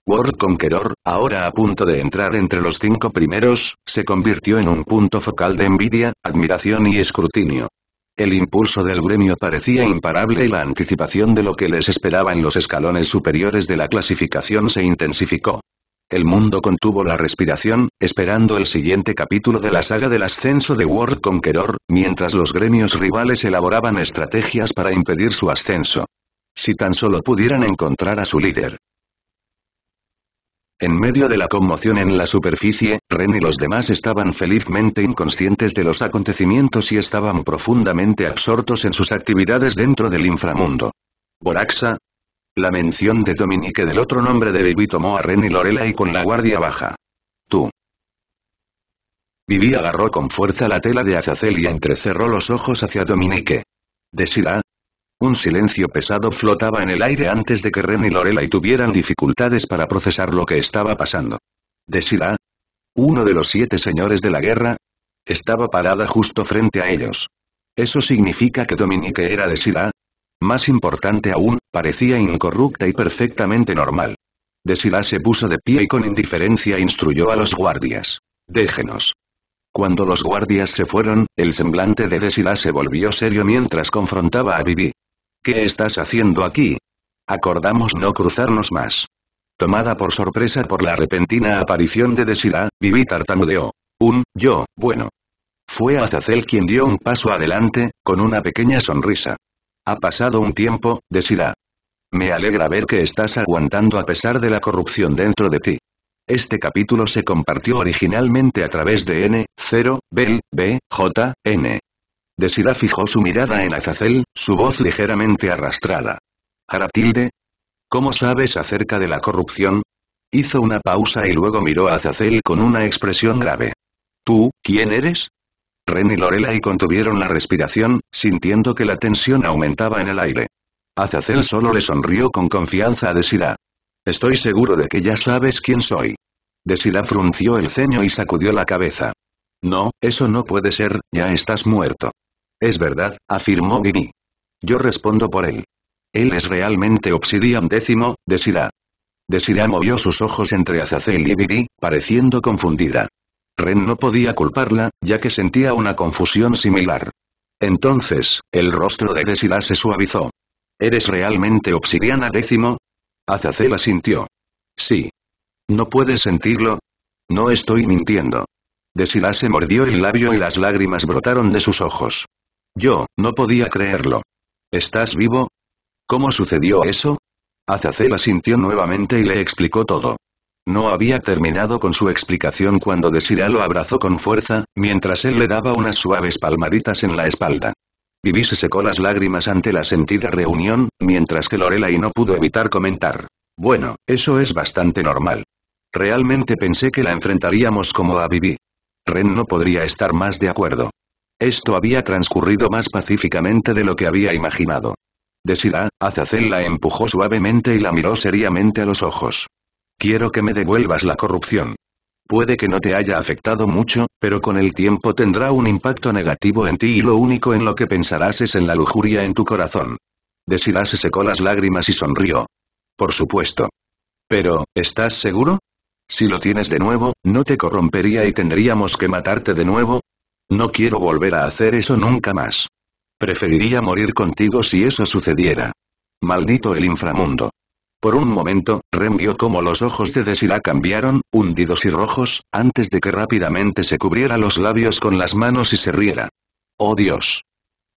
Speaker 1: World Conqueror, ahora a punto de entrar entre los cinco primeros, se convirtió en un punto focal de envidia, admiración y escrutinio. El impulso del gremio parecía imparable y la anticipación de lo que les esperaba en los escalones superiores de la clasificación se intensificó. El mundo contuvo la respiración, esperando el siguiente capítulo de la saga del ascenso de World Conqueror, mientras los gremios rivales elaboraban estrategias para impedir su ascenso. Si tan solo pudieran encontrar a su líder. En medio de la conmoción en la superficie, Ren y los demás estaban felizmente inconscientes de los acontecimientos y estaban profundamente absortos en sus actividades dentro del inframundo. Boraxa, la mención de Dominique del otro nombre de Bibi tomó a Ren y y con la guardia baja. Tú. Bibi agarró con fuerza la tela de Azazel y entrecerró los ojos hacia Dominique. Desira. Un silencio pesado flotaba en el aire antes de que Ren y y tuvieran dificultades para procesar lo que estaba pasando. Desira. ¿Uno de los siete señores de la guerra? Estaba parada justo frente a ellos. ¿Eso significa que Dominique era Desirá? Más importante aún, parecía incorrupta y perfectamente normal. Desilá se puso de pie y con indiferencia instruyó a los guardias. Déjenos. Cuando los guardias se fueron, el semblante de Desilá se volvió serio mientras confrontaba a Vivi. ¿Qué estás haciendo aquí? Acordamos no cruzarnos más. Tomada por sorpresa por la repentina aparición de Desilá, Vivi tartamudeó. Un, yo, bueno. Fue Azazel quien dio un paso adelante, con una pequeña sonrisa. Ha pasado un tiempo, Desira. Me alegra ver que estás aguantando a pesar de la corrupción dentro de ti. Este capítulo se compartió originalmente a través de N, 0, Bel, B, J, N. Desira fijó su mirada en Azazel, su voz ligeramente arrastrada. Aratilde. ¿Cómo sabes acerca de la corrupción? Hizo una pausa y luego miró a Azazel con una expresión grave. ¿Tú, quién eres? Ren y Lorelai contuvieron la respiración, sintiendo que la tensión aumentaba en el aire. Azazel solo le sonrió con confianza a Desira. Estoy seguro de que ya sabes quién soy. Desira frunció el ceño y sacudió la cabeza. No, eso no puede ser, ya estás muerto. Es verdad, afirmó Vivi. Yo respondo por él. Él es realmente Obsidian X, Desira. Desira movió sus ojos entre Azazel y Vivi, pareciendo confundida. Ren no podía culparla, ya que sentía una confusión similar. Entonces, el rostro de Desila se suavizó. ¿Eres realmente obsidiana décimo? Azacela sintió. Sí. ¿No puedes sentirlo? No estoy mintiendo. Desila se mordió el labio y las lágrimas brotaron de sus ojos. Yo, no podía creerlo. ¿Estás vivo? ¿Cómo sucedió eso? Azacela sintió nuevamente y le explicó todo. No había terminado con su explicación cuando Desira lo abrazó con fuerza, mientras él le daba unas suaves palmaditas en la espalda. Vivi se secó las lágrimas ante la sentida reunión, mientras que Lorelai no pudo evitar comentar. Bueno, eso es bastante normal. Realmente pensé que la enfrentaríamos como a Vivi. Ren no podría estar más de acuerdo. Esto había transcurrido más pacíficamente de lo que había imaginado. Desirá, Azazel la empujó suavemente y la miró seriamente a los ojos. Quiero que me devuelvas la corrupción. Puede que no te haya afectado mucho, pero con el tiempo tendrá un impacto negativo en ti y lo único en lo que pensarás es en la lujuria en tu corazón. Desirá secó las lágrimas y sonrió. Por supuesto. Pero, ¿estás seguro? Si lo tienes de nuevo, ¿no te corrompería y tendríamos que matarte de nuevo? No quiero volver a hacer eso nunca más. Preferiría morir contigo si eso sucediera. Maldito el inframundo. Por un momento, Ren vio cómo los ojos de Desira cambiaron, hundidos y rojos, antes de que rápidamente se cubriera los labios con las manos y se riera. ¡Oh Dios!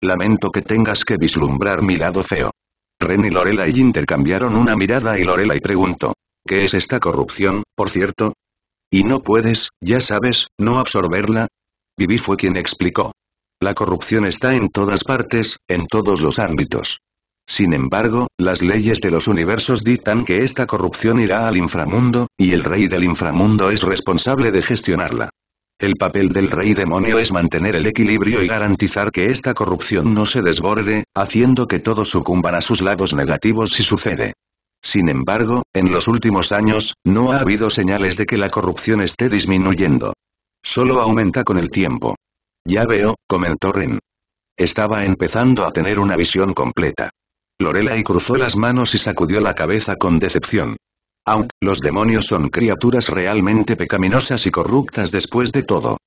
Speaker 1: Lamento que tengas que vislumbrar mi lado feo. Ren y Lorela intercambiaron una mirada y Lorela y preguntó. ¿Qué es esta corrupción, por cierto? Y no puedes, ya sabes, no absorberla. Vivi fue quien explicó. La corrupción está en todas partes, en todos los ámbitos. Sin embargo, las leyes de los universos dictan que esta corrupción irá al inframundo, y el rey del inframundo es responsable de gestionarla. El papel del rey demonio es mantener el equilibrio y garantizar que esta corrupción no se desborde, haciendo que todos sucumban a sus lados negativos si sucede. Sin embargo, en los últimos años, no ha habido señales de que la corrupción esté disminuyendo. Solo aumenta con el tiempo. Ya veo, comentó Ren. Estaba empezando a tener una visión completa. Lorelai cruzó las manos y sacudió la cabeza con decepción. Aunque los demonios son criaturas realmente pecaminosas y corruptas después de todo.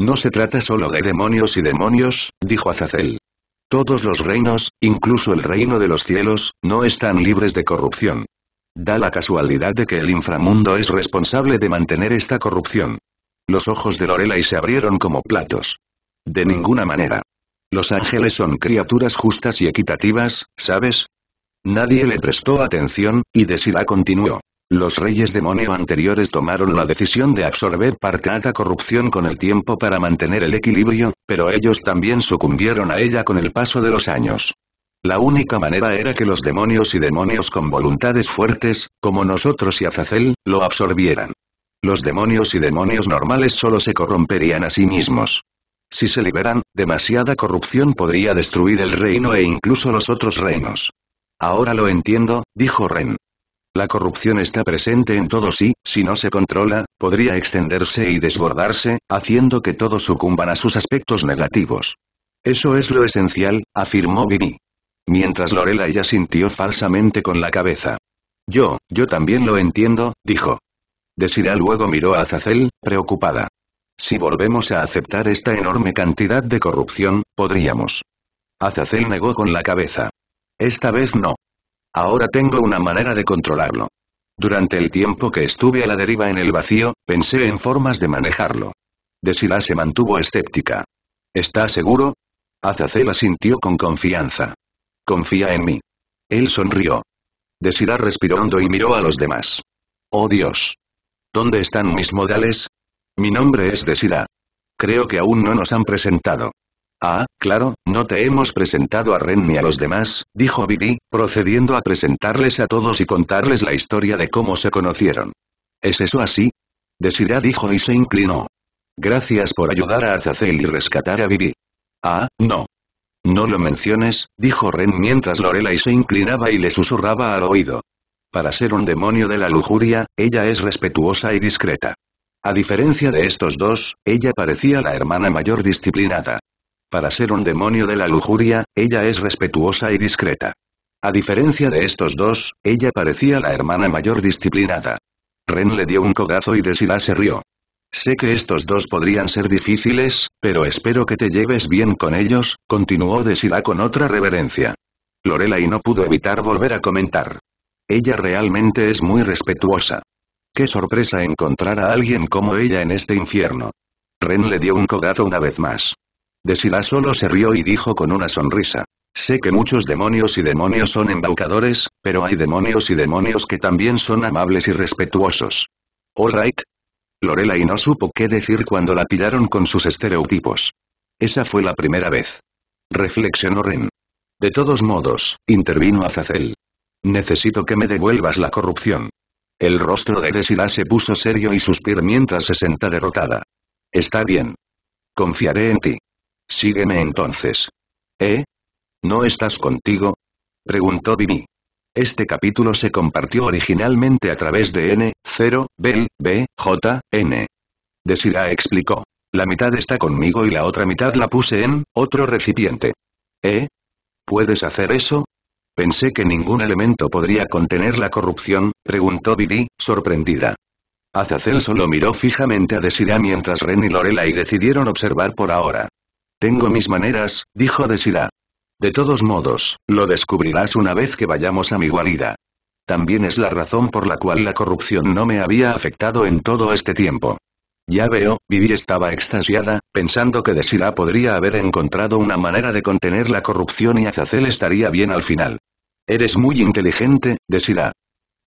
Speaker 1: No se trata solo de demonios y demonios, dijo Azazel. Todos los reinos, incluso el reino de los cielos, no están libres de corrupción. Da la casualidad de que el inframundo es responsable de mantener esta corrupción. Los ojos de Lorelai se abrieron como platos. De ninguna manera. Los ángeles son criaturas justas y equitativas, ¿sabes? Nadie le prestó atención, y Desira continuó. Los reyes demonio anteriores tomaron la decisión de absorber parte de la corrupción con el tiempo para mantener el equilibrio, pero ellos también sucumbieron a ella con el paso de los años. La única manera era que los demonios y demonios con voluntades fuertes, como nosotros y Azazel, lo absorbieran. Los demonios y demonios normales solo se corromperían a sí mismos. Si se liberan, demasiada corrupción podría destruir el reino e incluso los otros reinos. Ahora lo entiendo, dijo Ren. La corrupción está presente en todos y, si no se controla, podría extenderse y desbordarse, haciendo que todos sucumban a sus aspectos negativos. Eso es lo esencial, afirmó Vivi. Mientras Lorela ya sintió falsamente con la cabeza. Yo, yo también lo entiendo, dijo. Desira luego miró a Azazel, preocupada. Si volvemos a aceptar esta enorme cantidad de corrupción, podríamos. Azazel negó con la cabeza. Esta vez no. Ahora tengo una manera de controlarlo. Durante el tiempo que estuve a la deriva en el vacío, pensé en formas de manejarlo. Desirá se mantuvo escéptica. ¿Está seguro? Azazel asintió con confianza. Confía en mí. Él sonrió. Desirá respiró hondo y miró a los demás. Oh Dios. ¿Dónde están mis modales? Mi nombre es Desira. Creo que aún no nos han presentado. Ah, claro, no te hemos presentado a Ren ni a los demás, dijo Vivi, procediendo a presentarles a todos y contarles la historia de cómo se conocieron. ¿Es eso así? Desira dijo y se inclinó. Gracias por ayudar a Azazel y rescatar a Vivi. Ah, no. No lo menciones, dijo Ren mientras Lorelai se inclinaba y le susurraba al oído. Para ser un demonio de la lujuria, ella es respetuosa y discreta. A diferencia de estos dos, ella parecía la hermana mayor disciplinada. Para ser un demonio de la lujuria, ella es respetuosa y discreta. A diferencia de estos dos, ella parecía la hermana mayor disciplinada. Ren le dio un cogazo y Desila se rió. Sé que estos dos podrían ser difíciles, pero espero que te lleves bien con ellos, continuó Desila con otra reverencia. y no pudo evitar volver a comentar. Ella realmente es muy respetuosa. Qué sorpresa encontrar a alguien como ella en este infierno. Ren le dio un codazo una vez más. Desila solo se rió y dijo con una sonrisa. Sé que muchos demonios y demonios son embaucadores, pero hay demonios y demonios que también son amables y respetuosos. All right. Lorela y no supo qué decir cuando la pillaron con sus estereotipos. Esa fue la primera vez. Reflexionó Ren. De todos modos, intervino Azazel. Necesito que me devuelvas la corrupción. El rostro de Desila se puso serio y suspir mientras se senta derrotada. Está bien. Confiaré en ti. Sígueme entonces. ¿Eh? ¿No estás contigo? Preguntó Bibi. Este capítulo se compartió originalmente a través de N, 0, Bel, B, J, N. Desira explicó. La mitad está conmigo y la otra mitad la puse en, otro recipiente. ¿Eh? ¿Puedes hacer eso? Pensé que ningún elemento podría contener la corrupción, preguntó Bibi, sorprendida. Azazel solo miró fijamente a Desira mientras Ren y Lorelai decidieron observar por ahora. Tengo mis maneras, dijo Desirá. De todos modos, lo descubrirás una vez que vayamos a mi guarida. También es la razón por la cual la corrupción no me había afectado en todo este tiempo. Ya veo, Vivi estaba extasiada, pensando que Desira podría haber encontrado una manera de contener la corrupción y Azazel estaría bien al final. Eres muy inteligente, Desira.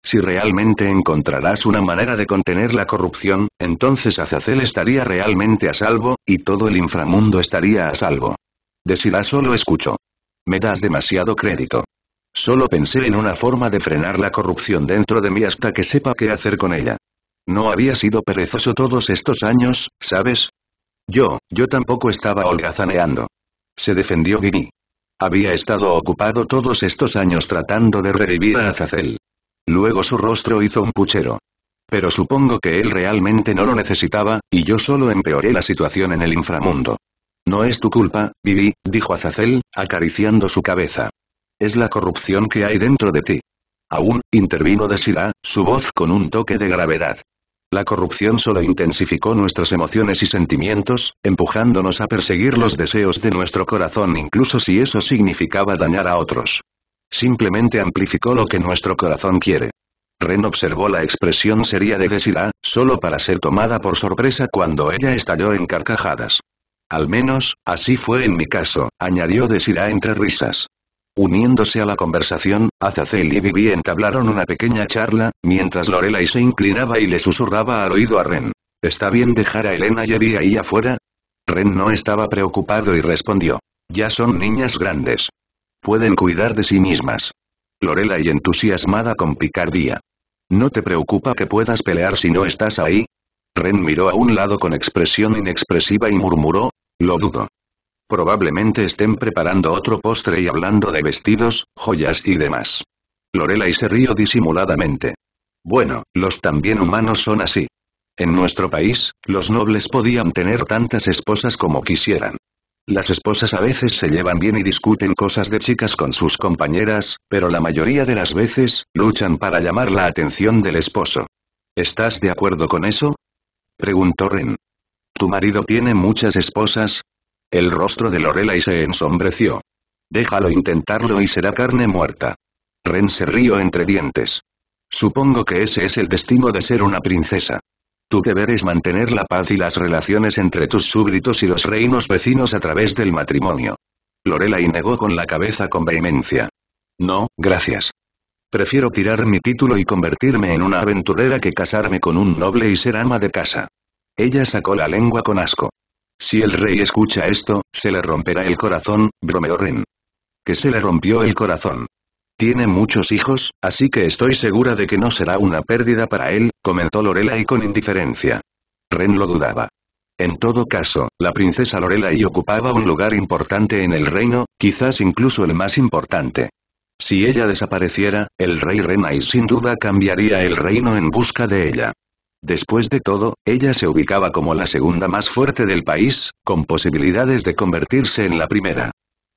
Speaker 1: Si realmente encontrarás una manera de contener la corrupción, entonces Azazel estaría realmente a salvo, y todo el inframundo estaría a salvo. Desira solo escuchó. Me das demasiado crédito. Solo pensé en una forma de frenar la corrupción dentro de mí hasta que sepa qué hacer con ella. No había sido perezoso todos estos años, ¿sabes? Yo, yo tampoco estaba holgazaneando. Se defendió Vivi. Había estado ocupado todos estos años tratando de revivir a Azazel. Luego su rostro hizo un puchero. Pero supongo que él realmente no lo necesitaba, y yo solo empeoré la situación en el inframundo. No es tu culpa, Vivi, dijo Azazel, acariciando su cabeza. Es la corrupción que hay dentro de ti. Aún, intervino Desirá, su voz con un toque de gravedad. La corrupción solo intensificó nuestras emociones y sentimientos, empujándonos a perseguir los deseos de nuestro corazón incluso si eso significaba dañar a otros. Simplemente amplificó lo que nuestro corazón quiere. Ren observó la expresión seria de Desira, solo para ser tomada por sorpresa cuando ella estalló en carcajadas. Al menos, así fue en mi caso, añadió Desirá entre risas. Uniéndose a la conversación, Azazel y Vivi entablaron una pequeña charla, mientras Lorelai se inclinaba y le susurraba al oído a Ren. ¿Está bien dejar a Elena y Eri ahí afuera? Ren no estaba preocupado y respondió. Ya son niñas grandes. Pueden cuidar de sí mismas. Lorelai entusiasmada con picardía. ¿No te preocupa que puedas pelear si no estás ahí? Ren miró a un lado con expresión inexpresiva y murmuró, lo dudo. Probablemente estén preparando otro postre y hablando de vestidos, joyas y demás. y se rió disimuladamente. Bueno, los también humanos son así. En nuestro país, los nobles podían tener tantas esposas como quisieran. Las esposas a veces se llevan bien y discuten cosas de chicas con sus compañeras, pero la mayoría de las veces, luchan para llamar la atención del esposo. ¿Estás de acuerdo con eso? Preguntó Ren. Tu marido tiene muchas esposas, el rostro de y se ensombreció. Déjalo intentarlo y será carne muerta. Ren se rió entre dientes. Supongo que ese es el destino de ser una princesa. Tu deber es mantener la paz y las relaciones entre tus súbditos y los reinos vecinos a través del matrimonio. y negó con la cabeza con vehemencia. No, gracias. Prefiero tirar mi título y convertirme en una aventurera que casarme con un noble y ser ama de casa. Ella sacó la lengua con asco. Si el rey escucha esto, se le romperá el corazón, bromeó Ren. Que se le rompió el corazón. Tiene muchos hijos, así que estoy segura de que no será una pérdida para él, comentó y con indiferencia. Ren lo dudaba. En todo caso, la princesa y ocupaba un lugar importante en el reino, quizás incluso el más importante. Si ella desapareciera, el rey Renai sin duda cambiaría el reino en busca de ella. Después de todo, ella se ubicaba como la segunda más fuerte del país, con posibilidades de convertirse en la primera.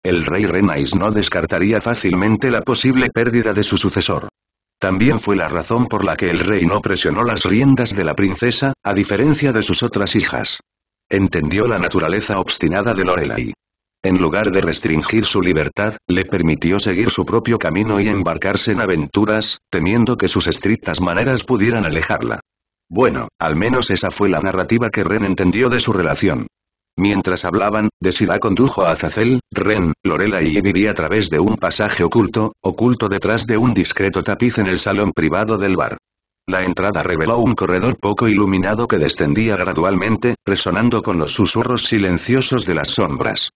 Speaker 1: El rey Renais no descartaría fácilmente la posible pérdida de su sucesor. También fue la razón por la que el rey no presionó las riendas de la princesa, a diferencia de sus otras hijas. Entendió la naturaleza obstinada de Lorelei. En lugar de restringir su libertad, le permitió seguir su propio camino y embarcarse en aventuras, temiendo que sus estrictas maneras pudieran alejarla. Bueno, al menos esa fue la narrativa que Ren entendió de su relación. Mientras hablaban, Desira condujo a Azazel, Ren, Lorela y Eviri a través de un pasaje oculto, oculto detrás de un discreto tapiz en el salón privado del bar. La entrada reveló un corredor poco iluminado que descendía gradualmente, resonando con los susurros silenciosos de las sombras.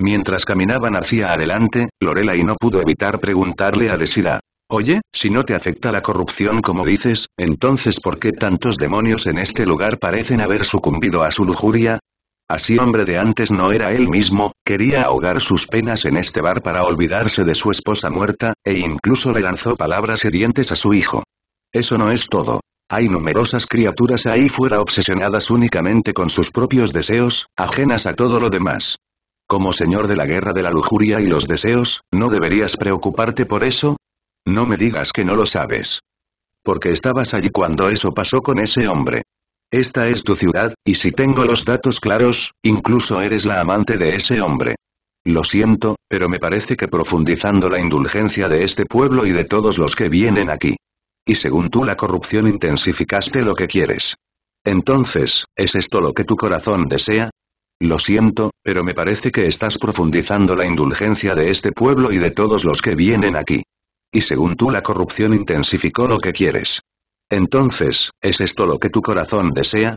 Speaker 1: Mientras caminaban hacia adelante, Lorela y no pudo evitar preguntarle a Desira, Oye, si no te afecta la corrupción como dices, entonces ¿por qué tantos demonios en este lugar parecen haber sucumbido a su lujuria? Así hombre de antes no era él mismo, quería ahogar sus penas en este bar para olvidarse de su esposa muerta, e incluso le lanzó palabras hirientes a su hijo. Eso no es todo. Hay numerosas criaturas ahí fuera obsesionadas únicamente con sus propios deseos, ajenas a todo lo demás. Como señor de la guerra de la lujuria y los deseos, ¿no deberías preocuparte por eso? No me digas que no lo sabes. Porque estabas allí cuando eso pasó con ese hombre. Esta es tu ciudad, y si tengo los datos claros, incluso eres la amante de ese hombre. Lo siento, pero me parece que profundizando la indulgencia de este pueblo y de todos los que vienen aquí. Y según tú la corrupción intensificaste lo que quieres. Entonces, ¿es esto lo que tu corazón desea? Lo siento, pero me parece que estás profundizando la indulgencia de este pueblo y de todos los que vienen aquí. Y según tú la corrupción intensificó lo que quieres. Entonces, ¿es esto lo que tu corazón desea?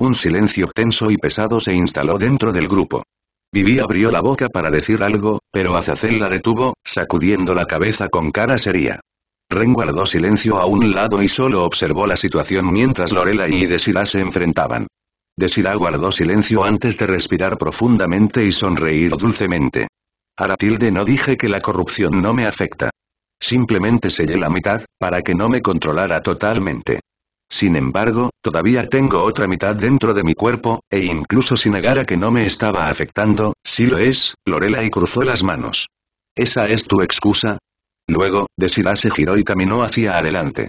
Speaker 1: Un silencio tenso y pesado se instaló dentro del grupo. Vivi abrió la boca para decir algo, pero Azazel la detuvo, sacudiendo la cabeza con cara seria. Ren guardó silencio a un lado y solo observó la situación mientras Lorela y Desirá se enfrentaban. Desirá guardó silencio antes de respirar profundamente y sonreír dulcemente. Aratilde no dije que la corrupción no me afecta. Simplemente sellé la mitad, para que no me controlara totalmente. Sin embargo, todavía tengo otra mitad dentro de mi cuerpo, e incluso si negara que no me estaba afectando, sí lo es, Lorela y cruzó las manos. ¿Esa es tu excusa? Luego, Desirá se giró y caminó hacia adelante.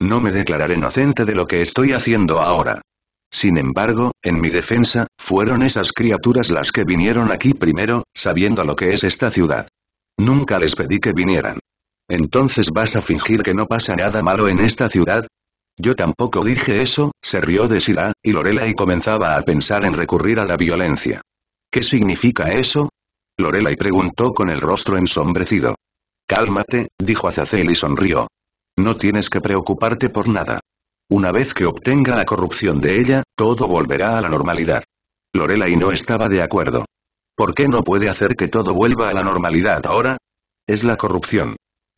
Speaker 1: No me declararé inocente de lo que estoy haciendo ahora. Sin embargo, en mi defensa, fueron esas criaturas las que vinieron aquí primero, sabiendo lo que es esta ciudad. Nunca les pedí que vinieran. ¿Entonces vas a fingir que no pasa nada malo en esta ciudad? Yo tampoco dije eso, se rió de Sira, y Lorelai comenzaba a pensar en recurrir a la violencia. ¿Qué significa eso? Lorelai preguntó con el rostro ensombrecido. Cálmate, dijo Azazel y sonrió. No tienes que preocuparte por nada. Una vez que obtenga la corrupción de ella, todo volverá a la normalidad. Lorelai no estaba de acuerdo. ¿Por qué no puede hacer que todo vuelva a la normalidad ahora? Es la corrupción.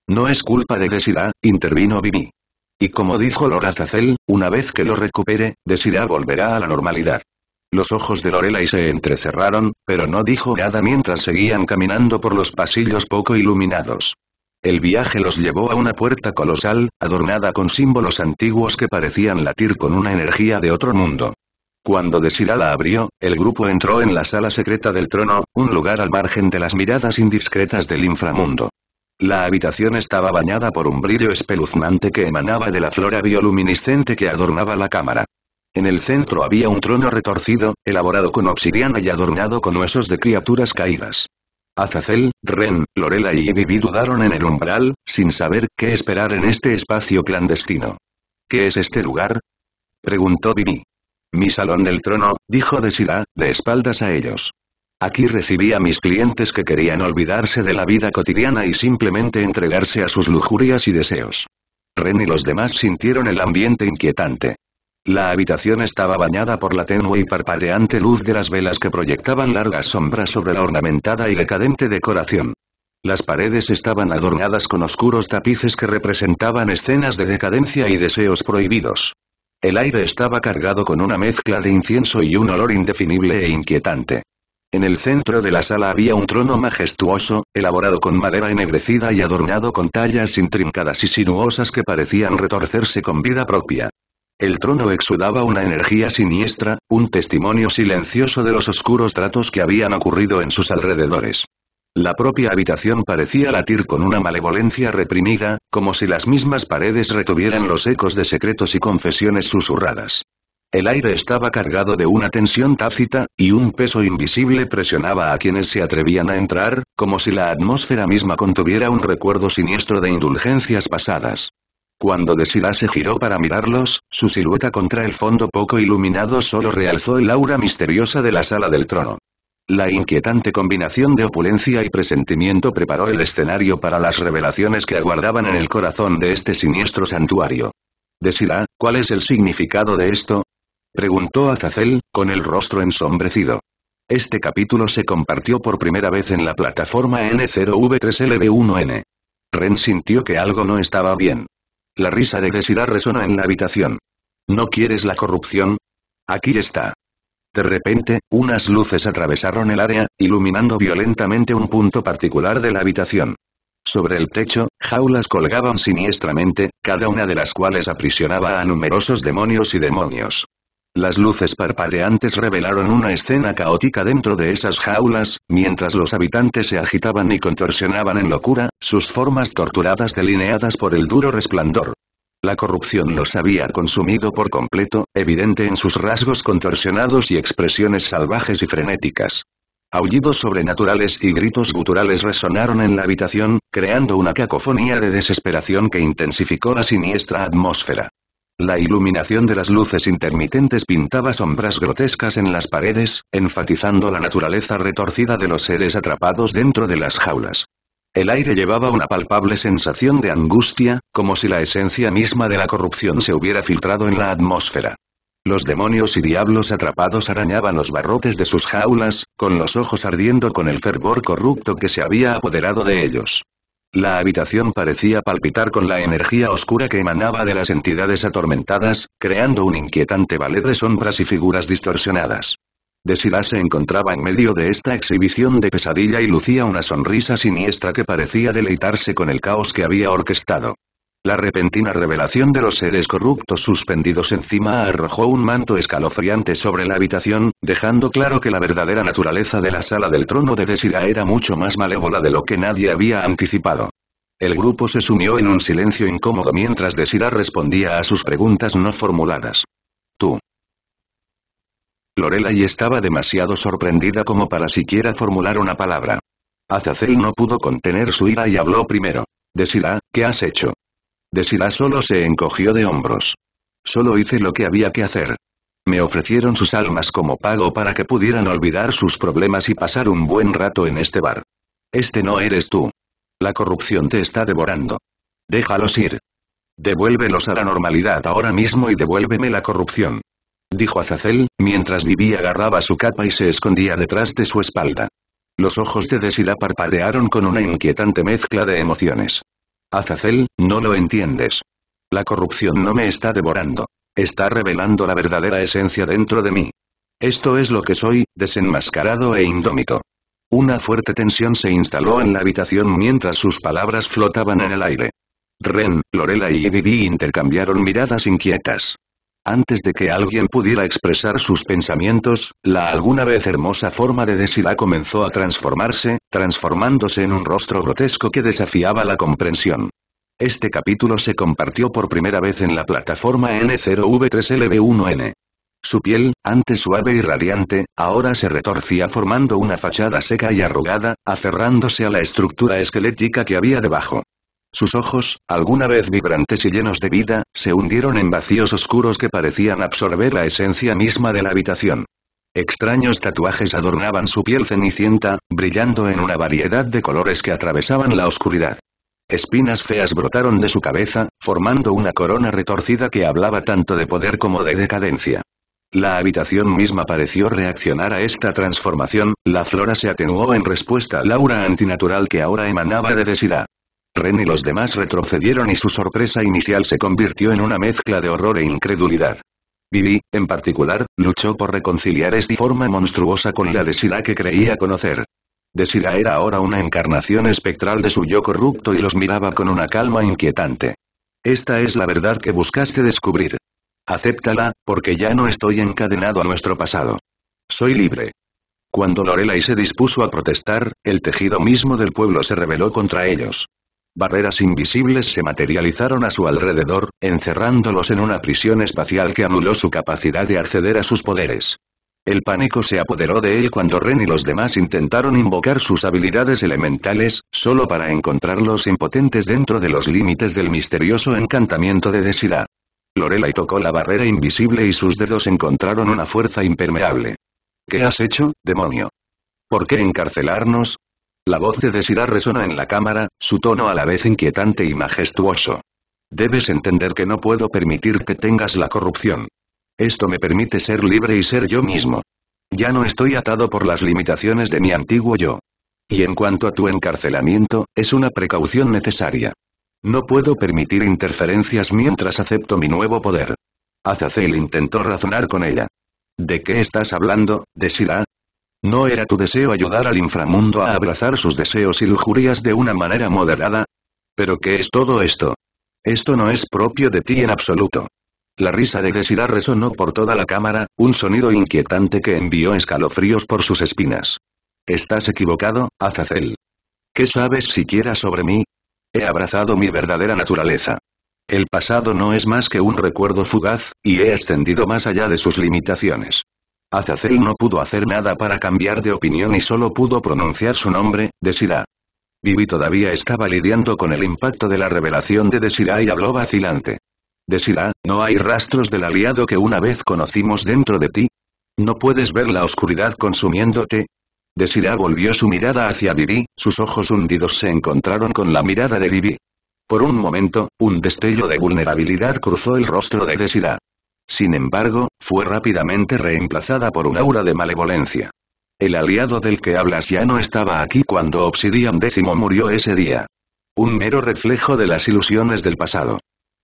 Speaker 1: No es culpa de Desirá, intervino Bibi. Y como dijo Lorazazel, una vez que lo recupere, Desira volverá a la normalidad. Los ojos de Lorelai se entrecerraron, pero no dijo nada mientras seguían caminando por los pasillos poco iluminados. El viaje los llevó a una puerta colosal, adornada con símbolos antiguos que parecían latir con una energía de otro mundo. Cuando Desira la abrió, el grupo entró en la sala secreta del trono, un lugar al margen de las miradas indiscretas del inframundo. La habitación estaba bañada por un brillo espeluznante que emanaba de la flora bioluminiscente que adornaba la cámara. En el centro había un trono retorcido, elaborado con obsidiana y adornado con huesos de criaturas caídas. Azazel, Ren, Lorela y Vivi dudaron en el umbral, sin saber qué esperar en este espacio clandestino. ¿Qué es este lugar? preguntó Vivi. Mi salón del trono, dijo Desira, de espaldas a ellos. Aquí recibí a mis clientes que querían olvidarse de la vida cotidiana y simplemente entregarse a sus lujurias y deseos. Ren y los demás sintieron el ambiente inquietante. La habitación estaba bañada por la tenue y parpadeante luz de las velas que proyectaban largas sombras sobre la ornamentada y decadente decoración. Las paredes estaban adornadas con oscuros tapices que representaban escenas de decadencia y deseos prohibidos. El aire estaba cargado con una mezcla de incienso y un olor indefinible e inquietante. En el centro de la sala había un trono majestuoso, elaborado con madera ennegrecida y adornado con tallas intrincadas y sinuosas que parecían retorcerse con vida propia. El trono exudaba una energía siniestra, un testimonio silencioso de los oscuros tratos que habían ocurrido en sus alrededores. La propia habitación parecía latir con una malevolencia reprimida, como si las mismas paredes retuvieran los ecos de secretos y confesiones susurradas. El aire estaba cargado de una tensión tácita, y un peso invisible presionaba a quienes se atrevían a entrar, como si la atmósfera misma contuviera un recuerdo siniestro de indulgencias pasadas. Cuando Desirá se giró para mirarlos, su silueta contra el fondo poco iluminado solo realzó el aura misteriosa de la sala del trono. La inquietante combinación de opulencia y presentimiento preparó el escenario para las revelaciones que aguardaban en el corazón de este siniestro santuario. Desirá, ¿cuál es el significado de esto? preguntó a Zacel, con el rostro ensombrecido. Este capítulo se compartió por primera vez en la plataforma N0V3LB1N. Ren sintió que algo no estaba bien. La risa de Desirá resonó en la habitación. ¿No quieres la corrupción? Aquí está. De repente, unas luces atravesaron el área, iluminando violentamente un punto particular de la habitación. Sobre el techo, jaulas colgaban siniestramente, cada una de las cuales aprisionaba a numerosos demonios y demonios. Las luces parpadeantes revelaron una escena caótica dentro de esas jaulas, mientras los habitantes se agitaban y contorsionaban en locura, sus formas torturadas delineadas por el duro resplandor. La corrupción los había consumido por completo, evidente en sus rasgos contorsionados y expresiones salvajes y frenéticas. Aullidos sobrenaturales y gritos guturales resonaron en la habitación, creando una cacofonía de desesperación que intensificó la siniestra atmósfera. La iluminación de las luces intermitentes pintaba sombras grotescas en las paredes, enfatizando la naturaleza retorcida de los seres atrapados dentro de las jaulas. El aire llevaba una palpable sensación de angustia, como si la esencia misma de la corrupción se hubiera filtrado en la atmósfera. Los demonios y diablos atrapados arañaban los barrotes de sus jaulas, con los ojos ardiendo con el fervor corrupto que se había apoderado de ellos. La habitación parecía palpitar con la energía oscura que emanaba de las entidades atormentadas, creando un inquietante ballet de sombras y figuras distorsionadas. Desirá se encontraba en medio de esta exhibición de pesadilla y lucía una sonrisa siniestra que parecía deleitarse con el caos que había orquestado. La repentina revelación de los seres corruptos suspendidos encima arrojó un manto escalofriante sobre la habitación, dejando claro que la verdadera naturaleza de la sala del trono de Desira era mucho más malévola de lo que nadie había anticipado. El grupo se sumió en un silencio incómodo mientras Desira respondía a sus preguntas no formuladas. Tú. y estaba demasiado sorprendida como para siquiera formular una palabra. Azazel no pudo contener su ira y habló primero. Desira, ¿qué has hecho? Desira solo se encogió de hombros. Solo hice lo que había que hacer. Me ofrecieron sus almas como pago para que pudieran olvidar sus problemas y pasar un buen rato en este bar. Este no eres tú. La corrupción te está devorando. Déjalos ir. Devuélvelos a la normalidad ahora mismo y devuélveme la corrupción. Dijo Azazel, mientras vivía agarraba su capa y se escondía detrás de su espalda. Los ojos de Desila parpadearon con una inquietante mezcla de emociones. Azazel, no lo entiendes. La corrupción no me está devorando. Está revelando la verdadera esencia dentro de mí. Esto es lo que soy, desenmascarado e indómito. Una fuerte tensión se instaló en la habitación mientras sus palabras flotaban en el aire. Ren, Lorela y Vivi intercambiaron miradas inquietas. Antes de que alguien pudiera expresar sus pensamientos, la alguna vez hermosa forma de Desira comenzó a transformarse, transformándose en un rostro grotesco que desafiaba la comprensión. Este capítulo se compartió por primera vez en la plataforma N0V3LB1N. Su piel, antes suave y radiante, ahora se retorcía formando una fachada seca y arrugada, aferrándose a la estructura esquelética que había debajo. Sus ojos, alguna vez vibrantes y llenos de vida, se hundieron en vacíos oscuros que parecían absorber la esencia misma de la habitación. Extraños tatuajes adornaban su piel cenicienta, brillando en una variedad de colores que atravesaban la oscuridad. Espinas feas brotaron de su cabeza, formando una corona retorcida que hablaba tanto de poder como de decadencia. La habitación misma pareció reaccionar a esta transformación, la flora se atenuó en respuesta la aura antinatural que ahora emanaba de desirá. Ren y los demás retrocedieron y su sorpresa inicial se convirtió en una mezcla de horror e incredulidad. Vivi, en particular, luchó por reconciliar esta forma monstruosa con la de Sira que creía conocer. Desira era ahora una encarnación espectral de su yo corrupto y los miraba con una calma inquietante. Esta es la verdad que buscaste descubrir. Acéptala, porque ya no estoy encadenado a nuestro pasado. Soy libre. Cuando Lorelai se dispuso a protestar, el tejido mismo del pueblo se rebeló contra ellos barreras invisibles se materializaron a su alrededor, encerrándolos en una prisión espacial que anuló su capacidad de acceder a sus poderes. El pánico se apoderó de él cuando Ren y los demás intentaron invocar sus habilidades elementales, solo para encontrarlos impotentes dentro de los límites del misterioso encantamiento de Desirá. Lorelai tocó la barrera invisible y sus dedos encontraron una fuerza impermeable. ¿Qué has hecho, demonio? ¿Por qué encarcelarnos? La voz de Desirá resona en la cámara, su tono a la vez inquietante y majestuoso. Debes entender que no puedo permitir que tengas la corrupción. Esto me permite ser libre y ser yo mismo. Ya no estoy atado por las limitaciones de mi antiguo yo. Y en cuanto a tu encarcelamiento, es una precaución necesaria. No puedo permitir interferencias mientras acepto mi nuevo poder. Azazel intentó razonar con ella. ¿De qué estás hablando, Desirá? ¿No era tu deseo ayudar al inframundo a abrazar sus deseos y lujurias de una manera moderada? ¿Pero qué es todo esto? Esto no es propio de ti en absoluto. La risa de Desirá resonó por toda la cámara, un sonido inquietante que envió escalofríos por sus espinas. Estás equivocado, Azazel. ¿Qué sabes siquiera sobre mí? He abrazado mi verdadera naturaleza. El pasado no es más que un recuerdo fugaz, y he extendido más allá de sus limitaciones. Azazel no pudo hacer nada para cambiar de opinión y solo pudo pronunciar su nombre, Desira. Vivi todavía estaba lidiando con el impacto de la revelación de Desira y habló vacilante. Desira, ¿no hay rastros del aliado que una vez conocimos dentro de ti? ¿No puedes ver la oscuridad consumiéndote? Desira volvió su mirada hacia Vivi, sus ojos hundidos se encontraron con la mirada de Vivi. Por un momento, un destello de vulnerabilidad cruzó el rostro de Desira. Sin embargo, fue rápidamente reemplazada por un aura de malevolencia. El aliado del que hablas ya no estaba aquí cuando Obsidian X murió ese día. Un mero reflejo de las ilusiones del pasado.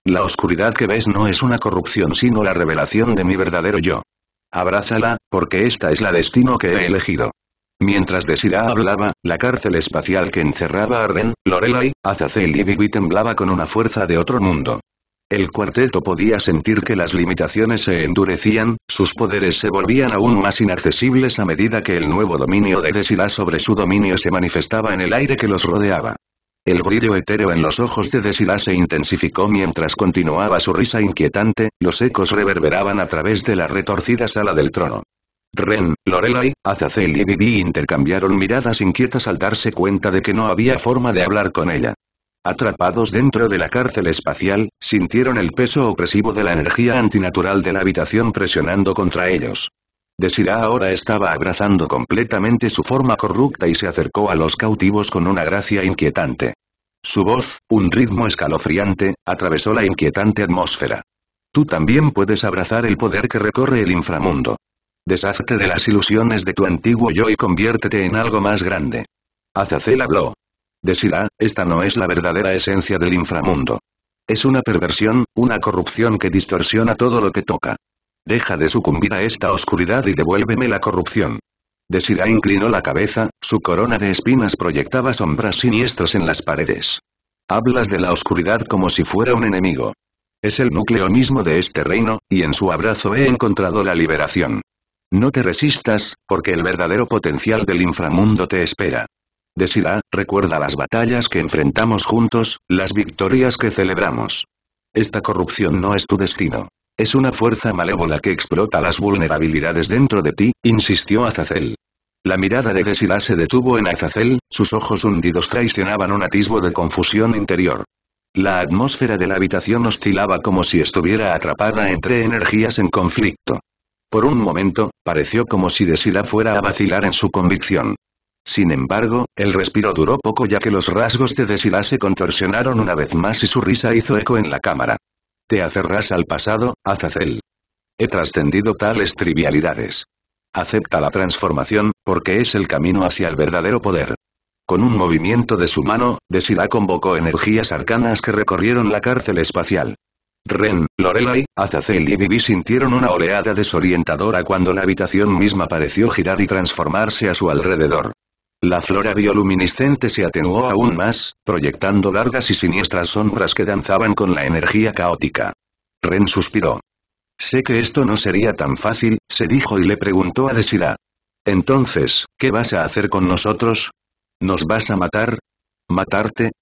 Speaker 1: La oscuridad que ves no es una corrupción sino la revelación de mi verdadero yo. Abrázala, porque esta es la destino que he elegido. Mientras Desira hablaba, la cárcel espacial que encerraba a Ren, Lorelai, Azazel y Vivi temblaba con una fuerza de otro mundo. El cuarteto podía sentir que las limitaciones se endurecían, sus poderes se volvían aún más inaccesibles a medida que el nuevo dominio de Desilas sobre su dominio se manifestaba en el aire que los rodeaba. El brillo etéreo en los ojos de Desilas se intensificó mientras continuaba su risa inquietante, los ecos reverberaban a través de la retorcida sala del trono. Ren, Lorelai, Azazel y Vivi intercambiaron miradas inquietas al darse cuenta de que no había forma de hablar con ella. Atrapados dentro de la cárcel espacial, sintieron el peso opresivo de la energía antinatural de la habitación presionando contra ellos. Desira ahora estaba abrazando completamente su forma corrupta y se acercó a los cautivos con una gracia inquietante. Su voz, un ritmo escalofriante, atravesó la inquietante atmósfera. Tú también puedes abrazar el poder que recorre el inframundo. Deshazte de las ilusiones de tu antiguo yo y conviértete en algo más grande. Azazel habló desira, esta no es la verdadera esencia del inframundo. Es una perversión, una corrupción que distorsiona todo lo que toca. Deja de sucumbir a esta oscuridad y devuélveme la corrupción. Desira inclinó la cabeza, su corona de espinas proyectaba sombras siniestras en las paredes. Hablas de la oscuridad como si fuera un enemigo. Es el núcleo mismo de este reino, y en su abrazo he encontrado la liberación. No te resistas, porque el verdadero potencial del inframundo te espera. Desira, recuerda las batallas que enfrentamos juntos, las victorias que celebramos. Esta corrupción no es tu destino. Es una fuerza malévola que explota las vulnerabilidades dentro de ti, insistió Azazel. La mirada de Desira se detuvo en Azazel, sus ojos hundidos traicionaban un atisbo de confusión interior. La atmósfera de la habitación oscilaba como si estuviera atrapada entre energías en conflicto. Por un momento, pareció como si Desira fuera a vacilar en su convicción. Sin embargo, el respiro duró poco ya que los rasgos de Desira se contorsionaron una vez más y su risa hizo eco en la cámara. Te aferras al pasado, Azazel. He trascendido tales trivialidades. Acepta la transformación, porque es el camino hacia el verdadero poder. Con un movimiento de su mano, Desira convocó energías arcanas que recorrieron la cárcel espacial. Ren, Lorelai, Azazel y Vivi sintieron una oleada desorientadora cuando la habitación misma pareció girar y transformarse a su alrededor. La flora bioluminiscente se atenuó aún más, proyectando largas y siniestras sombras que danzaban con la energía caótica. Ren suspiró. Sé que esto no sería tan fácil, se dijo y le preguntó a Desira. Entonces, ¿qué vas a hacer con nosotros? ¿Nos vas a matar? ¿Matarte?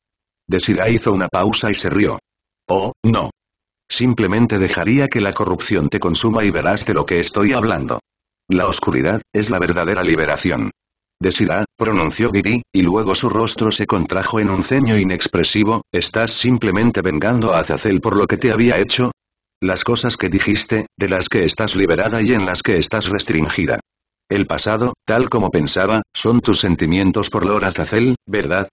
Speaker 1: Desira hizo una pausa y se rió. Oh, no. Simplemente dejaría que la corrupción te consuma y verás de lo que estoy hablando. La oscuridad, es la verdadera liberación. Desirá, pronunció Giri, y luego su rostro se contrajo en un ceño inexpresivo, ¿estás simplemente vengando a Azazel por lo que te había hecho? Las cosas que dijiste, de las que estás liberada y en las que estás restringida. El pasado, tal como pensaba, son tus sentimientos por Lord Azazel, ¿verdad?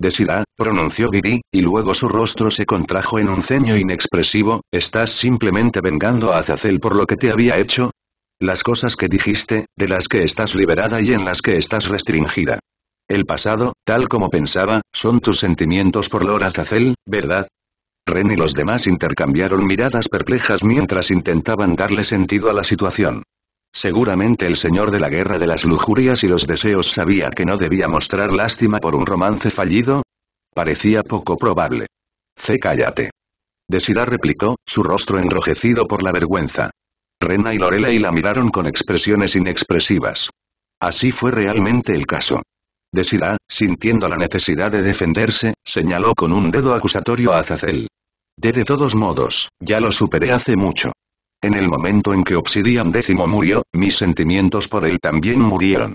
Speaker 1: Desirá, pronunció Giri, y luego su rostro se contrajo en un ceño inexpresivo, ¿estás simplemente vengando a Azazel por lo que te había hecho? las cosas que dijiste, de las que estás liberada y en las que estás restringida. El pasado, tal como pensaba, son tus sentimientos por Lorazacel, ¿verdad? Ren y los demás intercambiaron miradas perplejas mientras intentaban darle sentido a la situación. Seguramente el señor de la guerra de las lujurias y los deseos sabía que no debía mostrar lástima por un romance fallido. Parecía poco probable. C. Cállate. Desira replicó, su rostro enrojecido por la vergüenza. Rena y y la miraron con expresiones inexpresivas. Así fue realmente el caso. Desirá, sintiendo la necesidad de defenderse, señaló con un dedo acusatorio a Azazel. De de todos modos, ya lo superé hace mucho. En el momento en que Obsidian décimo murió, mis sentimientos por él también murieron.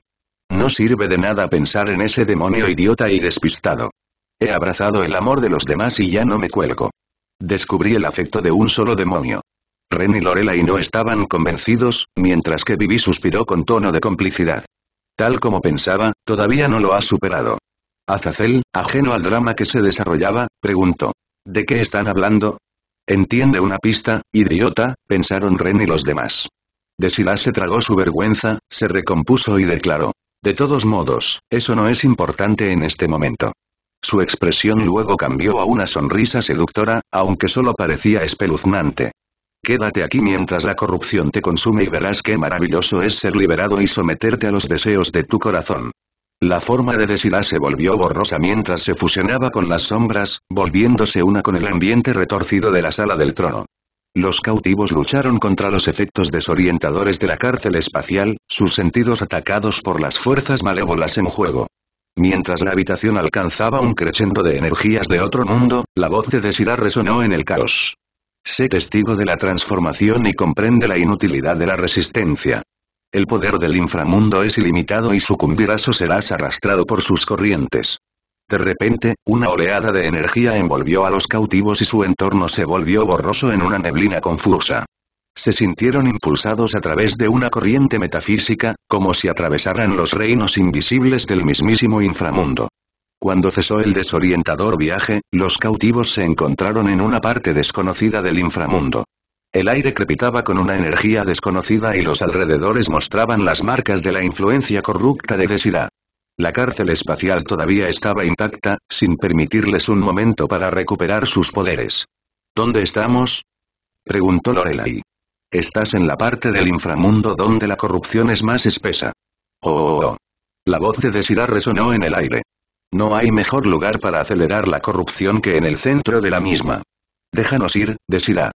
Speaker 1: No sirve de nada pensar en ese demonio idiota y despistado. He abrazado el amor de los demás y ya no me cuelgo. Descubrí el afecto de un solo demonio. Ren y Lorelai no estaban convencidos, mientras que Vivi suspiró con tono de complicidad. Tal como pensaba, todavía no lo ha superado. Azazel, ajeno al drama que se desarrollaba, preguntó. ¿De qué están hablando? Entiende una pista, idiota, pensaron Ren y los demás. Desirá se tragó su vergüenza, se recompuso y declaró. De todos modos, eso no es importante en este momento. Su expresión luego cambió a una sonrisa seductora, aunque solo parecía espeluznante. Quédate aquí mientras la corrupción te consume y verás qué maravilloso es ser liberado y someterte a los deseos de tu corazón. La forma de Desirá se volvió borrosa mientras se fusionaba con las sombras, volviéndose una con el ambiente retorcido de la sala del trono. Los cautivos lucharon contra los efectos desorientadores de la cárcel espacial, sus sentidos atacados por las fuerzas malévolas en juego. Mientras la habitación alcanzaba un crescendo de energías de otro mundo, la voz de Desirá resonó en el caos. Sé testigo de la transformación y comprende la inutilidad de la resistencia. El poder del inframundo es ilimitado y su o serás arrastrado por sus corrientes. De repente, una oleada de energía envolvió a los cautivos y su entorno se volvió borroso en una neblina confusa. Se sintieron impulsados a través de una corriente metafísica, como si atravesaran los reinos invisibles del mismísimo inframundo. Cuando cesó el desorientador viaje, los cautivos se encontraron en una parte desconocida del inframundo. El aire crepitaba con una energía desconocida y los alrededores mostraban las marcas de la influencia corrupta de Desirá. La cárcel espacial todavía estaba intacta, sin permitirles un momento para recuperar sus poderes. ¿Dónde estamos? preguntó Lorelai. Estás en la parte del inframundo donde la corrupción es más espesa. Oh, oh, oh. La voz de Desirá resonó en el aire. No hay mejor lugar para acelerar la corrupción que en el centro de la misma. Déjanos ir, Desilá.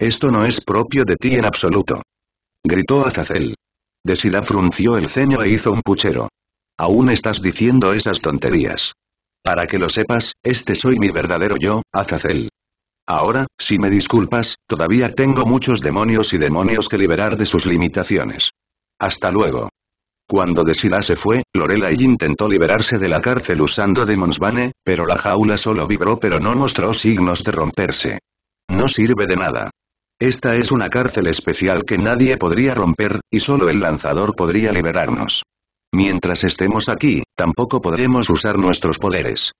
Speaker 1: Esto no es propio de ti en absoluto. Gritó Azazel. Desira frunció el ceño e hizo un puchero. Aún estás diciendo esas tonterías. Para que lo sepas, este soy mi verdadero yo, Azazel. Ahora, si me disculpas, todavía tengo muchos demonios y demonios que liberar de sus limitaciones. Hasta luego. Cuando Desira se fue, Lorelai intentó liberarse de la cárcel usando Demon's pero la jaula solo vibró pero no mostró signos de romperse. No sirve de nada. Esta es una cárcel especial que nadie podría romper, y solo el lanzador podría liberarnos. Mientras estemos aquí, tampoco podremos usar nuestros poderes.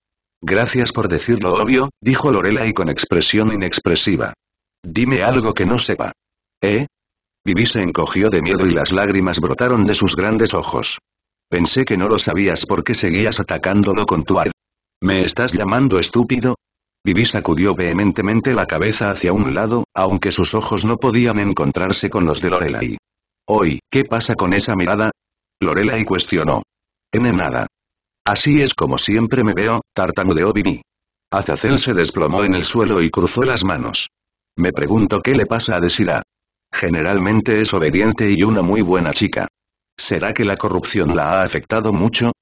Speaker 1: Gracias por decir lo obvio, dijo Lorelai con expresión inexpresiva. Dime algo que no sepa. ¿Eh? Vivi se encogió de miedo y las lágrimas brotaron de sus grandes ojos. Pensé que no lo sabías porque seguías atacándolo con tu ar. ¿Me estás llamando estúpido? Vivi sacudió vehementemente la cabeza hacia un lado, aunque sus ojos no podían encontrarse con los de Lorelai. Hoy, ¿qué pasa con esa mirada? Lorelai cuestionó. en nada. Así es como siempre me veo, tartamudeó Vivi. Azazel se desplomó en el suelo y cruzó las manos. Me pregunto qué le pasa a Desira. Generalmente es obediente y una muy buena chica. ¿Será que la corrupción la ha afectado mucho?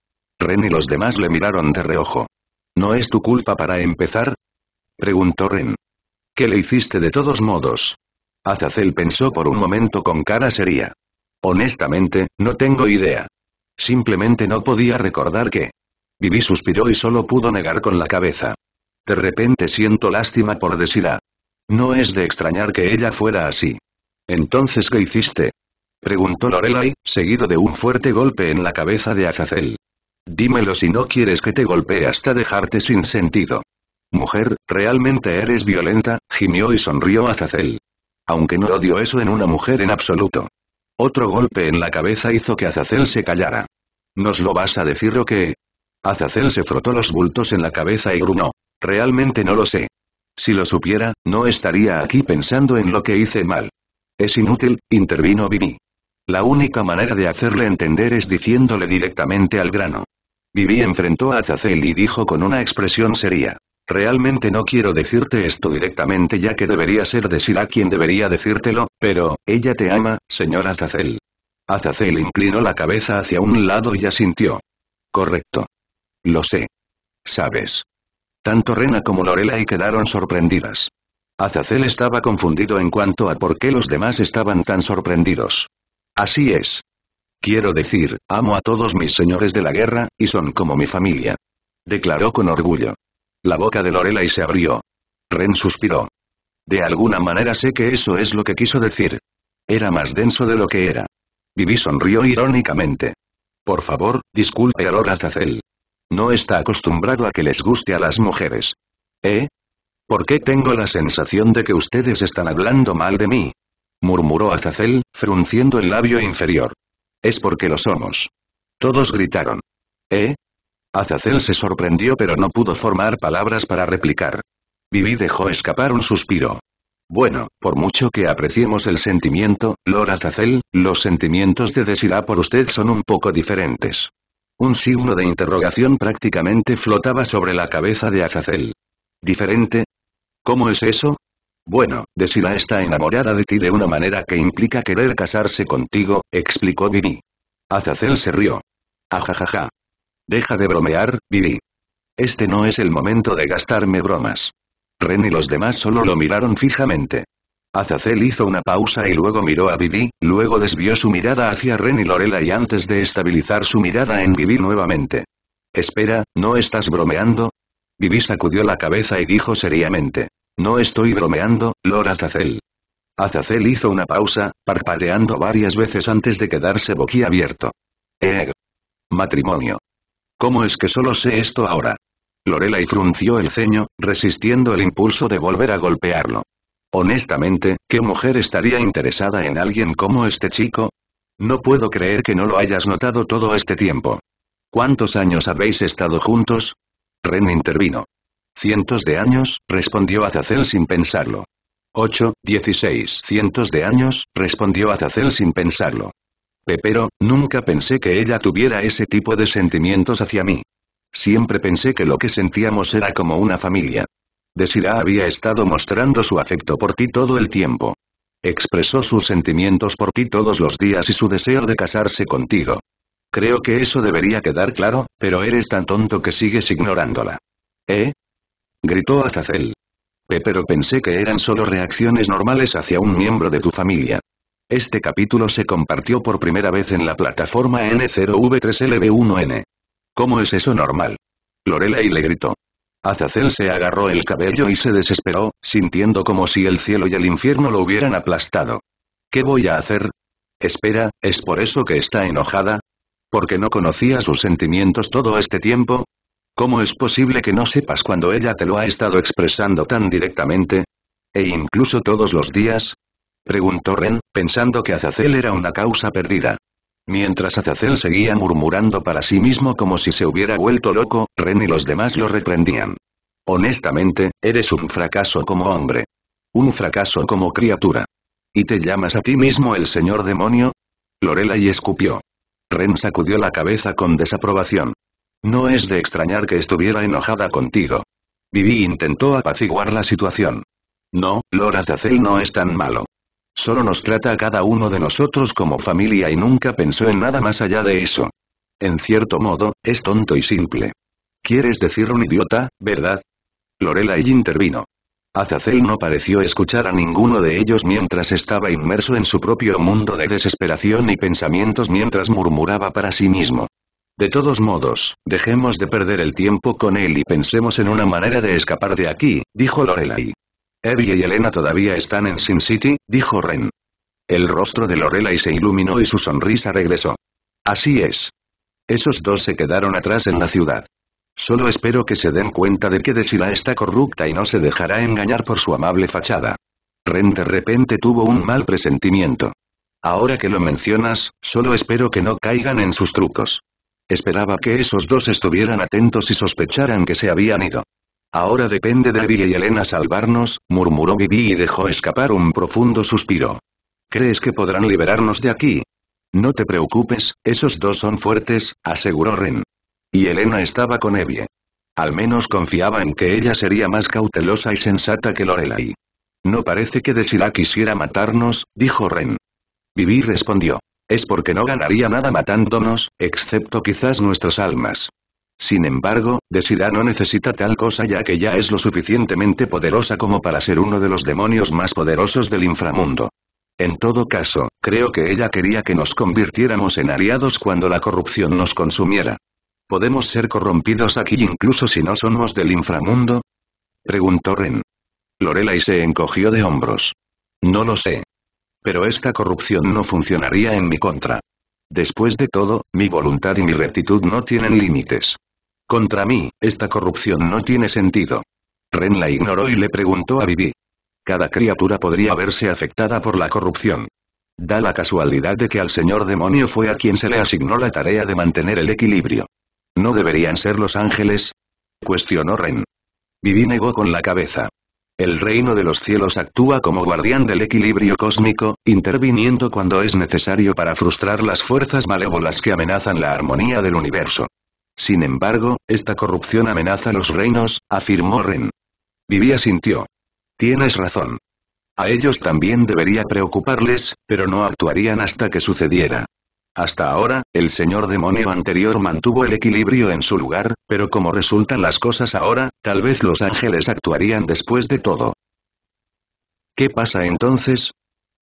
Speaker 1: Ren y los demás le miraron de reojo. ¿No es tu culpa para empezar? Preguntó Ren. ¿Qué le hiciste de todos modos? Azazel pensó por un momento con cara seria. Honestamente, no tengo idea. Simplemente no podía recordar qué. Vivi suspiró y solo pudo negar con la cabeza. De repente siento lástima por Desira. No es de extrañar que ella fuera así. ¿Entonces qué hiciste? Preguntó Lorelai, seguido de un fuerte golpe en la cabeza de Azazel. Dímelo si no quieres que te golpee hasta dejarte sin sentido. Mujer, realmente eres violenta, gimió y sonrió Azazel. Aunque no odio eso en una mujer en absoluto. Otro golpe en la cabeza hizo que Azazel se callara. ¿Nos lo vas a decir o qué? Azazel se frotó los bultos en la cabeza y gruñó. Realmente no lo sé. Si lo supiera, no estaría aquí pensando en lo que hice mal. Es inútil, intervino Vivi. La única manera de hacerle entender es diciéndole directamente al grano. Vivi enfrentó a Azazel y dijo con una expresión seria. Realmente no quiero decirte esto directamente ya que debería ser a quien debería decírtelo, pero, ella te ama, señor Azazel. Azazel inclinó la cabeza hacia un lado y asintió. Correcto. Lo sé. Sabes. Tanto Rena como y quedaron sorprendidas. Azazel estaba confundido en cuanto a por qué los demás estaban tan sorprendidos. Así es. Quiero decir, amo a todos mis señores de la guerra, y son como mi familia. Declaró con orgullo. La boca de y se abrió. Ren suspiró. De alguna manera sé que eso es lo que quiso decir. Era más denso de lo que era. Vivi sonrió irónicamente. Por favor, disculpe a Lord Azazel. No está acostumbrado a que les guste a las mujeres. ¿Eh? ¿Por qué tengo la sensación de que ustedes están hablando mal de mí? murmuró Azazel, frunciendo el labio inferior. Es porque lo somos. Todos gritaron. ¿Eh? Azazel se sorprendió pero no pudo formar palabras para replicar. Vivi dejó escapar un suspiro. Bueno, por mucho que apreciemos el sentimiento, Lord Azazel, los sentimientos de Desirá por usted son un poco diferentes. Un signo de interrogación prácticamente flotaba sobre la cabeza de Azazel. ¿Diferente? ¿Cómo es eso? Bueno, Desira está enamorada de ti de una manera que implica querer casarse contigo, explicó Vivi. Azazel se rió. Ajajaja. Deja de bromear, Vivi. Este no es el momento de gastarme bromas. Ren y los demás solo lo miraron fijamente. Azazel hizo una pausa y luego miró a Vivi, luego desvió su mirada hacia Ren y Lorela y antes de estabilizar su mirada en Vivi nuevamente. Espera, ¿no estás bromeando? Vivi sacudió la cabeza y dijo seriamente. No estoy bromeando, Lord Azazel. Azazel hizo una pausa, parpadeando varias veces antes de quedarse boquiabierto. "Eh, Matrimonio. ¿Cómo es que solo sé esto ahora? Lorela y frunció el ceño, resistiendo el impulso de volver a golpearlo. Honestamente, ¿qué mujer estaría interesada en alguien como este chico? No puedo creer que no lo hayas notado todo este tiempo. ¿Cuántos años habéis estado juntos? Ren intervino. Cientos de años, respondió Azazel sin pensarlo. 8, 16, cientos de años, respondió Azazel sin pensarlo. Pepero, nunca pensé que ella tuviera ese tipo de sentimientos hacia mí. Siempre pensé que lo que sentíamos era como una familia. Desirá había estado mostrando su afecto por ti todo el tiempo. Expresó sus sentimientos por ti todos los días y su deseo de casarse contigo. Creo que eso debería quedar claro, pero eres tan tonto que sigues ignorándola. ¿Eh? Gritó Azazel. Eh, pero pensé que eran solo reacciones normales hacia un miembro de tu familia. Este capítulo se compartió por primera vez en la plataforma N0V3LB1N. ¿Cómo es eso normal? y le gritó. Azazel se agarró el cabello y se desesperó, sintiendo como si el cielo y el infierno lo hubieran aplastado. ¿Qué voy a hacer? Espera, ¿es por eso que está enojada? porque no conocía sus sentimientos todo este tiempo? ¿Cómo es posible que no sepas cuando ella te lo ha estado expresando tan directamente? ¿E incluso todos los días? Preguntó Ren, pensando que Azazel era una causa perdida. Mientras Azazel seguía murmurando para sí mismo como si se hubiera vuelto loco, Ren y los demás lo reprendían. Honestamente, eres un fracaso como hombre. Un fracaso como criatura. ¿Y te llamas a ti mismo el señor demonio? y escupió. Ren sacudió la cabeza con desaprobación. No es de extrañar que estuviera enojada contigo. Vivi intentó apaciguar la situación. No, Lord Azazel no es tan malo. Solo nos trata a cada uno de nosotros como familia y nunca pensó en nada más allá de eso. En cierto modo, es tonto y simple. ¿Quieres decir un idiota, verdad? Lorelai intervino. Azazel no pareció escuchar a ninguno de ellos mientras estaba inmerso en su propio mundo de desesperación y pensamientos mientras murmuraba para sí mismo. De todos modos, dejemos de perder el tiempo con él y pensemos en una manera de escapar de aquí, dijo Lorelai. Evie y Elena todavía están en Sin City, dijo Ren. El rostro de Lorelai se iluminó y su sonrisa regresó. Así es. Esos dos se quedaron atrás en la ciudad. Solo espero que se den cuenta de que Desila está corrupta y no se dejará engañar por su amable fachada. Ren de repente tuvo un mal presentimiento. Ahora que lo mencionas, solo espero que no caigan en sus trucos. Esperaba que esos dos estuvieran atentos y sospecharan que se habían ido. Ahora depende de Bibi y Elena salvarnos, murmuró Vivi y dejó escapar un profundo suspiro. ¿Crees que podrán liberarnos de aquí? No te preocupes, esos dos son fuertes, aseguró Ren. Y Elena estaba con Evie. Al menos confiaba en que ella sería más cautelosa y sensata que Lorelai. No parece que Desirá quisiera matarnos, dijo Ren. Vivi respondió. Es porque no ganaría nada matándonos, excepto quizás nuestras almas. Sin embargo, Desirá no necesita tal cosa ya que ya es lo suficientemente poderosa como para ser uno de los demonios más poderosos del inframundo. En todo caso, creo que ella quería que nos convirtiéramos en aliados cuando la corrupción nos consumiera. ¿Podemos ser corrompidos aquí incluso si no somos del inframundo? Preguntó Ren. Lorelai se encogió de hombros. No lo sé. Pero esta corrupción no funcionaría en mi contra. Después de todo, mi voluntad y mi rectitud no tienen límites. Contra mí, esta corrupción no tiene sentido. Ren la ignoró y le preguntó a Vivi. Cada criatura podría verse afectada por la corrupción. Da la casualidad de que al señor demonio fue a quien se le asignó la tarea de mantener el equilibrio. ¿No deberían ser los ángeles? Cuestionó Ren. Viví negó con la cabeza. El reino de los cielos actúa como guardián del equilibrio cósmico, interviniendo cuando es necesario para frustrar las fuerzas malévolas que amenazan la armonía del universo. Sin embargo, esta corrupción amenaza los reinos, afirmó Ren. Vivía asintió. Tienes razón. A ellos también debería preocuparles, pero no actuarían hasta que sucediera. Hasta ahora, el señor demonio anterior mantuvo el equilibrio en su lugar, pero como resultan las cosas ahora, tal vez los ángeles actuarían después de todo. ¿Qué pasa entonces?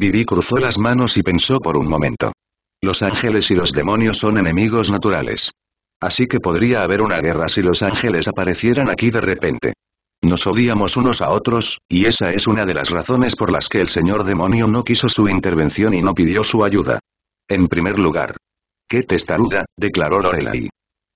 Speaker 1: Vivi cruzó las manos y pensó por un momento. Los ángeles y los demonios son enemigos naturales. Así que podría haber una guerra si los ángeles aparecieran aquí de repente. Nos odiamos unos a otros, y esa es una de las razones por las que el señor demonio no quiso su intervención y no pidió su ayuda. En primer lugar. ¡Qué testaruda! declaró Lorelai.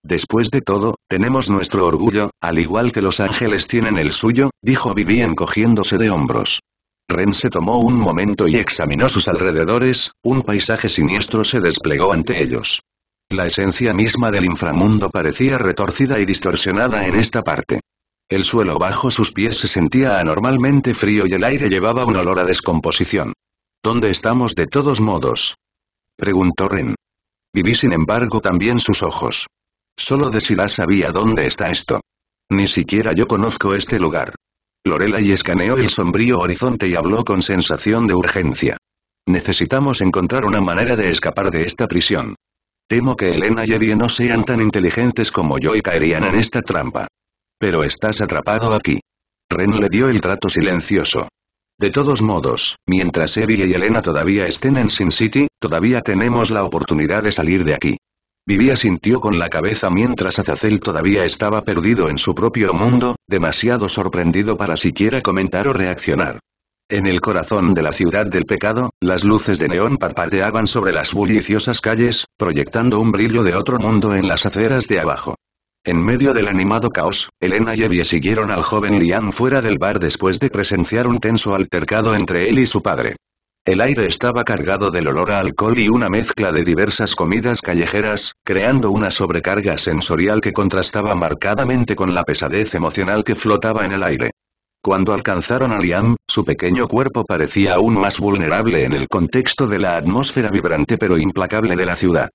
Speaker 1: Después de todo, tenemos nuestro orgullo, al igual que los ángeles tienen el suyo, dijo Vivi cogiéndose de hombros. Ren se tomó un momento y examinó sus alrededores, un paisaje siniestro se desplegó ante ellos. La esencia misma del inframundo parecía retorcida y distorsionada en esta parte. El suelo bajo sus pies se sentía anormalmente frío y el aire llevaba un olor a descomposición. ¿Dónde estamos de todos modos? preguntó Ren. Viví sin embargo también sus ojos. Solo de Sila sabía dónde está esto. Ni siquiera yo conozco este lugar. Lorela y escaneó el sombrío horizonte y habló con sensación de urgencia. Necesitamos encontrar una manera de escapar de esta prisión. Temo que Elena y Eddie no sean tan inteligentes como yo y caerían en esta trampa. Pero estás atrapado aquí. Ren le dio el trato silencioso. De todos modos, mientras Evie y Elena todavía estén en Sin City, todavía tenemos la oportunidad de salir de aquí. Vivía sintió con la cabeza mientras Azazel todavía estaba perdido en su propio mundo, demasiado sorprendido para siquiera comentar o reaccionar. En el corazón de la ciudad del pecado, las luces de neón parpadeaban sobre las bulliciosas calles, proyectando un brillo de otro mundo en las aceras de abajo. En medio del animado caos, Elena y Evie siguieron al joven Liam fuera del bar después de presenciar un tenso altercado entre él y su padre. El aire estaba cargado del olor a alcohol y una mezcla de diversas comidas callejeras, creando una sobrecarga sensorial que contrastaba marcadamente con la pesadez emocional que flotaba en el aire. Cuando alcanzaron a Liam, su pequeño cuerpo parecía aún más vulnerable en el contexto de la atmósfera vibrante pero implacable de la ciudad.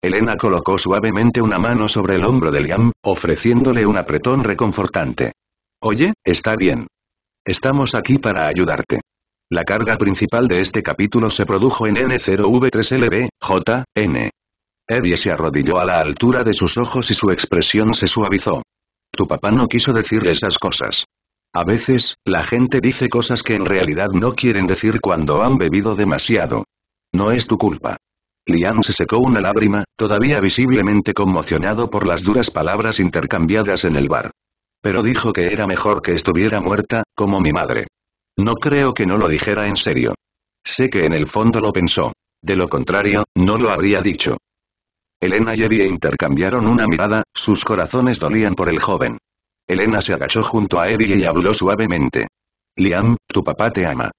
Speaker 1: Elena colocó suavemente una mano sobre el hombro de Liam, ofreciéndole un apretón reconfortante. Oye, está bien. Estamos aquí para ayudarte. La carga principal de este capítulo se produjo en N0V3LB, JN. Eddie se arrodilló a la altura de sus ojos y su expresión se suavizó. Tu papá no quiso decir esas cosas. A veces, la gente dice cosas que en realidad no quieren decir cuando han bebido demasiado. No es tu culpa. Liam se secó una lágrima, todavía visiblemente conmocionado por las duras palabras intercambiadas en el bar. Pero dijo que era mejor que estuviera muerta, como mi madre. No creo que no lo dijera en serio. Sé que en el fondo lo pensó. De lo contrario, no lo habría dicho. Elena y Eddie intercambiaron una mirada, sus corazones dolían por el joven. Elena se agachó junto a Eddie y habló suavemente. Liam, tu papá te ama.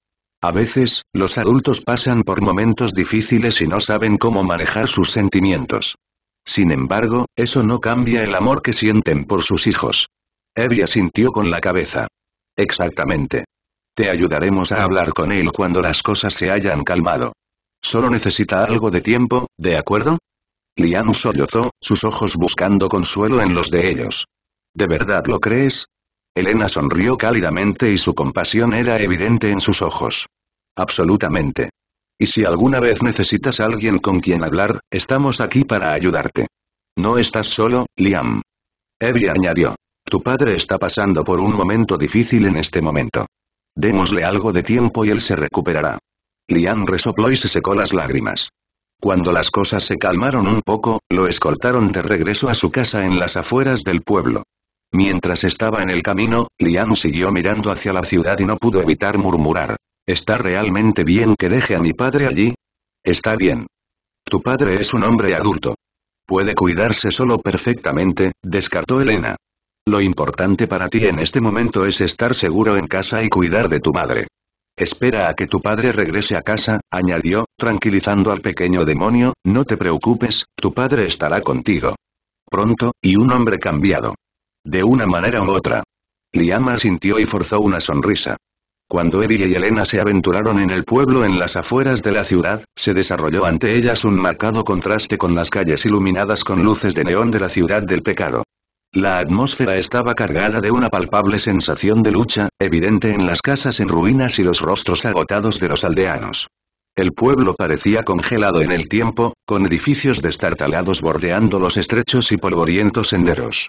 Speaker 1: A veces, los adultos pasan por momentos difíciles y no saben cómo manejar sus sentimientos. Sin embargo, eso no cambia el amor que sienten por sus hijos. Evia sintió con la cabeza. Exactamente. Te ayudaremos a hablar con él cuando las cosas se hayan calmado. Solo necesita algo de tiempo, ¿de acuerdo? Liam sollozó, sus ojos buscando consuelo en los de ellos. ¿De verdad lo crees? Elena sonrió cálidamente y su compasión era evidente en sus ojos. Absolutamente. Y si alguna vez necesitas a alguien con quien hablar, estamos aquí para ayudarte. No estás solo, Liam. Evie añadió. Tu padre está pasando por un momento difícil en este momento. Démosle algo de tiempo y él se recuperará. Liam resopló y se secó las lágrimas. Cuando las cosas se calmaron un poco, lo escoltaron de regreso a su casa en las afueras del pueblo. Mientras estaba en el camino, Lian siguió mirando hacia la ciudad y no pudo evitar murmurar. ¿Está realmente bien que deje a mi padre allí? Está bien. Tu padre es un hombre adulto. Puede cuidarse solo perfectamente, descartó Elena. Lo importante para ti en este momento es estar seguro en casa y cuidar de tu madre. Espera a que tu padre regrese a casa, añadió, tranquilizando al pequeño demonio, no te preocupes, tu padre estará contigo. Pronto, y un hombre cambiado. De una manera u otra. Liama sintió y forzó una sonrisa. Cuando Evie y Elena se aventuraron en el pueblo en las afueras de la ciudad, se desarrolló ante ellas un marcado contraste con las calles iluminadas con luces de neón de la ciudad del pecado. La atmósfera estaba cargada de una palpable sensación de lucha, evidente en las casas en ruinas y los rostros agotados de los aldeanos. El pueblo parecía congelado en el tiempo, con edificios destartalados bordeando los estrechos y polvorientos senderos.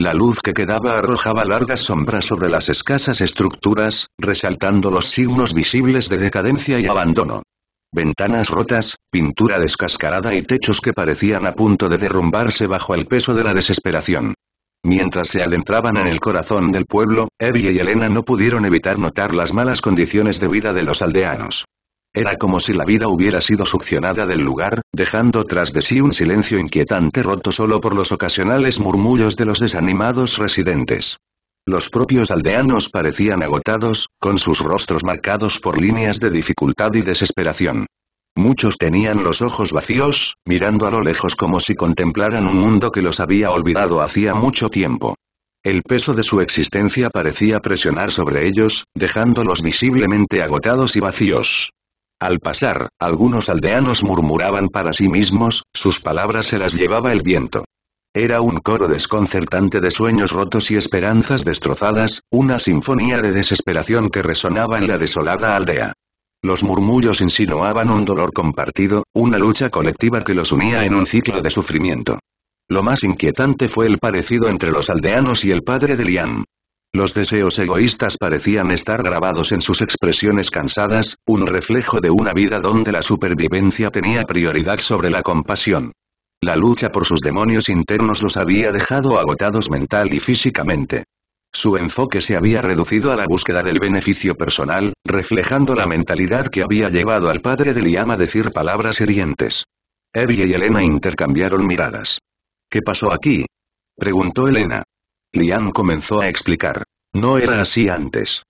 Speaker 1: La luz que quedaba arrojaba largas sombras sobre las escasas estructuras, resaltando los signos visibles de decadencia y abandono. Ventanas rotas, pintura descascarada y techos que parecían a punto de derrumbarse bajo el peso de la desesperación. Mientras se adentraban en el corazón del pueblo, Evie y Elena no pudieron evitar notar las malas condiciones de vida de los aldeanos. Era como si la vida hubiera sido succionada del lugar, dejando tras de sí un silencio inquietante roto solo por los ocasionales murmullos de los desanimados residentes. Los propios aldeanos parecían agotados, con sus rostros marcados por líneas de dificultad y desesperación. Muchos tenían los ojos vacíos, mirando a lo lejos como si contemplaran un mundo que los había olvidado hacía mucho tiempo. El peso de su existencia parecía presionar sobre ellos, dejándolos visiblemente agotados y vacíos. Al pasar, algunos aldeanos murmuraban para sí mismos, sus palabras se las llevaba el viento. Era un coro desconcertante de sueños rotos y esperanzas destrozadas, una sinfonía de desesperación que resonaba en la desolada aldea. Los murmullos insinuaban un dolor compartido, una lucha colectiva que los unía en un ciclo de sufrimiento. Lo más inquietante fue el parecido entre los aldeanos y el padre de Liam. Los deseos egoístas parecían estar grabados en sus expresiones cansadas, un reflejo de una vida donde la supervivencia tenía prioridad sobre la compasión. La lucha por sus demonios internos los había dejado agotados mental y físicamente. Su enfoque se había reducido a la búsqueda del beneficio personal, reflejando la mentalidad que había llevado al padre de Liam a decir palabras hirientes. Evie y Elena intercambiaron miradas. ¿Qué pasó aquí? preguntó Elena. Lian comenzó a explicar. No era así antes.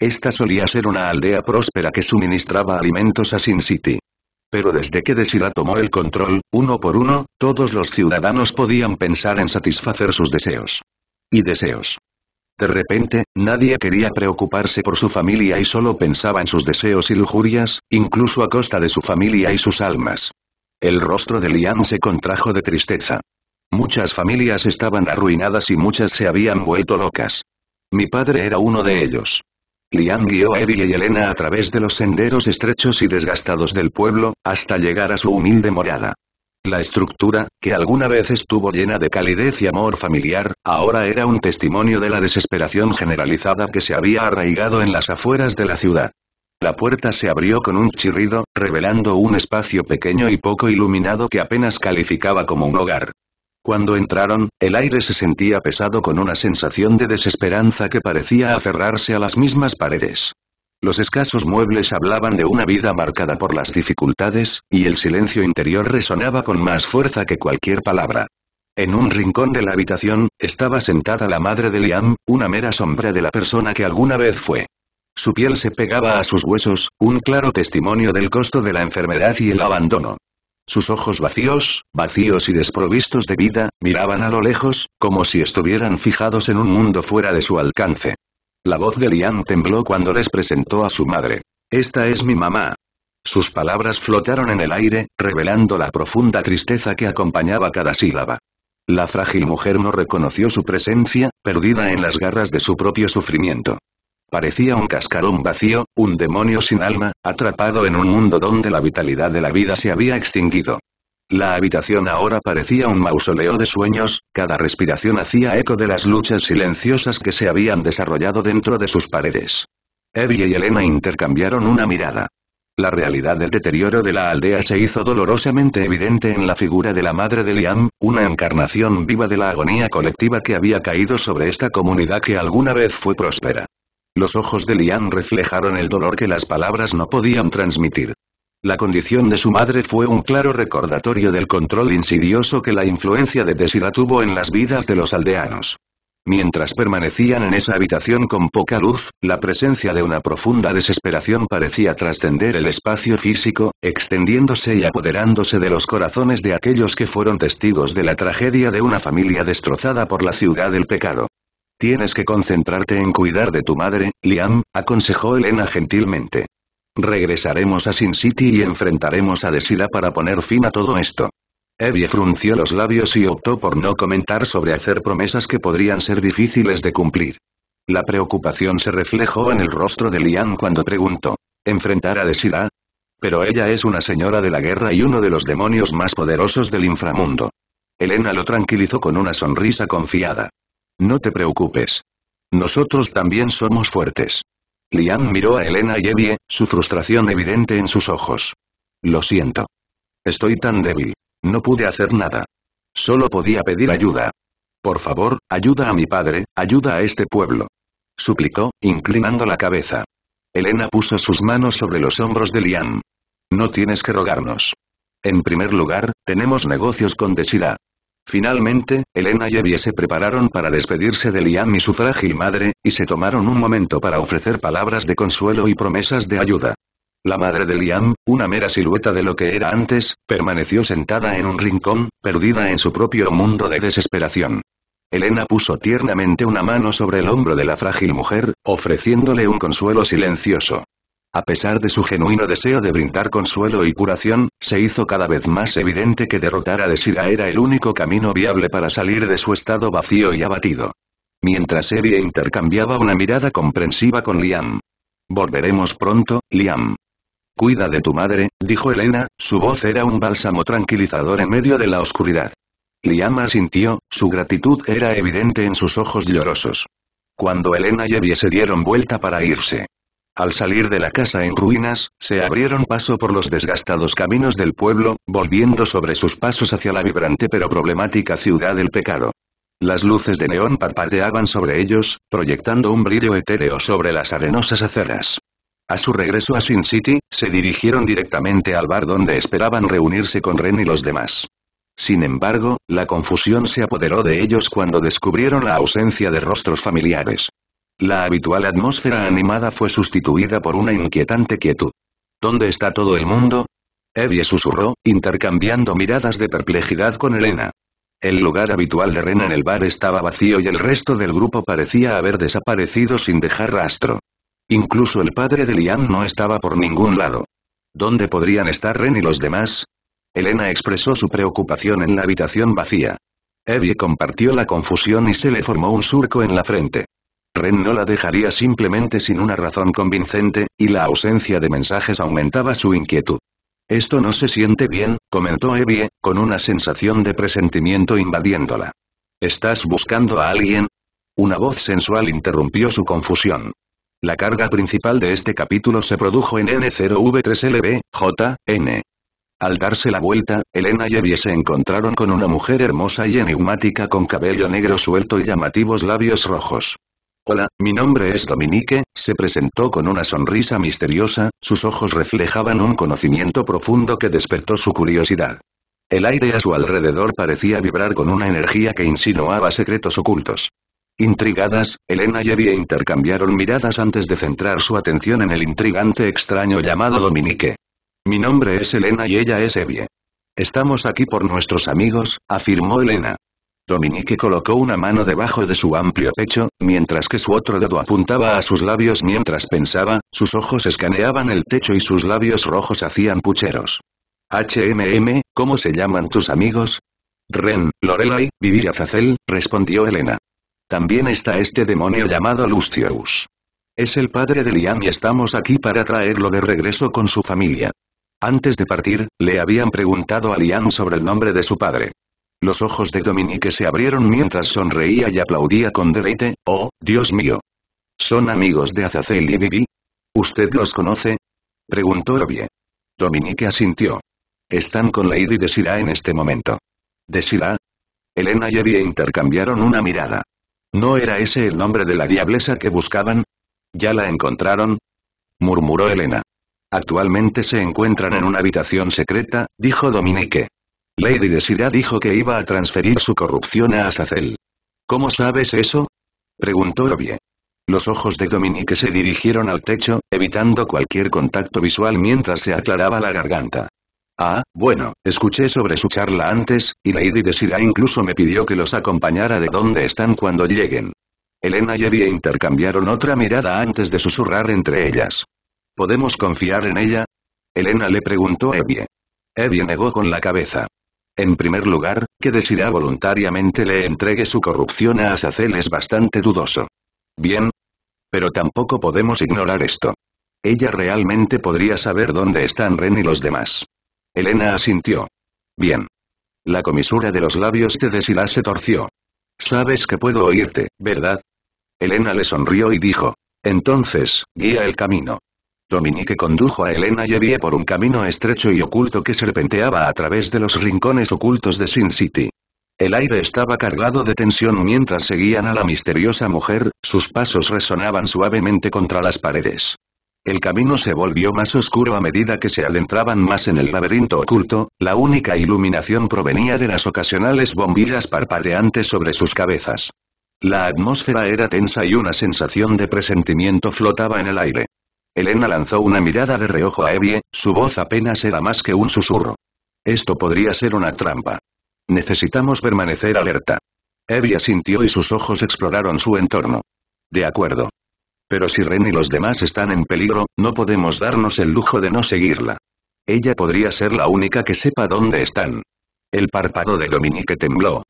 Speaker 1: Esta solía ser una aldea próspera que suministraba alimentos a Sin City. Pero desde que Desira tomó el control, uno por uno, todos los ciudadanos podían pensar en satisfacer sus deseos. Y deseos. De repente, nadie quería preocuparse por su familia y solo pensaba en sus deseos y lujurias, incluso a costa de su familia y sus almas. El rostro de Lian se contrajo de tristeza. Muchas familias estaban arruinadas y muchas se habían vuelto locas. Mi padre era uno de ellos. Liam guió a Eddie y Elena a través de los senderos estrechos y desgastados del pueblo, hasta llegar a su humilde morada. La estructura, que alguna vez estuvo llena de calidez y amor familiar, ahora era un testimonio de la desesperación generalizada que se había arraigado en las afueras de la ciudad. La puerta se abrió con un chirrido, revelando un espacio pequeño y poco iluminado que apenas calificaba como un hogar. Cuando entraron, el aire se sentía pesado con una sensación de desesperanza que parecía aferrarse a las mismas paredes. Los escasos muebles hablaban de una vida marcada por las dificultades, y el silencio interior resonaba con más fuerza que cualquier palabra. En un rincón de la habitación, estaba sentada la madre de Liam, una mera sombra de la persona que alguna vez fue. Su piel se pegaba a sus huesos, un claro testimonio del costo de la enfermedad y el abandono. Sus ojos vacíos, vacíos y desprovistos de vida, miraban a lo lejos, como si estuvieran fijados en un mundo fuera de su alcance. La voz de Lian tembló cuando les presentó a su madre. Esta es mi mamá. Sus palabras flotaron en el aire, revelando la profunda tristeza que acompañaba cada sílaba. La frágil mujer no reconoció su presencia, perdida en las garras de su propio sufrimiento. Parecía un cascarón vacío, un demonio sin alma, atrapado en un mundo donde la vitalidad de la vida se había extinguido. La habitación ahora parecía un mausoleo de sueños, cada respiración hacía eco de las luchas silenciosas que se habían desarrollado dentro de sus paredes. Evie y Elena intercambiaron una mirada. La realidad del deterioro de la aldea se hizo dolorosamente evidente en la figura de la madre de Liam, una encarnación viva de la agonía colectiva que había caído sobre esta comunidad que alguna vez fue próspera. Los ojos de Lian reflejaron el dolor que las palabras no podían transmitir. La condición de su madre fue un claro recordatorio del control insidioso que la influencia de Desira tuvo en las vidas de los aldeanos. Mientras permanecían en esa habitación con poca luz, la presencia de una profunda desesperación parecía trascender el espacio físico, extendiéndose y apoderándose de los corazones de aquellos que fueron testigos de la tragedia de una familia destrozada por la ciudad del pecado. Tienes que concentrarte en cuidar de tu madre, Liam, aconsejó Elena gentilmente. Regresaremos a Sin City y enfrentaremos a Desira para poner fin a todo esto. Evie frunció los labios y optó por no comentar sobre hacer promesas que podrían ser difíciles de cumplir. La preocupación se reflejó en el rostro de Liam cuando preguntó, ¿enfrentar a Desira? Pero ella es una señora de la guerra y uno de los demonios más poderosos del inframundo. Elena lo tranquilizó con una sonrisa confiada. No te preocupes. Nosotros también somos fuertes. Liam miró a Elena y Evie, su frustración evidente en sus ojos. Lo siento. Estoy tan débil. No pude hacer nada. Solo podía pedir ayuda. Por favor, ayuda a mi padre, ayuda a este pueblo. Suplicó, inclinando la cabeza. Elena puso sus manos sobre los hombros de Liam. No tienes que rogarnos. En primer lugar, tenemos negocios con Desira. Finalmente, Elena y Evie se prepararon para despedirse de Liam y su frágil madre, y se tomaron un momento para ofrecer palabras de consuelo y promesas de ayuda. La madre de Liam, una mera silueta de lo que era antes, permaneció sentada en un rincón, perdida en su propio mundo de desesperación. Elena puso tiernamente una mano sobre el hombro de la frágil mujer, ofreciéndole un consuelo silencioso. A pesar de su genuino deseo de brindar consuelo y curación, se hizo cada vez más evidente que derrotar a Desira era el único camino viable para salir de su estado vacío y abatido. Mientras Evie intercambiaba una mirada comprensiva con Liam. Volveremos pronto, Liam. Cuida de tu madre, dijo Elena, su voz era un bálsamo tranquilizador en medio de la oscuridad. Liam asintió, su gratitud era evidente en sus ojos llorosos. Cuando Elena y Evie se dieron vuelta para irse, al salir de la casa en ruinas, se abrieron paso por los desgastados caminos del pueblo, volviendo sobre sus pasos hacia la vibrante pero problemática ciudad del pecado. Las luces de neón parpadeaban sobre ellos, proyectando un brillo etéreo sobre las arenosas aceras. A su regreso a Sin City, se dirigieron directamente al bar donde esperaban reunirse con Ren y los demás. Sin embargo, la confusión se apoderó de ellos cuando descubrieron la ausencia de rostros familiares. La habitual atmósfera animada fue sustituida por una inquietante quietud. ¿Dónde está todo el mundo? Evie susurró, intercambiando miradas de perplejidad con Elena. El lugar habitual de Ren en el bar estaba vacío y el resto del grupo parecía haber desaparecido sin dejar rastro. Incluso el padre de Liam no estaba por ningún lado. ¿Dónde podrían estar Ren y los demás? Elena expresó su preocupación en la habitación vacía. Evie compartió la confusión y se le formó un surco en la frente. Ren no la dejaría simplemente sin una razón convincente, y la ausencia de mensajes aumentaba su inquietud. Esto no se siente bien, comentó Evie, con una sensación de presentimiento invadiéndola. ¿Estás buscando a alguien? Una voz sensual interrumpió su confusión. La carga principal de este capítulo se produjo en N0V3LB, JN. Al darse la vuelta, Elena y Evie se encontraron con una mujer hermosa y enigmática con cabello negro suelto y llamativos labios rojos. Hola, mi nombre es Dominique, se presentó con una sonrisa misteriosa, sus ojos reflejaban un conocimiento profundo que despertó su curiosidad. El aire a su alrededor parecía vibrar con una energía que insinuaba secretos ocultos. Intrigadas, Elena y Evie intercambiaron miradas antes de centrar su atención en el intrigante extraño llamado Dominique. Mi nombre es Elena y ella es Evie. Estamos aquí por nuestros amigos, afirmó Elena. Dominique colocó una mano debajo de su amplio pecho, mientras que su otro dedo apuntaba a sus labios mientras pensaba, sus ojos escaneaban el techo y sus labios rojos hacían pucheros. HMM, ¿cómo se llaman tus amigos? Ren, Lorelai, Vivir y respondió Elena. También está este demonio llamado Lucius. Es el padre de Liam y estamos aquí para traerlo de regreso con su familia. Antes de partir, le habían preguntado a Liam sobre el nombre de su padre. Los ojos de Dominique se abrieron mientras sonreía y aplaudía con deleite, «¡Oh, Dios mío! ¿Son amigos de Azazel y Bibi? ¿Usted los conoce?» Preguntó Robbie. Dominique asintió. Están con Lady Desira en este momento. «¿Desira?» Elena y Evie intercambiaron una mirada. ¿No era ese el nombre de la diablesa que buscaban? ¿Ya la encontraron? murmuró Elena. Actualmente se encuentran en una habitación secreta, dijo Dominique. Lady Desira dijo que iba a transferir su corrupción a Azazel. ¿Cómo sabes eso? Preguntó Robbie. Los ojos de Dominique se dirigieron al techo, evitando cualquier contacto visual mientras se aclaraba la garganta. Ah, bueno, escuché sobre su charla antes, y Lady Desira incluso me pidió que los acompañara de dónde están cuando lleguen. Elena y Evie intercambiaron otra mirada antes de susurrar entre ellas. ¿Podemos confiar en ella? Elena le preguntó a Evie. Evie negó con la cabeza. En primer lugar, que Desirá voluntariamente le entregue su corrupción a Azazel es bastante dudoso. Bien. Pero tampoco podemos ignorar esto. Ella realmente podría saber dónde están Ren y los demás. Elena asintió. Bien. La comisura de los labios de Desirá se torció. Sabes que puedo oírte, ¿verdad? Elena le sonrió y dijo. Entonces, guía el camino. Dominique condujo a Elena y Evie por un camino estrecho y oculto que serpenteaba a través de los rincones ocultos de Sin City. El aire estaba cargado de tensión mientras seguían a la misteriosa mujer, sus pasos resonaban suavemente contra las paredes. El camino se volvió más oscuro a medida que se adentraban más en el laberinto oculto, la única iluminación provenía de las ocasionales bombillas parpadeantes sobre sus cabezas. La atmósfera era tensa y una sensación de presentimiento flotaba en el aire. Elena lanzó una mirada de reojo a Evie, su voz apenas era más que un susurro. Esto podría ser una trampa. Necesitamos permanecer alerta. Evie asintió y sus ojos exploraron su entorno. De acuerdo. Pero si Ren y los demás están en peligro, no podemos darnos el lujo de no seguirla. Ella podría ser la única que sepa dónde están. El párpado de Dominique tembló.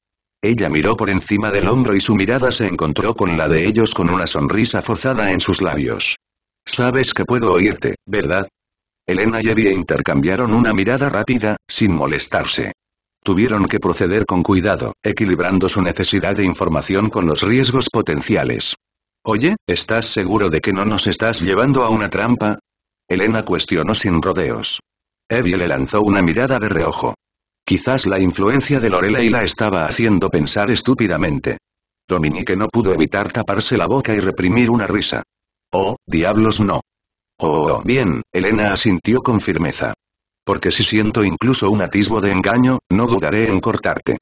Speaker 1: Ella miró por encima del hombro y su mirada se encontró con la de ellos con una sonrisa forzada en sus labios. Sabes que puedo oírte, ¿verdad? Elena y Evie intercambiaron una mirada rápida, sin molestarse. Tuvieron que proceder con cuidado, equilibrando su necesidad de información con los riesgos potenciales. Oye, ¿estás seguro de que no nos estás llevando a una trampa? Elena cuestionó sin rodeos. Evie le lanzó una mirada de reojo. Quizás la influencia de Lorelei la estaba haciendo pensar estúpidamente. Dominique no pudo evitar taparse la boca y reprimir una risa. Oh, diablos no. Oh, oh, bien, Elena asintió con firmeza. Porque si siento incluso un atisbo de engaño, no dudaré en cortarte.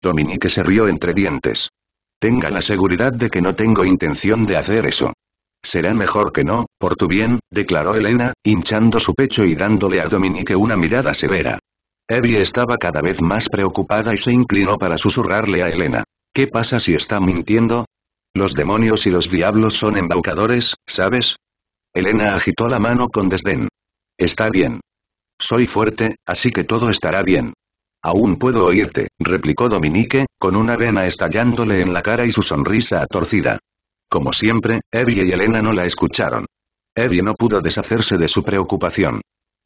Speaker 1: Dominique se rió entre dientes. Tenga la seguridad de que no tengo intención de hacer eso. Será mejor que no, por tu bien, declaró Elena, hinchando su pecho y dándole a Dominique una mirada severa. Evie estaba cada vez más preocupada y se inclinó para susurrarle a Elena. ¿Qué pasa si está mintiendo? Los demonios y los diablos son embaucadores, ¿sabes? Elena agitó la mano con desdén. Está bien. Soy fuerte, así que todo estará bien. Aún puedo oírte, replicó Dominique, con una vena estallándole en la cara y su sonrisa torcida. Como siempre, Evie y Elena no la escucharon. Evie no pudo deshacerse de su preocupación.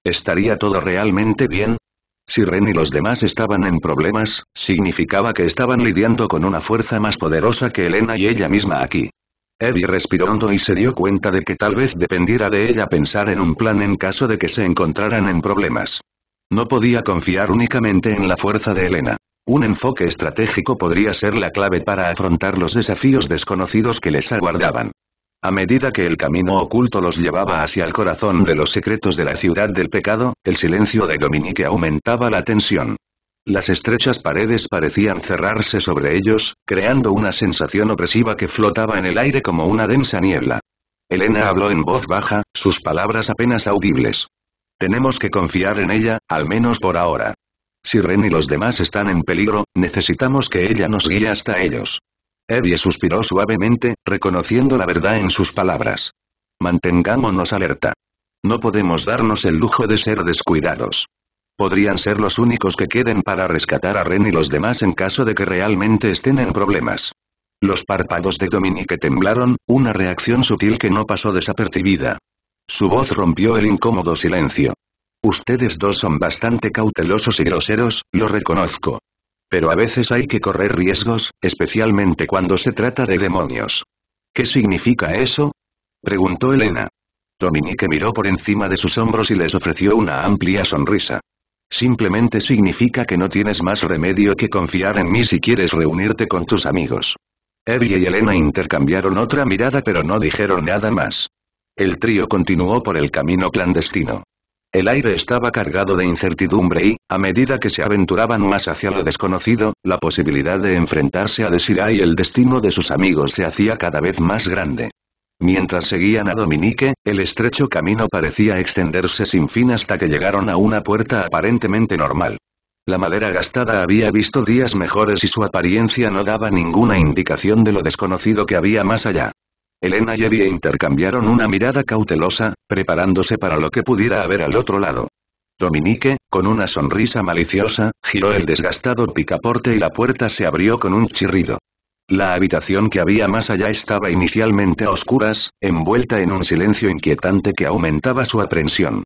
Speaker 1: ¿Estaría todo realmente bien? Si Ren y los demás estaban en problemas, significaba que estaban lidiando con una fuerza más poderosa que Elena y ella misma aquí. Evie respiró hondo y se dio cuenta de que tal vez dependiera de ella pensar en un plan en caso de que se encontraran en problemas. No podía confiar únicamente en la fuerza de Elena. Un enfoque estratégico podría ser la clave para afrontar los desafíos desconocidos que les aguardaban. A medida que el camino oculto los llevaba hacia el corazón de los secretos de la ciudad del pecado, el silencio de Dominique aumentaba la tensión. Las estrechas paredes parecían cerrarse sobre ellos, creando una sensación opresiva que flotaba en el aire como una densa niebla. Elena habló en voz baja, sus palabras apenas audibles. Tenemos que confiar en ella, al menos por ahora. Si Ren y los demás están en peligro, necesitamos que ella nos guíe hasta ellos. Eddie suspiró suavemente, reconociendo la verdad en sus palabras. Mantengámonos alerta. No podemos darnos el lujo de ser descuidados. Podrían ser los únicos que queden para rescatar a Ren y los demás en caso de que realmente estén en problemas. Los párpados de Dominique temblaron, una reacción sutil que no pasó desapercibida. Su voz rompió el incómodo silencio. Ustedes dos son bastante cautelosos y groseros, lo reconozco. Pero a veces hay que correr riesgos, especialmente cuando se trata de demonios. ¿Qué significa eso? preguntó Elena. Dominique miró por encima de sus hombros y les ofreció una amplia sonrisa. Simplemente significa que no tienes más remedio que confiar en mí si quieres reunirte con tus amigos. Evie y Elena intercambiaron otra mirada pero no dijeron nada más. El trío continuó por el camino clandestino. El aire estaba cargado de incertidumbre y, a medida que se aventuraban más hacia lo desconocido, la posibilidad de enfrentarse a Desira y el destino de sus amigos se hacía cada vez más grande. Mientras seguían a Dominique, el estrecho camino parecía extenderse sin fin hasta que llegaron a una puerta aparentemente normal. La madera gastada había visto días mejores y su apariencia no daba ninguna indicación de lo desconocido que había más allá. Elena y Evie intercambiaron una mirada cautelosa, preparándose para lo que pudiera haber al otro lado. Dominique, con una sonrisa maliciosa, giró el desgastado picaporte y la puerta se abrió con un chirrido. La habitación que había más allá estaba inicialmente a oscuras, envuelta en un silencio inquietante que aumentaba su aprensión.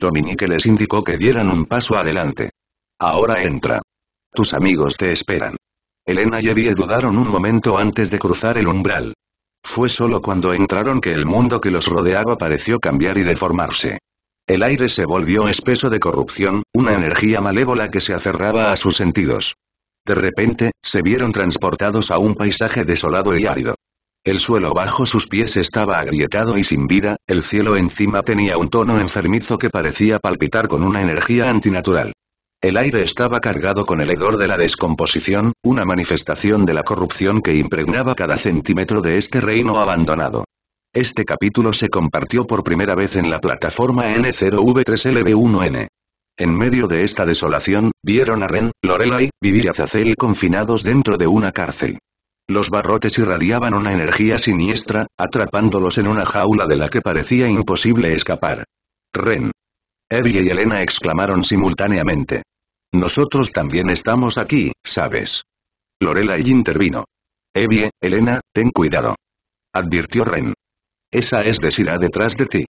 Speaker 1: Dominique les indicó que dieran un paso adelante. Ahora entra. Tus amigos te esperan. Elena y Evie dudaron un momento antes de cruzar el umbral. Fue solo cuando entraron que el mundo que los rodeaba pareció cambiar y deformarse. El aire se volvió espeso de corrupción, una energía malévola que se aferraba a sus sentidos. De repente, se vieron transportados a un paisaje desolado y árido. El suelo bajo sus pies estaba agrietado y sin vida, el cielo encima tenía un tono enfermizo que parecía palpitar con una energía antinatural. El aire estaba cargado con el hedor de la descomposición, una manifestación de la corrupción que impregnaba cada centímetro de este reino abandonado. Este capítulo se compartió por primera vez en la plataforma N0V3LB1N. En medio de esta desolación, vieron a Ren, Lorelai, Vivir y Azazel confinados dentro de una cárcel. Los barrotes irradiaban una energía siniestra, atrapándolos en una jaula de la que parecía imposible escapar. Ren. Evie y Elena exclamaron simultáneamente. Nosotros también estamos aquí, ¿sabes? Lorela y intervino. Evie, eh Elena, ten cuidado. Advirtió Ren. Esa es Desira detrás de ti.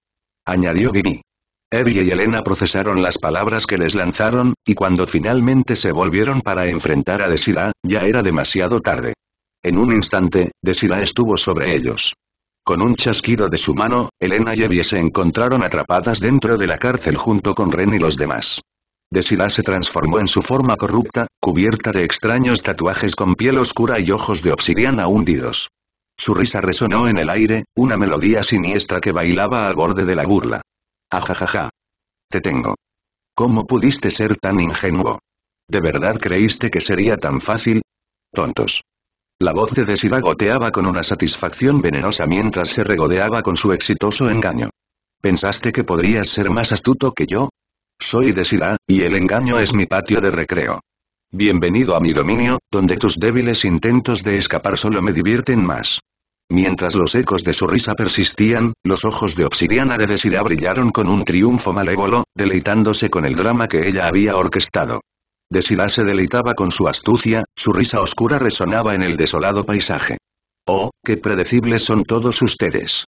Speaker 1: Añadió Vivi. Evie eh y Elena procesaron las palabras que les lanzaron, y cuando finalmente se volvieron para enfrentar a Desira, ya era demasiado tarde. En un instante, Desira estuvo sobre ellos. Con un chasquido de su mano, Elena y Evie se encontraron atrapadas dentro de la cárcel junto con Ren y los demás sila se transformó en su forma corrupta, cubierta de extraños tatuajes con piel oscura y ojos de obsidiana hundidos. Su risa resonó en el aire, una melodía siniestra que bailaba al borde de la burla. Ajajaja. Te tengo. ¿Cómo pudiste ser tan ingenuo? ¿De verdad creíste que sería tan fácil? Tontos. La voz de Desira goteaba con una satisfacción venenosa mientras se regodeaba con su exitoso engaño. ¿Pensaste que podrías ser más astuto que yo? Soy Desira, y el engaño es mi patio de recreo. Bienvenido a mi dominio, donde tus débiles intentos de escapar solo me divierten más. Mientras los ecos de su risa persistían, los ojos de obsidiana de Desira brillaron con un triunfo malévolo, deleitándose con el drama que ella había orquestado. Desira se deleitaba con su astucia, su risa oscura resonaba en el desolado paisaje. Oh, qué predecibles son todos ustedes.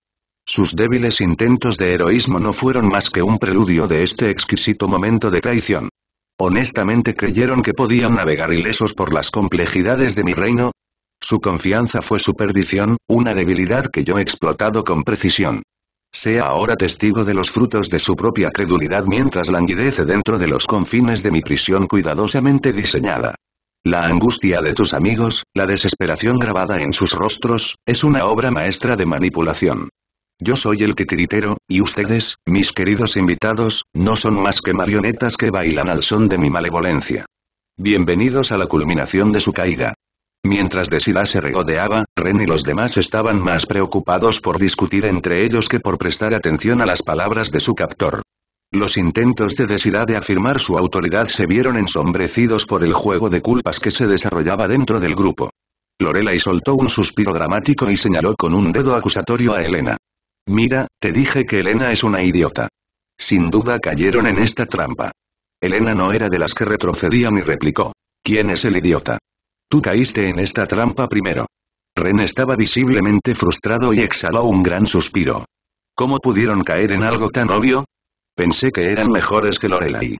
Speaker 1: Sus débiles intentos de heroísmo no fueron más que un preludio de este exquisito momento de traición. Honestamente creyeron que podían navegar ilesos por las complejidades de mi reino. Su confianza fue su perdición, una debilidad que yo he explotado con precisión. Sea ahora testigo de los frutos de su propia credulidad mientras languidece dentro de los confines de mi prisión cuidadosamente diseñada. La angustia de tus amigos, la desesperación grabada en sus rostros, es una obra maestra de manipulación. Yo soy el titiritero, y ustedes, mis queridos invitados, no son más que marionetas que bailan al son de mi malevolencia. Bienvenidos a la culminación de su caída. Mientras Desida se regodeaba, Ren y los demás estaban más preocupados por discutir entre ellos que por prestar atención a las palabras de su captor. Los intentos de Desida de afirmar su autoridad se vieron ensombrecidos por el juego de culpas que se desarrollaba dentro del grupo. Lorelai soltó un suspiro dramático y señaló con un dedo acusatorio a Elena. Mira, te dije que Elena es una idiota. Sin duda cayeron en esta trampa. Elena no era de las que retrocedían y replicó. ¿Quién es el idiota? Tú caíste en esta trampa primero. Ren estaba visiblemente frustrado y exhaló un gran suspiro. ¿Cómo pudieron caer en algo tan obvio? Pensé que eran mejores que Lorelai.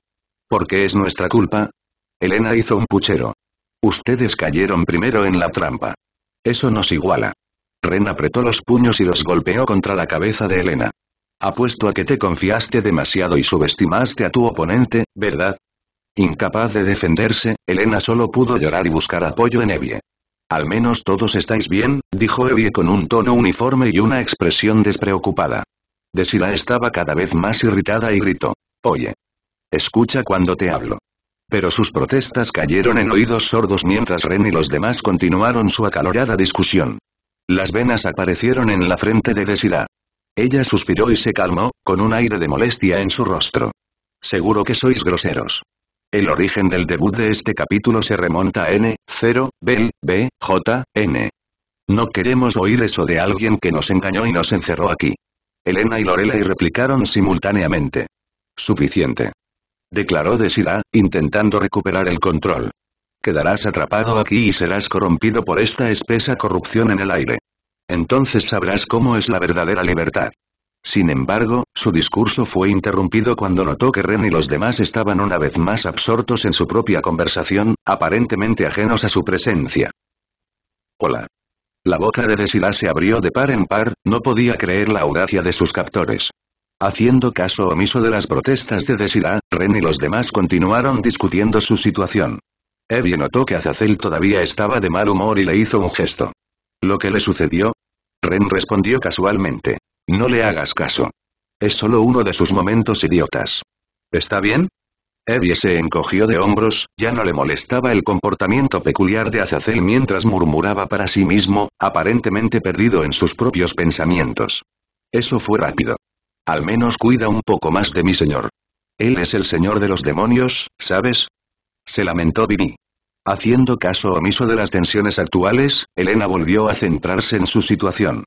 Speaker 1: ¿Por qué es nuestra culpa? Elena hizo un puchero. Ustedes cayeron primero en la trampa. Eso nos iguala. Ren apretó los puños y los golpeó contra la cabeza de Elena. Apuesto a que te confiaste demasiado y subestimaste a tu oponente, ¿verdad? Incapaz de defenderse, Elena solo pudo llorar y buscar apoyo en Evie. Al menos todos estáis bien, dijo Evie con un tono uniforme y una expresión despreocupada. Desira estaba cada vez más irritada y gritó. Oye. Escucha cuando te hablo. Pero sus protestas cayeron en oídos sordos mientras Ren y los demás continuaron su acalorada discusión. Las venas aparecieron en la frente de Desira. Ella suspiró y se calmó, con un aire de molestia en su rostro. Seguro que sois groseros. El origen del debut de este capítulo se remonta a N, 0, Bel, B, J, N. No queremos oír eso de alguien que nos engañó y nos encerró aquí. Elena y Lorelai replicaron simultáneamente. Suficiente. Declaró Desira, intentando recuperar el control quedarás atrapado aquí y serás corrompido por esta espesa corrupción en el aire. Entonces sabrás cómo es la verdadera libertad. Sin embargo, su discurso fue interrumpido cuando notó que Ren y los demás estaban una vez más absortos en su propia conversación, aparentemente ajenos a su presencia. Hola. La boca de Desila se abrió de par en par, no podía creer la audacia de sus captores. Haciendo caso omiso de las protestas de Desila, Ren y los demás continuaron discutiendo su situación. Evie notó que Azazel todavía estaba de mal humor y le hizo un gesto. ¿Lo que le sucedió? Ren respondió casualmente. No le hagas caso. Es solo uno de sus momentos idiotas. ¿Está bien? Evie se encogió de hombros, ya no le molestaba el comportamiento peculiar de Azazel mientras murmuraba para sí mismo, aparentemente perdido en sus propios pensamientos. Eso fue rápido. Al menos cuida un poco más de mi señor. Él es el señor de los demonios, ¿sabes? Se lamentó Vivi. Haciendo caso omiso de las tensiones actuales, Elena volvió a centrarse en su situación.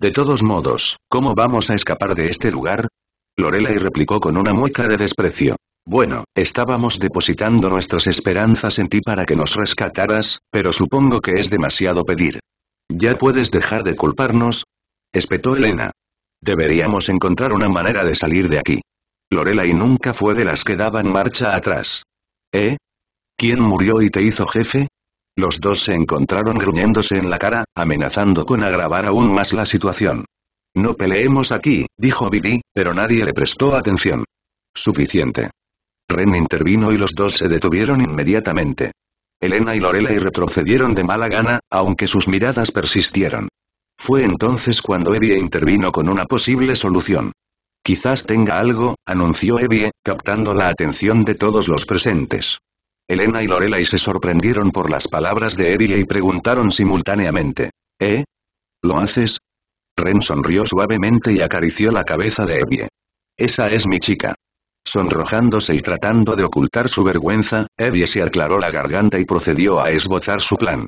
Speaker 1: De todos modos, ¿cómo vamos a escapar de este lugar? y replicó con una mueca de desprecio. Bueno, estábamos depositando nuestras esperanzas en ti para que nos rescataras, pero supongo que es demasiado pedir. Ya puedes dejar de culparnos, espetó Elena. Deberíamos encontrar una manera de salir de aquí. y nunca fue de las que daban marcha atrás. ¿Eh? ¿Quién murió y te hizo jefe? Los dos se encontraron gruñéndose en la cara, amenazando con agravar aún más la situación. No peleemos aquí, dijo Bibi, pero nadie le prestó atención. Suficiente. Ren intervino y los dos se detuvieron inmediatamente. Elena y Lorelai retrocedieron de mala gana, aunque sus miradas persistieron. Fue entonces cuando Evie intervino con una posible solución. Quizás tenga algo, anunció Evie, captando la atención de todos los presentes. Elena y Lorelai se sorprendieron por las palabras de Evie y preguntaron simultáneamente. ¿Eh? ¿Lo haces? Ren sonrió suavemente y acarició la cabeza de Evie. Esa es mi chica. Sonrojándose y tratando de ocultar su vergüenza, Evie se aclaró la garganta y procedió a esbozar su plan.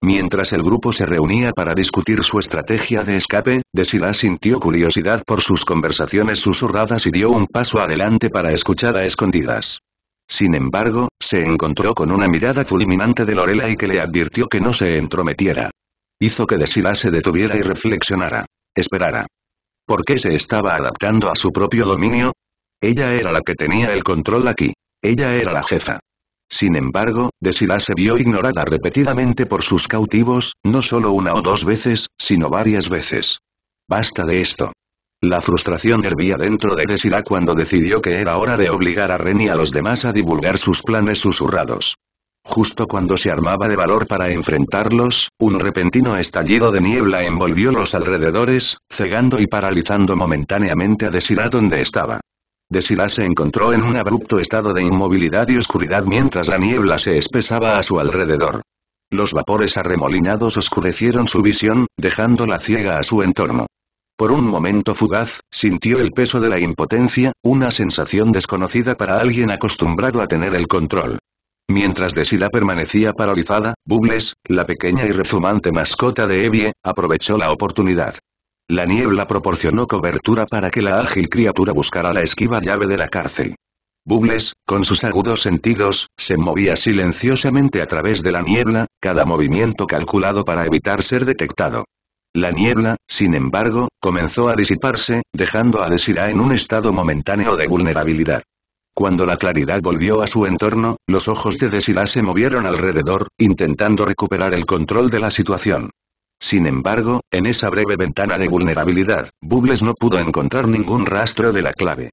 Speaker 1: Mientras el grupo se reunía para discutir su estrategia de escape, Desira sintió curiosidad por sus conversaciones susurradas y dio un paso adelante para escuchar a escondidas. Sin embargo, se encontró con una mirada fulminante de y que le advirtió que no se entrometiera. Hizo que Desila se detuviera y reflexionara. Esperara. ¿Por qué se estaba adaptando a su propio dominio? Ella era la que tenía el control aquí. Ella era la jefa. Sin embargo, Desila se vio ignorada repetidamente por sus cautivos, no solo una o dos veces, sino varias veces. Basta de esto. La frustración hervía dentro de Desira cuando decidió que era hora de obligar a Ren y a los demás a divulgar sus planes susurrados. Justo cuando se armaba de valor para enfrentarlos, un repentino estallido de niebla envolvió los alrededores, cegando y paralizando momentáneamente a Desira donde estaba. Desirá se encontró en un abrupto estado de inmovilidad y oscuridad mientras la niebla se espesaba a su alrededor. Los vapores arremolinados oscurecieron su visión, dejándola ciega a su entorno. Por un momento fugaz, sintió el peso de la impotencia, una sensación desconocida para alguien acostumbrado a tener el control. Mientras Desila permanecía paralizada, Bubbles, la pequeña y rezumante mascota de Evie, aprovechó la oportunidad. La niebla proporcionó cobertura para que la ágil criatura buscara la esquiva llave de la cárcel. Bubbles, con sus agudos sentidos, se movía silenciosamente a través de la niebla, cada movimiento calculado para evitar ser detectado. La niebla, sin embargo, comenzó a disiparse, dejando a Desira en un estado momentáneo de vulnerabilidad. Cuando la claridad volvió a su entorno, los ojos de Desira se movieron alrededor, intentando recuperar el control de la situación. Sin embargo, en esa breve ventana de vulnerabilidad, Bubles no pudo encontrar ningún rastro de la clave.